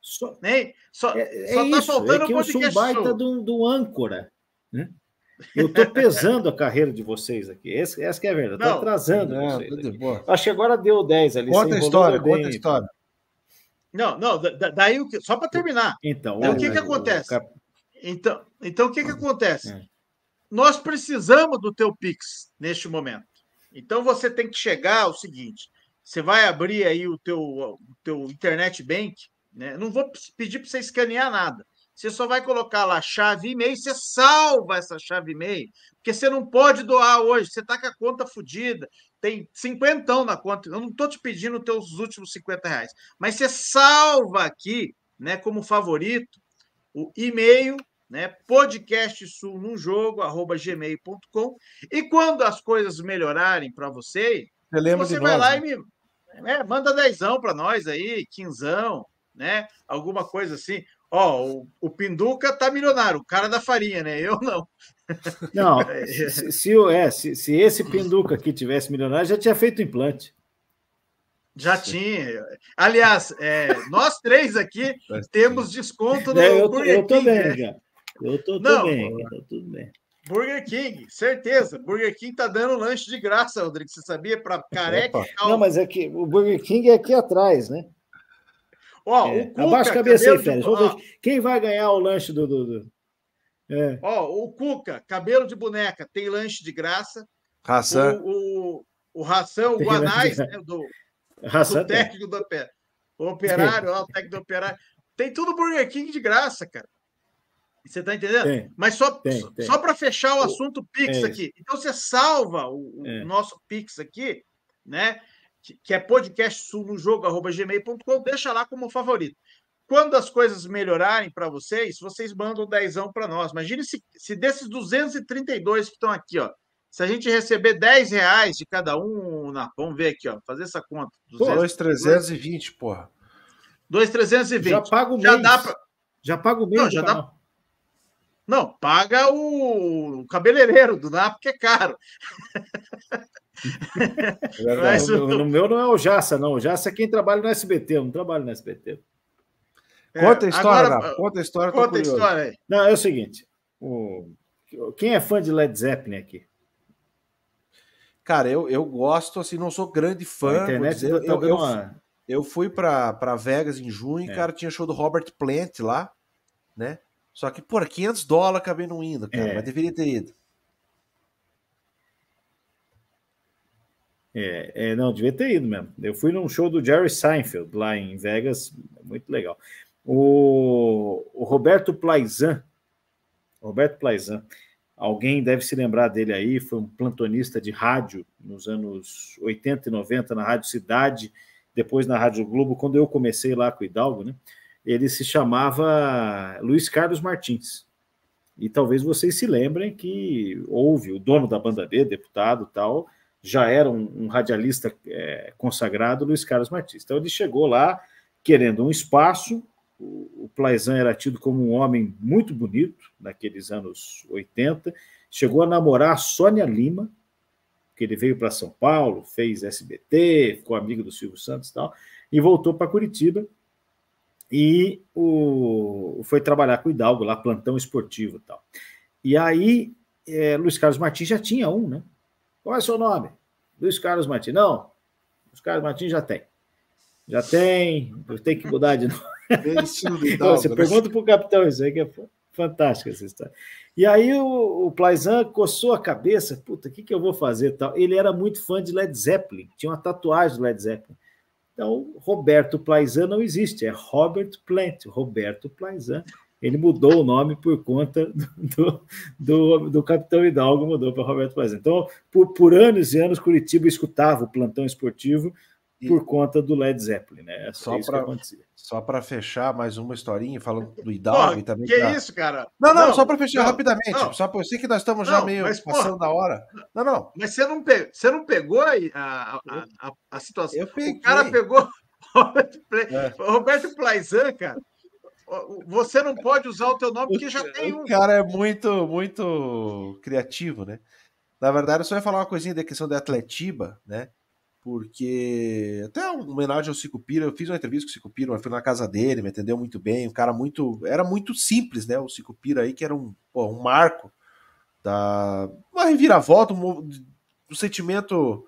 Só, Nem, né? só, é, é tá isso, é faltando é que um eu sou um baita do, do âncora. Né? Eu estou pesando a carreira de vocês aqui. Essa, essa é a verdade. Estou atrasando não, vocês. Tá Acho que agora deu 10 ali. Conta a história, conta a história. Não, não, da, daí o que, só para terminar. Então, então o que, que acontece? Cap... Então, então o que, que ah, acontece? É. Nós precisamos do teu Pix neste momento. Então você tem que chegar ao seguinte: você vai abrir aí o teu, o teu internet bank, né? Não vou pedir para você escanear nada. Você só vai colocar lá chave e-mail, você salva essa chave e-mail, porque você não pode doar hoje, você está com a conta fodida, tem cinquentão na conta, eu não estou te pedindo os teus últimos 50 reais, mas você salva aqui, né, como favorito, o e-mail, né, podcast sul jogo, arroba gmail.com, e quando as coisas melhorarem para você, você, você vai nós, lá né? e me é, manda dezão para nós aí, quinzão, né? Alguma coisa assim. Ó, oh, o, o, Pinduca tá milionário, o cara da farinha, né? Eu não. Não, <laughs> é. se, se, é, se, se, esse Pinduca aqui tivesse milionário, já tinha feito implante. Já Sim. tinha. Aliás, é, nós três aqui <laughs> temos desconto no é, eu, Burger eu tô King. Bem, né? Eu tô, não, bem, Eu tô bem. Burger King, certeza. Burger King tá dando lanche de graça, Rodrigo. Você sabia? Para careca Não, mas é que o Burger King é aqui atrás, né? Ó, é, o Cuca, abaixa a cabeça aí, Félix. De... Vamos ver quem vai ganhar o lanche do. do, do... É. Ó, o Cuca, cabelo de boneca, tem lanche de graça. O, o, o o Guanais, né, do, do é. técnico do operário. O operário, o técnico do operário. Tem tudo Burger King de graça, cara. Você tá entendendo? Tem, Mas só, só, para fechar o assunto Pix é. aqui. Então você salva o, o é. nosso Pix aqui, né? que é podcastsulnojogo.gmail.com, deixa lá como favorito. Quando as coisas melhorarem para vocês, vocês mandam dezão para nós. Imagine se, se desses 232 que estão aqui, ó, se a gente receber 10 reais de cada um, na, vamos ver aqui, ó, fazer essa conta. 2,320, porra. 2,320. Já paga o já mês. Dá pra... Já paga o mês. Não, já dá... Não, paga o... o cabeleireiro do NAP, porque é caro. <laughs> É mas, o... No, no meu não é o Jaça, não. O Jaça é quem trabalha no SBT, eu não trabalho no SBT. É, conta a história, Agora, conta a história. Conta a história aí. Não, é o seguinte. O... Quem é fã de Led Zeppelin aqui? Cara, eu, eu gosto, assim, não sou grande fã. A internet dizer, tá eu, eu, eu, fui para Vegas em junho é. e, cara, tinha show do Robert Plant lá, né? Só que, por 500 dólares acabei não indo, cara, é. mas deveria ter ido. É, é, não, devia ter ido mesmo. Eu fui num show do Jerry Seinfeld lá em Vegas, muito legal. O, o Roberto Plaizan, Roberto Plaizan, alguém deve se lembrar dele aí, foi um plantonista de rádio nos anos 80 e 90 na Rádio Cidade, depois na Rádio Globo, quando eu comecei lá com o Hidalgo, né? Ele se chamava Luiz Carlos Martins. E talvez vocês se lembrem que houve o dono da banda B, deputado tal, já era um, um radialista é, consagrado, Luiz Carlos Martins. Então ele chegou lá querendo um espaço. O, o Plaizan era tido como um homem muito bonito naqueles anos 80. Chegou a namorar a Sônia Lima, que ele veio para São Paulo, fez SBT, ficou amigo do Silvio Santos e tal, e voltou para Curitiba e o, foi trabalhar com o Hidalgo lá, plantão esportivo e tal. E aí, é, Luiz Carlos Martins já tinha um, né? Qual é seu nome? Luiz Carlos Martins. Não, Luiz Carlos Martins já tem. Já tem, tem que mudar de <laughs> nome. Vital, então, Você né? pergunta para o capitão isso aí, que é fantástica essa história. E aí o, o Plaizan coçou a cabeça, puta, o que, que eu vou fazer tal? Ele era muito fã de Led Zeppelin, tinha uma tatuagem do Led Zeppelin. Então, Roberto Plaizan não existe, é Robert Plant, Roberto Plaizan ele mudou o nome por conta do, do, do capitão Hidalgo, mudou para Roberto Pazini. Então, por, por anos e anos, Curitiba escutava o plantão esportivo por conta do Led Zeppelin, né? É só Só para fechar mais uma historinha falando do <laughs> Hidalgo porra, e também. Que pra... isso, cara? Não, não, não só para fechar não, rapidamente. Não. Só por si que nós estamos já meio mas, passando porra, da hora. Não, não. Mas você não, pe... você não pegou a, a, a, a situação. Eu peguei. O cara pegou <laughs> Roberto, é. Roberto Plaisan, cara. Você não pode usar o teu nome porque já tem um. O cara é muito, muito criativo, né? Na verdade, eu só ia falar uma coisinha da questão da Atletiba, né? Porque até uma homenagem ao Cicupira, eu fiz uma entrevista com o Cicupira, eu fui na casa dele, me atendeu muito bem, um cara muito, era muito simples, né? O Cicupira aí que era um, pô, um marco da uma reviravolta, um, um sentimento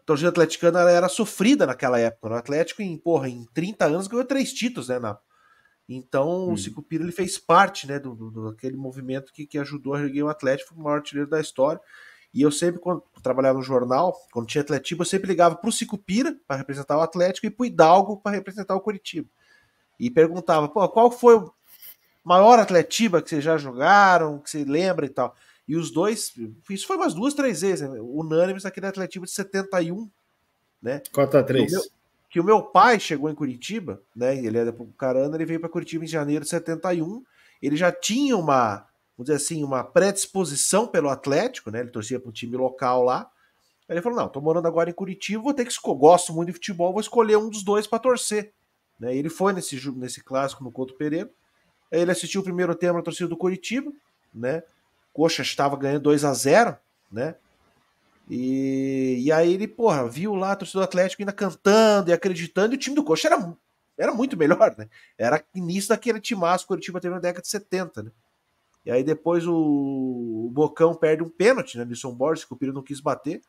a torcida atleticana era sofrida naquela época. Né? O Atlético, em, porra, em 30 anos, ganhou três títulos, né? Na então, hum. o Sicupira ele fez parte né, do, do, daquele movimento que, que ajudou a erguer o Atlético, o maior artilheiro da história. E eu sempre, quando eu trabalhava no jornal, quando tinha Atlético, eu sempre ligava para o Sicupira, para representar o Atlético, e para o Hidalgo, para representar o Curitiba. E perguntava, pô, qual foi o maior Atletiba que vocês já jogaram, que você lembra e tal. E os dois, isso foi umas duas, três vezes, né, unânimes naquele Atletiba de 71, né? 4 a 3 que o meu pai chegou em Curitiba, né? Ele era Pucarana, ele veio para Curitiba em janeiro de 71. Ele já tinha uma, vamos dizer assim, uma predisposição pelo Atlético, né? Ele torcia para um time local lá. Aí ele falou: "Não, tô morando agora em Curitiba, vou ter que gosto muito de futebol, vou escolher um dos dois para torcer". Né? Ele foi nesse nesse clássico no Couto Pereira. Aí ele assistiu o primeiro tempo da torcida do Curitiba, né? Coxa estava ganhando 2 a 0, né? E, e aí ele, porra, viu lá a torcida do Atlético ainda cantando e acreditando, e o time do Coxa era, era muito melhor, né? Era início daquele timaço que o Curitiba teve na década de 70, né? E aí depois o, o Bocão perde um pênalti, né? Nisson Borges, que o Piro não quis bater.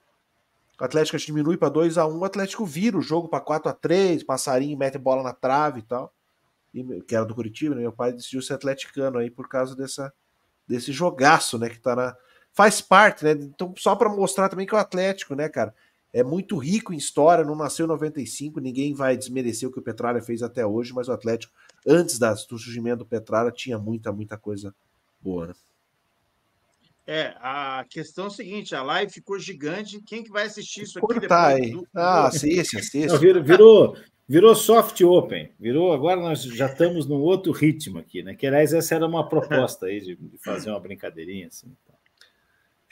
O Atlético diminui para 2 a 1 um, o Atlético vira o jogo para 4 a 3 passarinho mete bola na trave e tal. E, que era do Curitiba, né? Meu pai decidiu ser atleticano aí por causa dessa, desse jogaço, né? Que tá na, faz parte, né? Então, só para mostrar também que o Atlético, né, cara, é muito rico em história, não nasceu em 95, ninguém vai desmerecer o que o Petralha fez até hoje, mas o Atlético, antes do surgimento do Petralha, tinha muita, muita coisa boa, né? É, a questão é a seguinte, a live ficou gigante, quem que vai assistir isso aqui Cortar, depois? Do... Ah, assiste, assiste. virou, virou, virou soft open, virou, agora nós já estamos num outro ritmo aqui, né? Que, aliás, essa era uma proposta aí de fazer uma brincadeirinha, assim.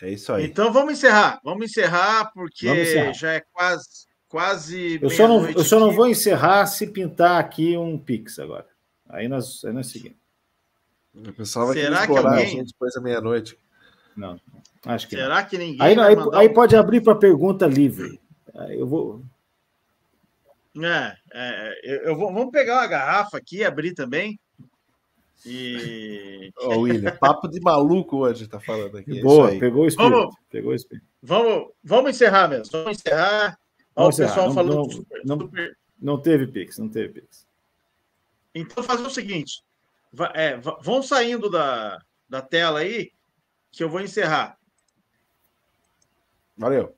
É isso aí. Então vamos encerrar. Vamos encerrar, porque vamos encerrar. já é quase. quase eu só, não, eu só não vou encerrar se pintar aqui um Pix agora. Aí nós, aí nós seguimos. Eu pensava Será que, que alguém... depois da meia-noite. Não, acho que Será não. que ninguém. Aí, aí, aí pode abrir para pergunta livre. eu vou. É, é, é eu, eu, vou, vamos pegar uma garrafa aqui, abrir também. E. <laughs> Ô, oh, William, papo de maluco hoje, tá falando aqui. Boa, pegou o espírito. Vamos, pegou o espírito. Vamos, vamos encerrar mesmo. Vamos encerrar. Olha o pessoal não, falando. Não, super, não, super... não teve Pix, não teve Pix. Então, fazer o seguinte: é, vão saindo da, da tela aí, que eu vou encerrar. Valeu.